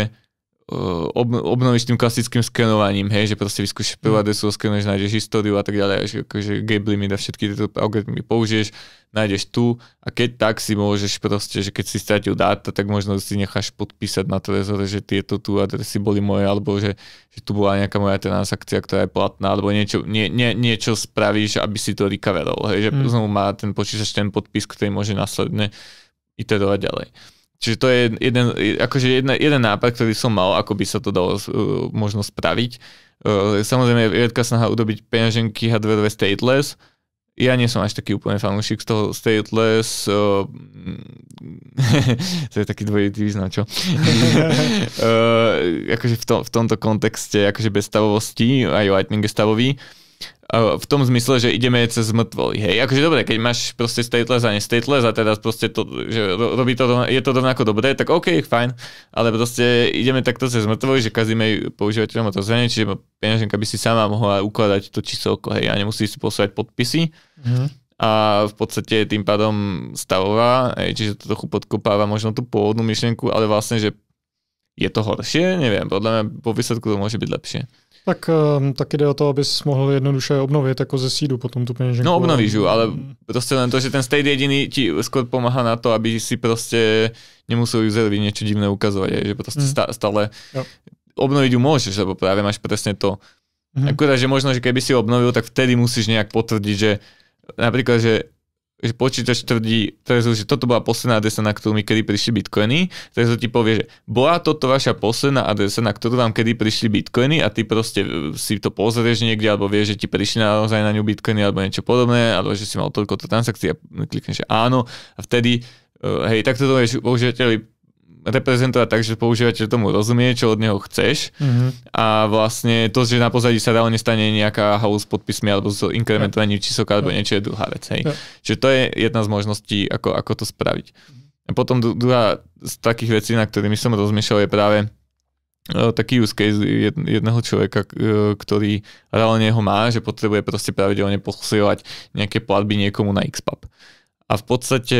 Eh, obnovíš tým klasickým skenovaním, hej, že proste vyskúšaš mm. prvú adresu, skenuješ, nájdeš históriu a tak ďalej, že akože gap limit a všetky tieto algoritmy použiješ, nájdeš tu a keď tak si môžeš proste, že keď si stratil dáta, tak možno si necháš podpísať na trezore, že tieto tu adresy boli moje, alebo že, že tu bola nejaká moja transakcia, ktorá je platná, alebo niečo, nie, nie, niečo spravíš, aby si to recoverol, hej, že mm. znovu má ten počítač ten podpis, ktorý môže následne iterovať ďalej. Čiže to je jeden, akože jedna, jeden nápad, ktorý som mal, ako by sa to dalo uh, možno spraviť. Uh, samozrejme, riedka snaha urobiť peňaženky hardware stateless. Ja nie som až taký úplne fanúšik z toho stateless. Uh, to je taký dvojitý význam, čo? uh, akože v, to, v tomto kontexte, akože bez stavovosti, aj Lightning je stavový. Uh, v tom zmysle, že ideme cez mŕtvoly. Hej, akože dobre, keď máš proste stateless a nestateless a teda proste to, že robí to, je to rovnako dobré, tak OK, fajn, ale proste ideme takto cez mŕtvoly, že kazíme majú používateľom to zrenie, čiže peňaženka by si sama mohla ukladať to číselko, hej, a nemusí si posúvať podpisy. Mm-hmm. A v podstate tým pádom stavová, hej, čiže to trochu podkopáva možno tú pôvodnú myšlienku, ale vlastne, že je to horšie, neviem, podľa mňa po výsledku to môže byť lepšie. Tak, ehm, tak jde o to, abys mohl jednoduše obnovit jako ze sídu potom tu peněženku. No obnovíš ju, ale mm. prostě len to, že ten state jediný ti skôr pomáha na to, aby si prostě nemusel userovi niečo divné ukazovať, že prostě mm. stále jo. obnoviť ju môžeš, lebo práve máš presne to. Mm. Akurát, že možno, že keby si obnovil, tak vtedy musíš nejak potvrdiť, že napríklad, že že počítač tvrdí, teraz, že toto bola posledná adresa, na ktorú mi kedy prišli bitcoiny, teraz ti povie, že bola toto vaša posledná adresa, na ktorú vám kedy prišli bitcoiny a ty proste e, si to pozrieš niekde, alebo vieš, že ti prišli naozaj na ňu bitcoiny, alebo niečo podobné, alebo že si mal toľko to transakcií a klikneš, že áno, a vtedy, e, hej, takto to vieš používateľi reprezentovať tak, že používateľ tomu rozumie, čo od neho chceš mm-hmm. a vlastne to, že na pozadí sa reálne stane nejaká house podpismi alebo s inkrementovaním yeah. čísok alebo yeah. niečo je druhá vec. Hej. Yeah. Čiže to je jedna z možností, ako, ako to spraviť. A potom druhá z takých vecí, na ktorými som rozmýšľal, je práve e, taký use case jedného človeka, e, ktorý reálne ho má, že potrebuje proste pravidelne posielať nejaké platby niekomu na XPAP. A v podstate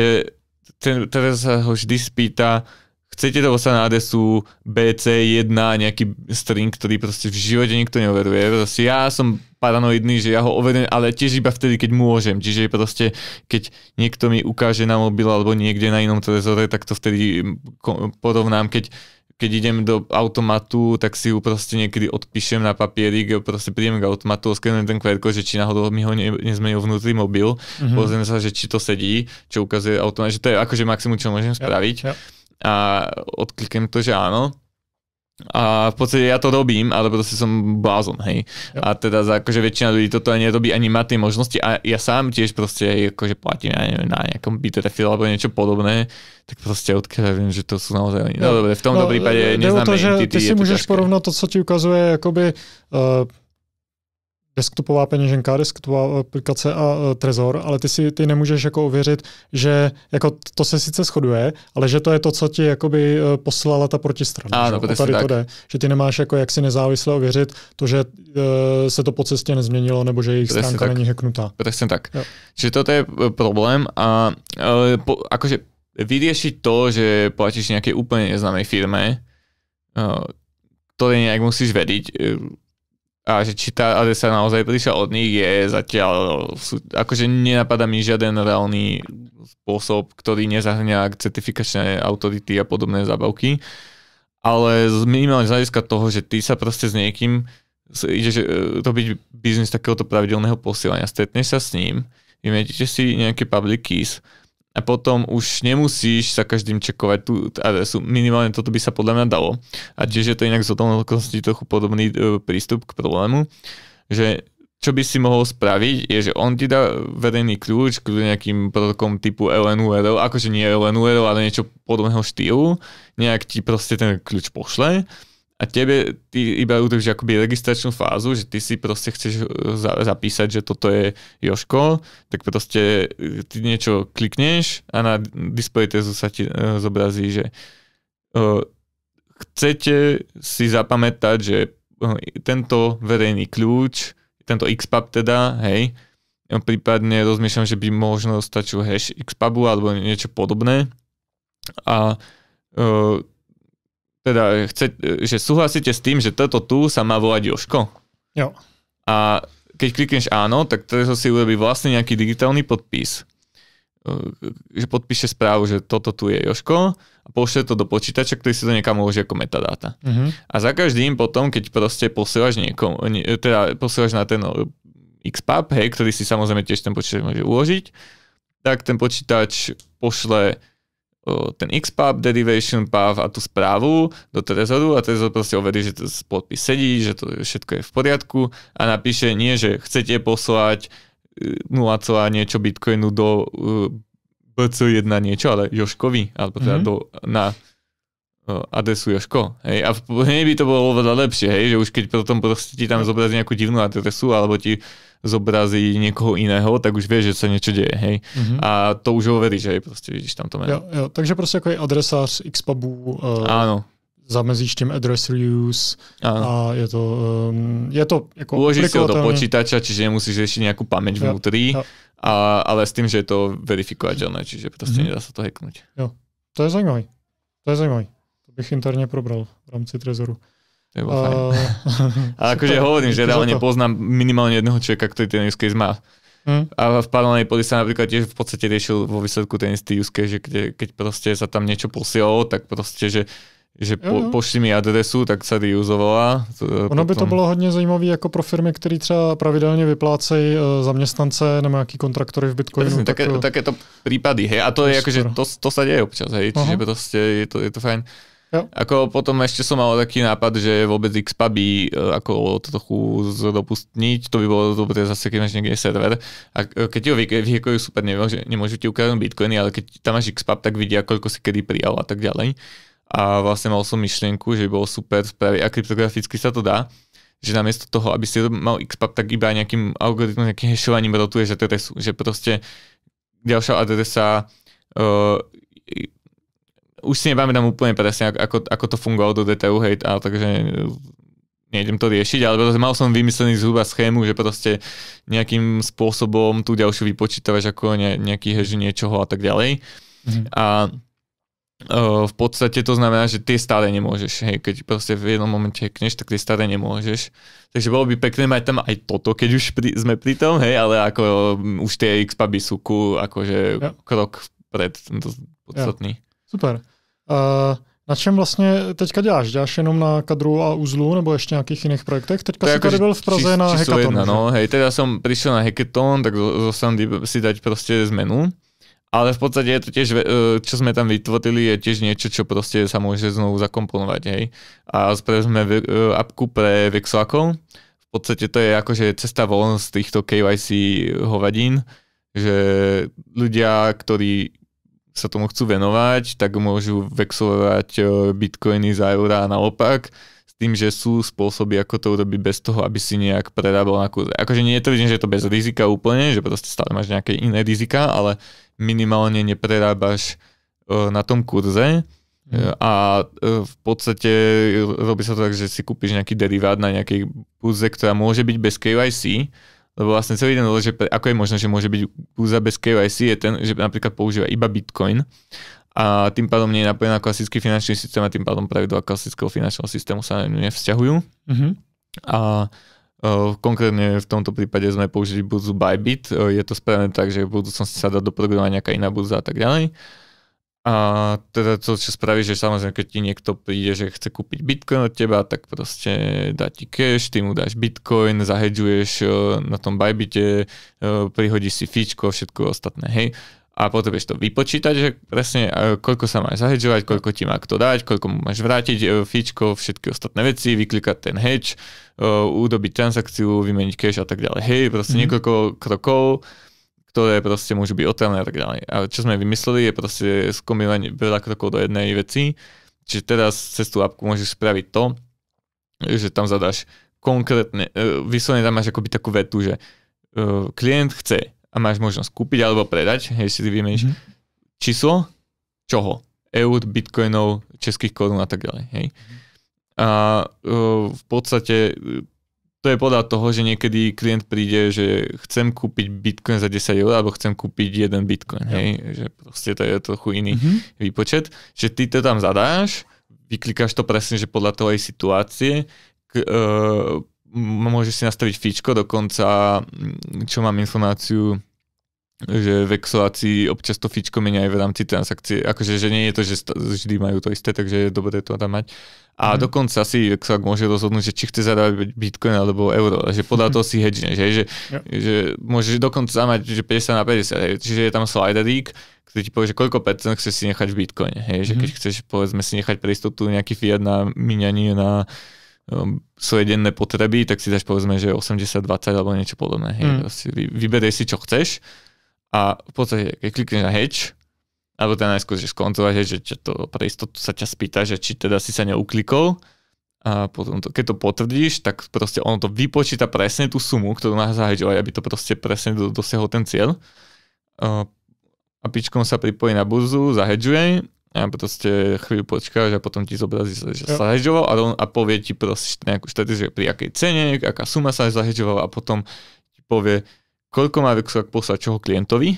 ten, teraz sa ho vždy spýta, chcete to poslať na adresu BC1, nejaký string, ktorý proste v živote nikto neoveruje. Proste ja som paranoidný, že ja ho overujem, ale tiež iba vtedy, keď môžem. Čiže proste, keď niekto mi ukáže na mobil alebo niekde na inom trezore, tak to vtedy porovnám, keď keď idem do automatu, tak si ju proste niekedy odpíšem na papierik, proste prídem k automatu, oskrenujem ten QR že či náhodou mi ho ne, nezmenil vnútri mobil, mm-hmm. pozriem sa, že či to sedí, čo ukazuje automat, že to je akože maximum, čo môžem spraviť. spraviť. yep a odkliknem to, že áno. A v podstate ja to robím, ale proste som blázon, hej. Jo. A teda za, akože väčšina ľudí toto nerobí ani má tie možnosti a ja sám tiež proste akože platím, ja neviem, na nejakom refil alebo niečo podobné, tak proste odkiaľ viem, že to sú naozaj oni. No, no dobre, v tomto no, prípade e, neznáme entity, Ty si môžeš ťažké. porovnať to, co ti ukazuje akoby uh, desktopová peněženka, desktopová aplikace a uh, trezor, ale ty si ty nemůžeš jako uvěřit, že jako to se sice shoduje, ale že to je to, co ti jakoby uh, poslala ta protistrana. Ano, že? a tady to jde. Že ty nemáš jako jaksi nezávisle ověřit to, že uh, se to po cestě nezměnilo, nebo že jejich Protože stránka není heknutá. Presne tak. Že to, toto je problém a uh, po, akože vyriešiť to, že platíš nejakej úplne neznámej firme, uh, je nejak musíš uh, a že či tá adresa naozaj prišla od nich, je zatiaľ, sú, akože nenapadá mi žiaden reálny spôsob, ktorý nezahrňa certifikačné autority a podobné zábavky. Ale minimálne z hľadiska toho, že ty sa proste s niekým ideš e, robiť biznis takéhoto pravidelného posielania, stretneš sa s ním, vymeníte si nejaké public keys a potom už nemusíš sa každým čekovať. Tu, a sú, minimálne toto by sa podľa mňa dalo. A tiež je to inak z okolností trochu podobný e, prístup k problému, že čo by si mohol spraviť, je, že on ti dá verejný kľúč k nejakým protokom typu LNURL, akože nie LNURL, ale niečo podobného štýlu, nejak ti proste ten kľúč pošle a tebe ty iba udržíš akoby registračnú fázu, že ty si proste chceš eh, za, zapísať, že toto je Joško, tak proste eh, ty niečo klikneš a na display tezu sa ti eh, zobrazí, že chcete si zapamätať, že tento verejný kľúč, tento XPAP teda, hej, prípadne rozmýšľam, že by možno stačil hash XPABu alebo niečo podobné a uh, teda e, chce, e, že súhlasíte s tým, že toto tu sa má volať Joško? Jo. A keď klikneš áno, tak to si urobí vlastne nejaký digitálny podpis. E, že podpíše správu, že toto tu je Joško a pošle to do počítača, ktorý si to niekam uloží ako metadáta. Uh-huh. A za každým potom, keď proste posielaš niekomu, teda posielaš na ten XPAP, hej, ktorý si samozrejme tiež ten počítač môže uložiť, tak ten počítač pošle ten XPub, derivation path a tú správu do Trezoru a Trezor proste overí, že to podpis sedí, že to všetko je v poriadku a napíše nie, že chcete poslať 0, e, niečo bitcoinu do e, BC1 niečo, ale Joškovi, alebo teda mm-hmm. do, na e, adresu Joško. Hej? A v, by to bolo oveľa lepšie, hej? že už keď potom proste ti tam zobrazí nejakú divnú adresu alebo ti zobrazí niekoho iného, tak už vieš, že sa niečo deje, hej. Mm-hmm. A to už ho veríš, hej, proste vidíš tam to meno. Jo, jo, takže proste ako je adresář Xpubu. Uh, eh, Áno. Zamezíš tým address reuse Áno. a je to, um, je to ako Uložíš si ho do počítača, čiže nemusíš riešiť nejakú pamäť jo, vnútri, jo. A, ale s tým, že je to verifikovateľné, čiže proste mm-hmm. nedá sa to hacknúť. Jo, to je zaujímavé. To je zaujímavé. To bych interne probral v rámci Trezoru. To uh, a akože to, hovorím, že reálne poznám minimálne jedného človeka, ktorý ten use case má. Hmm. A v paralelnej poli sa napríklad tiež v podstate riešil vo výsledku ten istý use case, že kde, keď proste sa tam niečo posielalo, tak proste, že že po, uh-huh. pošli mi adresu, tak se reusovala. Eh, ono potom... by to bylo hodně zajímavé jako pro firmy, které třeba pravidelně vyplácejí eh, zaměstnance nebo nějaký kontraktory v Bitcoinu. Presne, tak... také, to prípady, hej, a to je, je akože, to, to sa deje občas, hej, čiže uh-huh. proste je to, je to fajn. Ako potom ešte som mal taký nápad, že vôbec by e, ako trochu dopustniť, to by bolo dobre zase, keď máš niekde server. A e, keď ho vyhekujú super, že nemôžu ti ukradnúť bitcoiny, ale keď tam máš XP, tak vidia, koľko si kedy prijal a tak ďalej. A vlastne mal som myšlienku, že by bolo super spraviť, a kryptograficky sa to dá, že namiesto toho, aby si mal XP, tak iba nejakým algoritmom, nejakým hešovaním rotuješ adresu, že proste ďalšia adresa uh, už si nepamätám úplne presne, ako, ako to fungovalo do DTU, hej, a takže e, nejdem to riešiť, ale mal som vymyslený zhruba schému, že proste nejakým spôsobom tú ďalšiu vypočítavaš ako ne, nejaký hež niečoho a tak ďalej. Mhm. A e, v podstate to znamená, že tie staré nemôžeš. Hej, keď proste v jednom momente kneš, tak tie staré nemôžeš. Takže bolo by pekné mať tam aj toto, keď už pri, sme pri tom, hej, ale ako už tie x sú ku, akože ja. krok pred, to podstatný. Ja. Super. Eh, na čem vlastně teďka děláš? Děláš jenom na kadru a uzlu nebo ještě nějakých jiných projektech? Teďka si tady byl v Praze či, na hekaton. Jedna, no, hej, teda som prišiel na hekaton, tak zostan si dať prostě zmenu. Ale v podstate je to tiež, čo eh, sme tam vytvorili, je tiež niečo, čo proste sa môže znovu zakomponovať, hej. A spravili sme eh, apku pre Vexlakov. V podstate to je akože cesta von z týchto KYC hovadín, že ľudia, ktorí sa tomu chcú venovať, tak môžu vexovať e, bitcoiny za eurá a naopak s tým, že sú spôsoby, ako to urobiť bez toho, aby si nejak prerábal na kurze. Akože nie vidím, že je to bez rizika úplne, že proste stále máš nejaké iné rizika, ale minimálne neprerábaš e, na tom kurze. E, mhm. A v podstate robí sa to tak, že si kúpiš nejaký derivát na nejakej kurze, ktorá môže byť bez KYC, lebo vlastne celý ten že ako je možné, že môže byť úza bez KYC, je ten, že napríklad používa iba Bitcoin a tým pádom nie je napojená klasický finančný systém a tým pádom pravidla klasického finančného systému sa na ňu nevzťahujú. Mm-hmm. A Uh, konkrétne v tomto prípade sme použili budzu Bybit. Uh, je to spravené tak, že v budúcnosti sa dá do programovania nejaká iná budza a tak ďalej. A teda to, čo spravíš, že samozrejme, keď ti niekto príde, že chce kúpiť bitcoin od teba, tak proste dá ti cash, ty mu dáš bitcoin, zahedžuješ e, na tom bajbite, e, prihodíš si fičko, všetko ostatné, hej. A potrebuješ to vypočítať, že presne e, koľko sa máš zahedžovať, koľko ti má kto dať, koľko mu máš vrátiť fičko, všetky ostatné veci, vyklikať ten hedge, udobiť transakciu, vymeniť cash a tak ďalej. Hej, proste mm-hmm. niekoľko krokov ktoré proste môžu byť otravné a tak ďalej. A čo sme vymysleli je proste skombinovanie veľa krokov do jednej veci, čiže teraz cez tú apku môžeš spraviť to, že tam zadáš konkrétne, e, vyslovene tam máš akoby takú vetu, že e, klient chce a máš možnosť kúpiť alebo predať, hej, si vymeníš mm-hmm. číslo, čoho? Eur, bitcoinov, českých korún a tak ďalej, hej. Mhm. A e, v podstate to je podľa toho, že niekedy klient príde, že chcem kúpiť bitcoin za 10 eur, alebo chcem kúpiť jeden bitcoin. Hej? Ja. Že proste to je trochu iný mm-hmm. výpočet. Že ty to tam zadáš, vyklikáš to presne, že podľa aj situácie, k, uh, môžeš si nastaviť fičko, dokonca, čo mám informáciu, že v občas to fičko menia aj v rámci transakcie. Akože, že nie je to, že vždy majú to isté, takže je dobré to tam mať. A mm. dokonca si Exolák môže rozhodnúť, že či chce zadávať bitcoin alebo euro. Že podľa toho si hedžne, že, že, že môžeš dokonca mať že 50 na 50. Hej. Čiže je tam sliderík, ktorý ti povie, že koľko percent chceš si nechať v bitcoine. Hej. Že mm. keď mhm. chceš, povedzme, si nechať pre istotu nejaký fiat na minianie na um, svoje denné potreby, tak si dáš povedzme, že 80-20 alebo niečo podobné. Hej. Mm. Vyberej si, čo chceš a v podstate, keď klikneš na hedge, alebo teda najskôr, že skoncovať, že, to pre istotu sa ťa spýta, že či teda si sa neuklikol a potom to, keď to potvrdíš, tak proste ono to vypočíta presne tú sumu, ktorú má zahajďovať, aby to proste presne do, dosiahol ten cieľ. a pičkom sa pripojí na burzu, zahedžuje a proste chvíľu počkáš a potom ti zobrazí, že sa zahedžoval a, on, a povie ti proste nejakú štaty, že pri akej cene, aká suma sa zahedžovala a potom ti povie, koľko má Vexoak poslať čoho klientovi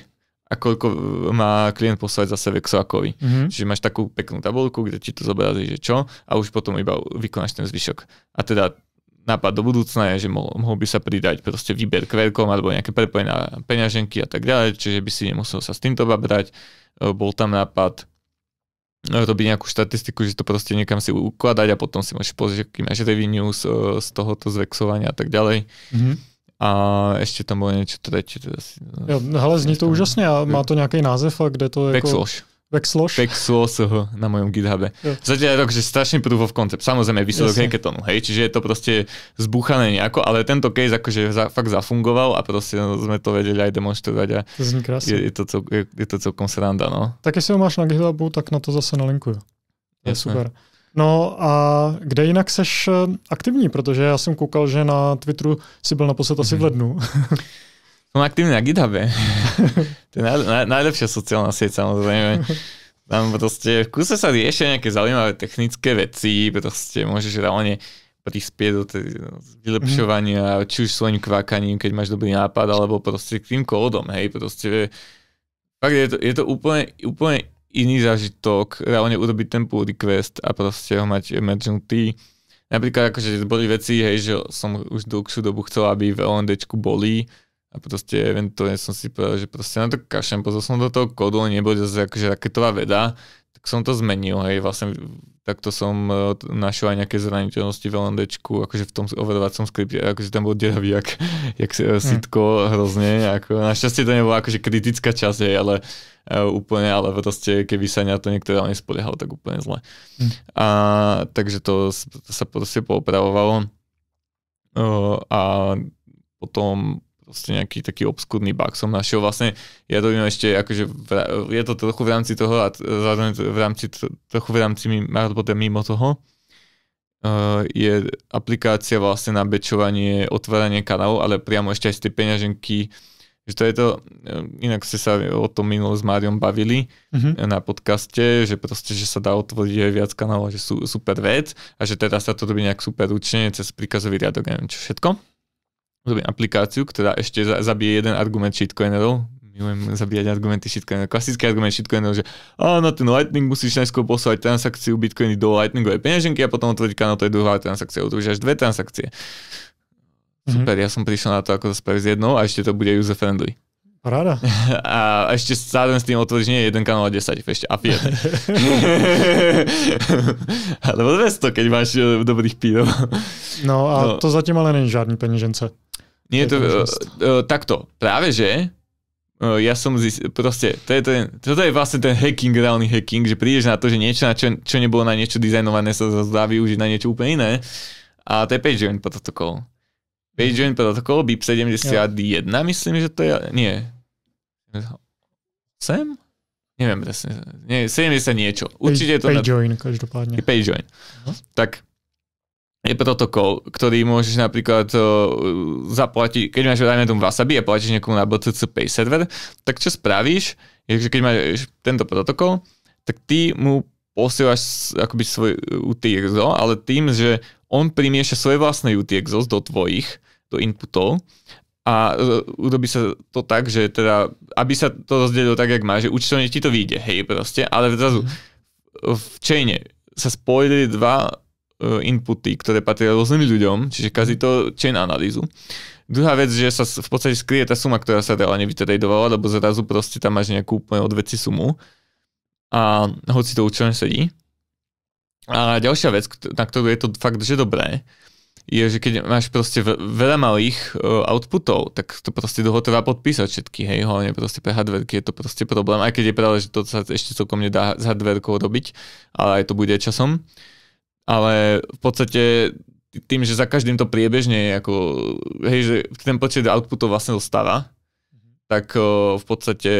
a koľko e, má klient poslať zase Vexoakovi. Mm-hmm. Čiže máš takú peknú tabulku, kde ti to zobrazí, že čo a už potom iba vykonáš ten zvyšok. A teda nápad do budúcna je, že mohol, mohol by sa pridať proste výber kverkom alebo nejaké prepojené na peňaženky a tak ďalej, čiže by si nemusel sa s týmto babrať. E, bol tam nápad e, robiť nejakú štatistiku, že to proste niekam si ukladať a potom si môžeš pozrieť, aký máš revenue z, z tohoto zvexovania a tak ďalej. Mm-hmm a ještě tam bylo něco teď. Jo, no, hele, zní to úžasně a má to nějaký název a kde to je? Backslosh. Jako... Backslosh. na mojom GitHube. Jo. Zatiaľ je to, že strašný proof of concept. Samozrejme, výsledok Jasne. hackathonu, hej, čiže je to proste zbúchané nejako, ale tento case akože za, fakt zafungoval a proste no, sme to vedeli aj demonstrovať a to zní krásne. je, je, to, cel, je, je to celkom sranda, no. Tak jestli ho máš na GitHubu, tak na to zase nalinkujú. Je Jasne. super. No a kde jinak seš eh, aktivní, protože já jsem koukal, že na Twitteru si byl naposled asi v mhm. lednu. Som aktivní na GitHube. to je naj, najlepšia sociálna sieť samozrejme. Tam proste v kuse sa riešia nejaké zaujímavé technické veci, proste môžeš reálne prispieť do vylepšovania, mhm. mm či už svojim kvákaním, keď máš dobrý nápad, alebo proste tým kódom, hej, proste fakt je to, je to úplne, úplne iný zážitok, reálne urobiť ten pull request a proste ho mať emergency. Napríklad akože boli veci, hej, že som už dlhšiu dobu chcel, aby v LND boli a proste eventuálne som si povedal, že proste na to kašem, pozor som do toho kodu, nebude zase akože raketová veda, tak som to zmenil, hej, vlastne takto som e, našiel aj nejaké zraniteľnosti v LNDčku, akože v tom overovacom skripte, akože tam bol deravý, jak, jak e, hm. sitko hmm. hrozne, ako, našťastie to nebola akože kritická časť, hej, ale e, úplne, ale proste keby sa na to niekto reálne spoliehal, tak úplne zle. Hmm. A, takže to, to sa proste poopravovalo uh, a potom vlastne nejaký taký obskudný bug som našiel. Vlastne ja to viem ešte, akože je to trochu v rámci toho a zároveň v rámci, trochu v rámci alebo mimo toho. Uh, je aplikácia vlastne na bečovanie, otváranie kanálov, ale priamo ešte aj z tej peňaženky že to je to, e, inak ste sa o tom minulo s Máriom bavili mm-hmm. na podcaste, že proste, že sa dá otvoriť aj viac kanálov, že sú super vec a že teraz sa to robí nejak super účne cez príkazový riadok, neviem čo všetko robím aplikáciu, ktorá ešte zabije jeden argument shitcoinerov. Milujem zabíjať argumenty shitcoinerov. Klasický argument shitcoinerov, že áno, ten Lightning musíš najskôr poslať transakciu Bitcoiny do Lightningovej peňaženky a potom otvoriť kanál, to je druhá transakcia. až dve transakcie. Mhm. Super, mm-hmm. ja som prišiel na to, ako to spraviť s jednou a ešte to bude user-friendly. Ráda. A ešte zároveň s tým otvoríš nie jeden kanál a 10, ešte a 5. Alebo 200, keď máš eh, dobrých pírov. No a no. to zatím ale není žádný peněžence. Nie je to, uh, uh, takto, práve že uh, ja som zis... proste, to je ten, toto je vlastne ten hacking, reálny hacking, že prídeš na to, že niečo, na čo, čo nebolo na niečo dizajnované, sa zdá využiť na niečo úplne iné. A to je page join protokol. page join protokol BIP 71, ja. myslím, že to je, nie. Sem? Neviem presne. Nie, 70 niečo. Určite je to... Page-join, na... každopádne. Page-join. Uh-huh. No. Tak je protokol, ktorý môžeš napríklad uh, zaplatiť, keď máš dajme tomu Wasabi a platíš niekomu na BCC Pay server, tak čo spravíš, je, že keď máš tento protokol, tak ty mu posielaš akoby svoj eh, UTXO, ale tým, že on primieša svoje vlastné UTXO do tvojich, do inputov a eh, urobí sa to tak, že teda, aby sa to rozdelilo tak, jak má, že účtovne ti to vyjde, hej, proste, ale zrazu mhm. v chaine sa spojili dva E, inputy, ktoré patria rôznym ľuďom, čiže kazí to chain analýzu. Druhá vec, že sa v podstate skrie tá suma, ktorá sa reálne vytradovala, lebo zrazu proste tam máš nejakú úplne odveci sumu a hoci to účelne sedí. A ďalšia vec, na ktorú je to fakt, že dobré, je, že keď máš proste veľa malých e, outputov, tak to proste dlho trvá podpísať všetky, hej, hlavne proste pre hardwareky je to proste problém, aj keď je pravda, že to sa ešte celkom nedá s hardwarekou robiť, ale aj to bude časom ale v podstate tým, že za každým to priebežne je ako, hej, že ten počet outputov vlastne dostáva, mhm. tak v podstate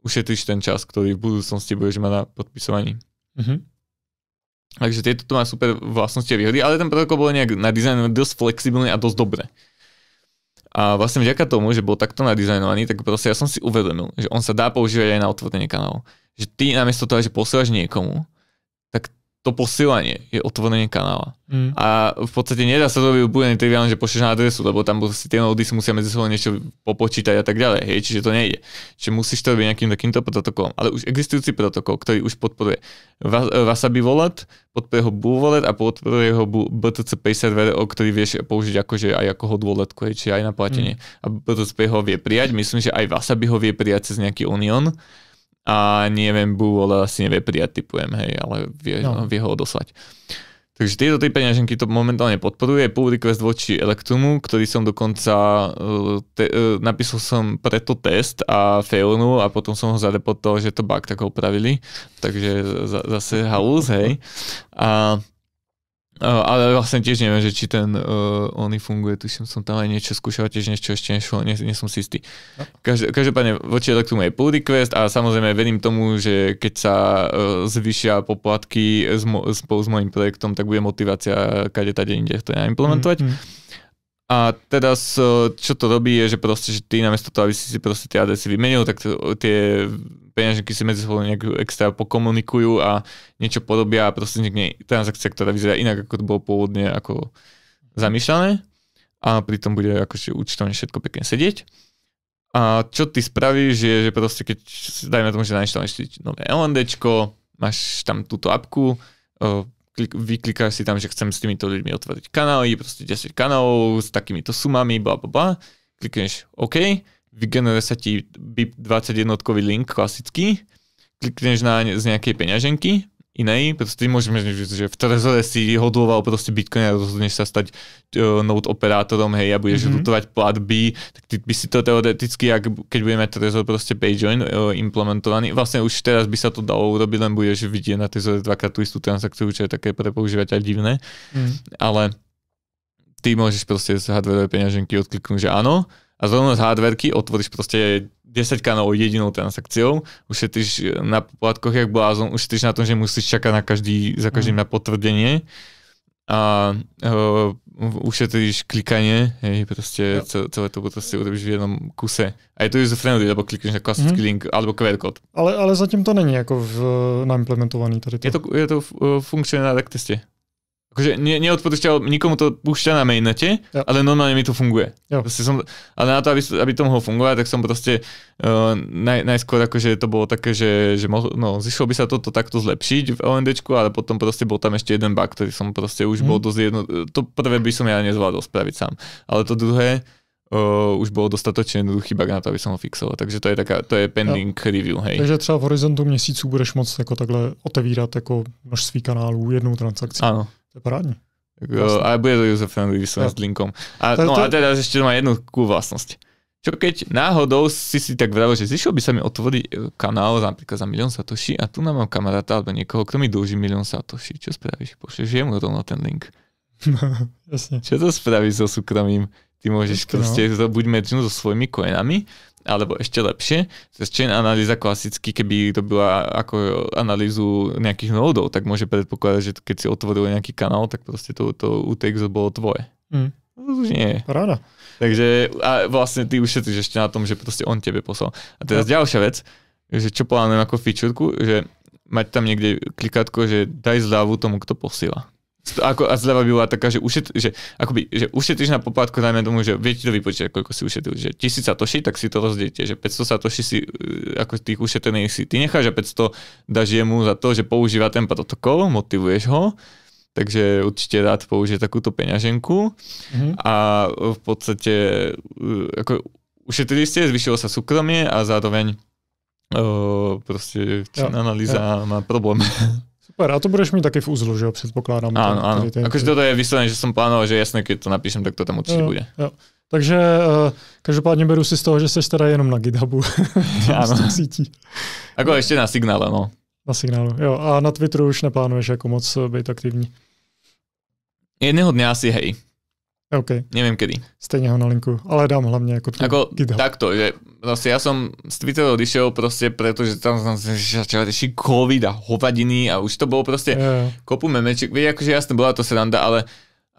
ušetríš ten čas, ktorý v budúcnosti budeš mať na podpisovaní. Mm-hmm. Takže tieto to má super vlastnosti a výhody, ale ten protokol bol nejak nadizajnovaný dosť flexibilný a dosť dobre. A vlastne vďaka tomu, že bol takto nadizajnovaný, tak proste ja som si uvedomil, že on sa dá používať aj na otvorenie kanálu. Že ty namiesto toho, že posielaš niekomu, to posielanie je otvorenie kanála. Mm. A v podstate nedá sa to robiť úplne triviálne, že pošleš na adresu, lebo tam si tie nody si musia medzi sebou niečo popočítať a tak ďalej. Hej, čiže to nejde. Čiže musíš to robiť nejakým takýmto protokolom. Ale už existujúci protokol, ktorý už podporuje Wasabi Wallet, podporuje ho Bull Wallet a podporuje ho Pay server, o ktorý vieš použiť akože aj ako hod walletku, či čiže aj na platenie. Mm. A BTCP ho vie prijať, myslím, že aj Wasabi ho vie prijať cez nejaký Union a neviem, Búvola asi nevie prijať, typujem, hej, ale vie, no. vie ho odoslať. Takže tieto tri peňaženky to momentálne podporuje. Pull request voči Electrumu, ktorý som dokonca... Eh, te, eh, napísal som preto test a failnú a potom som ho zarepotoval, že to bug tak opravili. Takže zase halus, hej. A, Eh, ale vlastne tiež neviem, že či ten uh, eh, oný funguje, Tu som tam aj niečo skúšal, tiež niečo ešte nešlo, nie, nie som si istý. No. Každý, každopádne, vočiatok tu je pull request a samozrejme verím tomu, že keď sa uh, eh, zvyšia poplatky s mo- spolu s mojim projektom, tak bude motivácia kade tade inde to implementovať. Mm, hmm A teda čo to robí je, že proste, že ty namiesto toho, aby si si proste tie adresy vymenil, tak tie peňaženky si medzi sebou nejak extra pokomunikujú a niečo podobia a proste niekde transakcia, ktorá vyzerá inak, ako to bolo pôvodne ako zamýšľané a pritom bude akože účtovne všetko pekne sedieť. A čo ty spravíš je, že proste keď, dajme tomu, že nainštaluješ nové LNDčko, máš tam túto apku, e, klik, vyklikáš si tam, že chcem s týmito ľuďmi otvoriť kanály, proste 10 kanálov s takýmito sumami, bla bla bla, klikneš OK, vygeneruje sa ti BIP 21 link klasický, klikneš na ne, z nejakej peňaženky inej, pretože ty môžeš, že v Trezore si hodloval proste Bitcoin a rozhodneš sa stať uh, node operátorom, hej, a budeš mm-hmm. rutovať platby, tak ty by si to teoreticky, ak, keď budeme mať Trezor proste PayJoin uh, implementovaný, vlastne už teraz by sa to dalo urobiť, len budeš vidieť na Trezore dvakrát tú istú transakciu, čo je také pre používateľa divné, mm. ale ty môžeš proste z hardwareovej peňaženky odkliknúť, že áno, a zrovna z hardverky otvoríš proste 10 kanálov jedinou transakciou, ušetríš na poplatkoch jak blázon, ušetríš na tom, že musíš čakať na každý, za každým mm. na potvrdenie a uh, ušetríš klikanie, hej, proste jo. celé to proste urobíš v jednom kuse. A je to user friendly, lebo klikneš na klasický mm-hmm. link alebo QR kód. Ale, ale zatím to není jako v, naimplementovaný tady to. Je to, je to e, funkčné na React Akože ne, neodpúšťal, nikomu to púšťa na mainnete, jo. ale normálne mi to funguje. som, ale na to, aby, aby to mohlo fungovať, tak som proste uh, naj, najskôr akože to bolo také, že, že mohlo, no, zišlo by sa toto takto zlepšiť v ONDčku, ale potom proste bol tam ešte jeden bug, ktorý som proste už mm. bol mhm. dosť jedno... To prvé by som ja nezvládol spraviť sám. Ale to druhé, uh, už bolo dostatočne jednoduchý bug na to, aby som ho fixoval. Takže to je, taká, to je pending ja. review, hej. Takže třeba v horizontu měsíců budeš moc jako takhle otevírat jako množství kanálů jednou transakci. Ano. To je parádne. E, vlastne. A bude to user-friendly vyslovene s linkom. A, to, no, to... no, a teraz ešte má jednu kú vlastnosť. Čo keď náhodou si si tak vravil, že zišiel by sa mi otvoriť e, kanál napríklad za milión satoši a tu mám kamaráta alebo niekoho, kto mi dlží milión satoši. Čo spravíš? Pošleš jemu rovno ten link. jasne. Čo to spravíš so súkromím? Ty môžeš Jasne, no. proste no. zabuď so svojimi kojenami alebo ešte lepšie, cez chain analýza klasicky, keby to bola ako analýzu nejakých nódov, tak môže predpokladať, že keď si otvoril nejaký kanál, tak proste to, to UTXO bolo tvoje. Mm. No, už nie. Ráda. Takže a vlastne ty ušetríš ešte na tom, že proste on tebe poslal. A teraz ja. ďalšia vec, že čo plánujem ako feature, že mať tam niekde klikátko, že daj zľavu tomu, kto posiela. Ako, a zľava by bola taká, že, ušet, že, akoby, že ušetríš na poplatku, dajme tomu, že viete to vypočítať, koľko si ušetril, že 1000 satoši, tak si to rozdiete, že 500 satoši si, e, ako tých ušetrených si ty necháš a 500 dáš jemu za to, že používa ten protokol, motivuješ ho, takže určite rád použije takúto peňaženku mm-hmm. a v podstate e, ako, ušetrili ste, zvyšilo sa súkromie a zároveň o, e, proste jo, analýza jo. má problém. Super, a to budeš mít taky v úzlu, že jo, předpokládám. Áno, áno. Ten, akože toto je vyslovené, že som plánoval, že jasné, keď to napíšem, tak to tam určite jo, bude. Jo. Takže uh, eh, každopádně beru si z toho, že jsi teda jenom na GitHubu. Áno. Ako ešte na signále, no. Na signálu, jo. A na Twitteru už neplánuješ ako moc být aktivní. Jedného dňa asi, hej. OK. Neviem kedy. Stejne ho na linku, ale dám hlavne ako, ako GitHub. Takto, že proste ja som z Twitter odišiel proste, pretože tam som rieši COVID a hovadiny a už to bolo proste yeah. kopu memeček. Vieš, akože jasne, bola to sranda, ale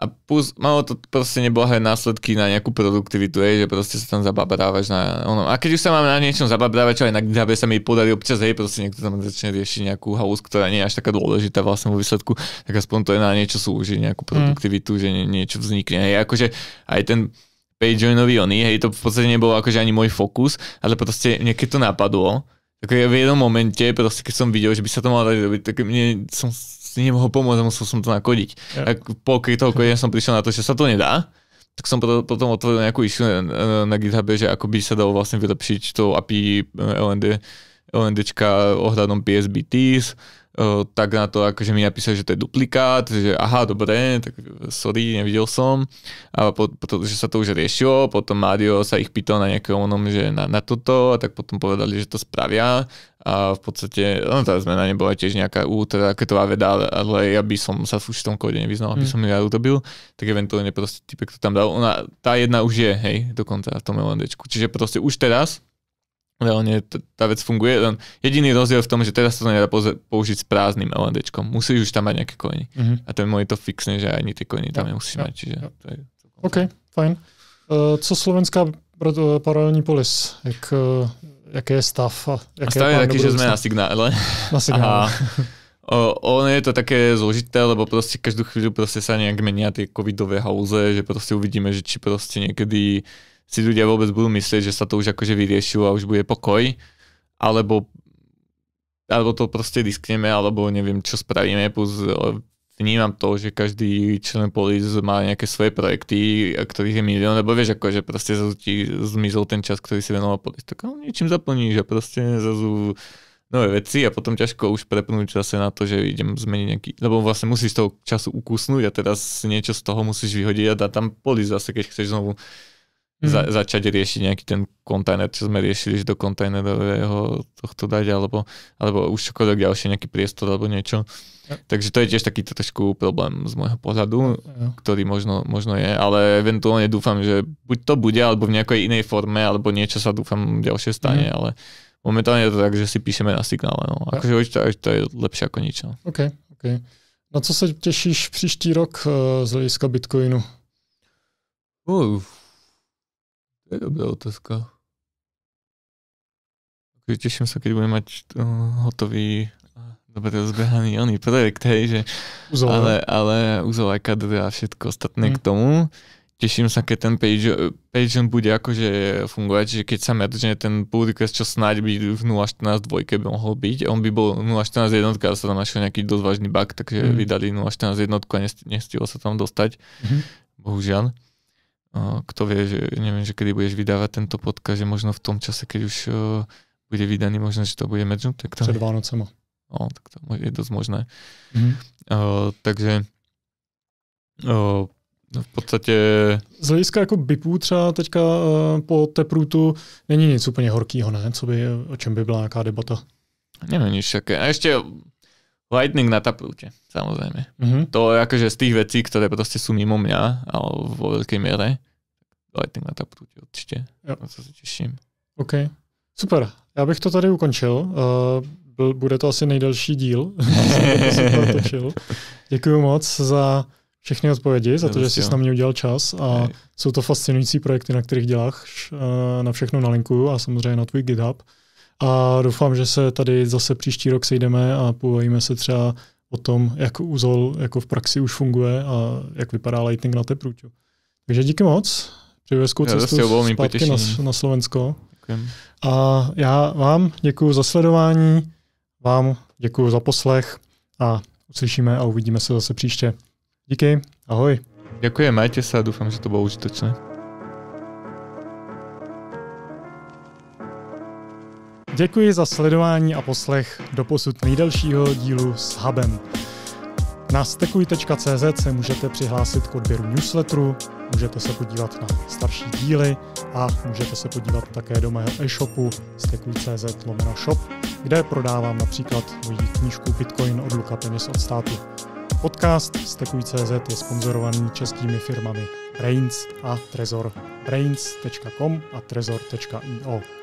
a plus, malo to proste neblahé následky na nejakú produktivitu, je, že proste sa tam zababrávaš na ono. A keď už sa mám na niečom zababrávať, čo aj na GitHube sa mi podarí občas, hej, proste niekto tam začne riešiť nejakú halus, ktorá nie je až taká dôležitá vlastne vo výsledku, tak aspoň to je na niečo slúži, nejakú hm. produktivitu, mm. že nie, niečo vznikne. Hej, akože aj ten joinový oný, hej, to v podstate nebolo akože ani môj fokus, ale proste niekedy to napadlo, tak v jednom momente, proste keď som videl, že by sa to malo dať robiť, tak mne som si nemohol pomôcť a musel som to nakodiť. Ja. Ak po toho kodenia som prišiel na to, že sa to nedá, tak som potom, otvoril nejakú issue na, na GitHube, že ako by sa dalo vlastne vylepšiť to API eh, LND, LNDčka ohľadom PSBTs, tak na to akože mi napísali, že to je duplikát, že aha, dobre, tak sorry, nevidel som. A potom, po že sa to už riešilo, potom Mario sa ich pýtal na nejakého onom, že na, na toto, a tak potom povedali, že to spravia. A v podstate, no tá zmena nebola tiež nejaká útra teda veda, ale ja by som sa už v tom kóde nevyznal, aby mm. som ju ja urobil, tak eventuálne proste typek to tam dal. Ona, tá jedna už je, hej, dokonca v tom LNDčku. Čiže proste už teraz reálne t- tá vec funguje. Len jediný rozdiel v tom, že teraz to nedá použiť s prázdnym LND. Musíš už tam mať nejaké koiny. Mm-hmm. A ten môj to fixne, že ani tie koiny tam ja, nemusíš ja, mať. Čiže ja. to je OK, fajn. Uh, co slovenská e, paralelní polis? Jak, uh, jaký je stav? A jaké stav je taký, že sme na signále. Na signále. O, ono je to také zložité, lebo proste každú chvíľu proste sa nejak menia tie covidové hauze, že proste uvidíme, že či proste niekedy si ľudia vôbec budú myslieť, že sa to už akože vyriešilo a už bude pokoj, alebo, alebo to proste diskneme, alebo neviem, čo spravíme, plus e, vnímam to, že každý člen polis má nejaké svoje projekty, ktorých je milión, lebo vieš, akože proste zrazu ti zmizol ten čas, ktorý si venoval polis, tak no, niečím zaplníš a proste zrazu nové veci a potom ťažko už prepnúť zase na to, že idem zmeniť nejaký, lebo vlastne musíš toho času ukusnúť a teraz niečo z toho musíš vyhodiť a dá tam polis zase, keď chceš znovu mm. za, mhm. začať riešiť nejaký ten kontajner, čo sme riešili, že do kontajnerového tohto dať, alebo, alebo už čokoľvek ďalšie, nejaký priestor alebo niečo. Ja. Takže to je tiež taký trošku problém z môjho pohľadu, ja. ktorý možno, možno je, ale eventuálne dúfam, že buď to bude, alebo v nejakej inej forme, alebo niečo sa dúfam ďalšie stane, ja. Mhm. ale momentálne je to tak, že si píšeme na signále. No. Ja. Akože určite to je lepšie ako nič. No. OK, OK. Na no, co sa tešíš příští rok eh, z hlediska Bitcoinu? Uh, to je dobrá otázka. Teším sa, keď budem mať eh, hotový eh, dobre rozbehaný oný projekt, hej, že, Uzol, ale, eh. ale úzová kadr a všetko ostatné mm. k tomu. Teším sa, keď ten page, page bude akože fungovať, že keď sa merge ten request, čo snáď by v 0.14 dvojke by mohol byť, on by bol 0.14 jednotka, ale sa tam našiel nejaký dosť vážny bug, takže mm. vydali 0.14 jednotku a nestilo sa tam dostať. Mm. Bohužiaľ kto vie, že neviem, že kedy budeš vydávať tento podcast, že možno v tom čase, keď už eh, bude vydaný, možno, že to bude medžnúť. Pred Vánocema. No, tak to je dosť možné. Mm-hmm. Uh, takže uh, v podstatě... Z hlediska jako BIPů třeba teďka uh, po teprutu není nic úplně horkýho, ne? Co by, o čem by byla nějaká debata? Nevím, nič také. A ještě Lightning na tapulke, samozrejme. Mm-hmm. To je akože z tých vecí, ktoré proste sú mimo mňa, ale vo veľkej miere. Lightning na tapulke určite. Ja. sa to se těším. OK. Super. Já bych to tady ukončil. Uh, bude to asi nejdelší díl. Děkuji moc za všechny odpovědi, za to, že jsi s námi udělal čas a jsou to fascinující projekty, na kterých děláš. Eh, na všechno nalinkuju a samozřejmě na tvůj GitHub a doufám, že se tady zase příští rok sejdeme a pobavíme se třeba o tom, jak úzol jako v praxi už funguje a jak vypadá lighting na Tepruťu. Takže díky moc. Přeji hezkou cestu ja, zpátky na, na Slovensko. Děkujem. A já vám děkuji za sledování, vám děkuji za poslech a uslyšíme a uvidíme se zase příště. Díky, ahoj. Děkuji, majte se a doufám, že to bylo užitočné. Děkuji za sledování a poslech do posud nejdelšího dílu s Hubem. Na stekuj.cz se můžete přihlásit k odběru newsletteru, můžete se podívat na starší díly a můžete se podívat také do mého e-shopu stekuj.cz lomeno shop, kde prodávám například moji knížku Bitcoin od Luka Penis od státu. Podcast Stekuj.cz je sponzorovaný českými firmami Reins a Trezor. Rains.com a Trezor.io.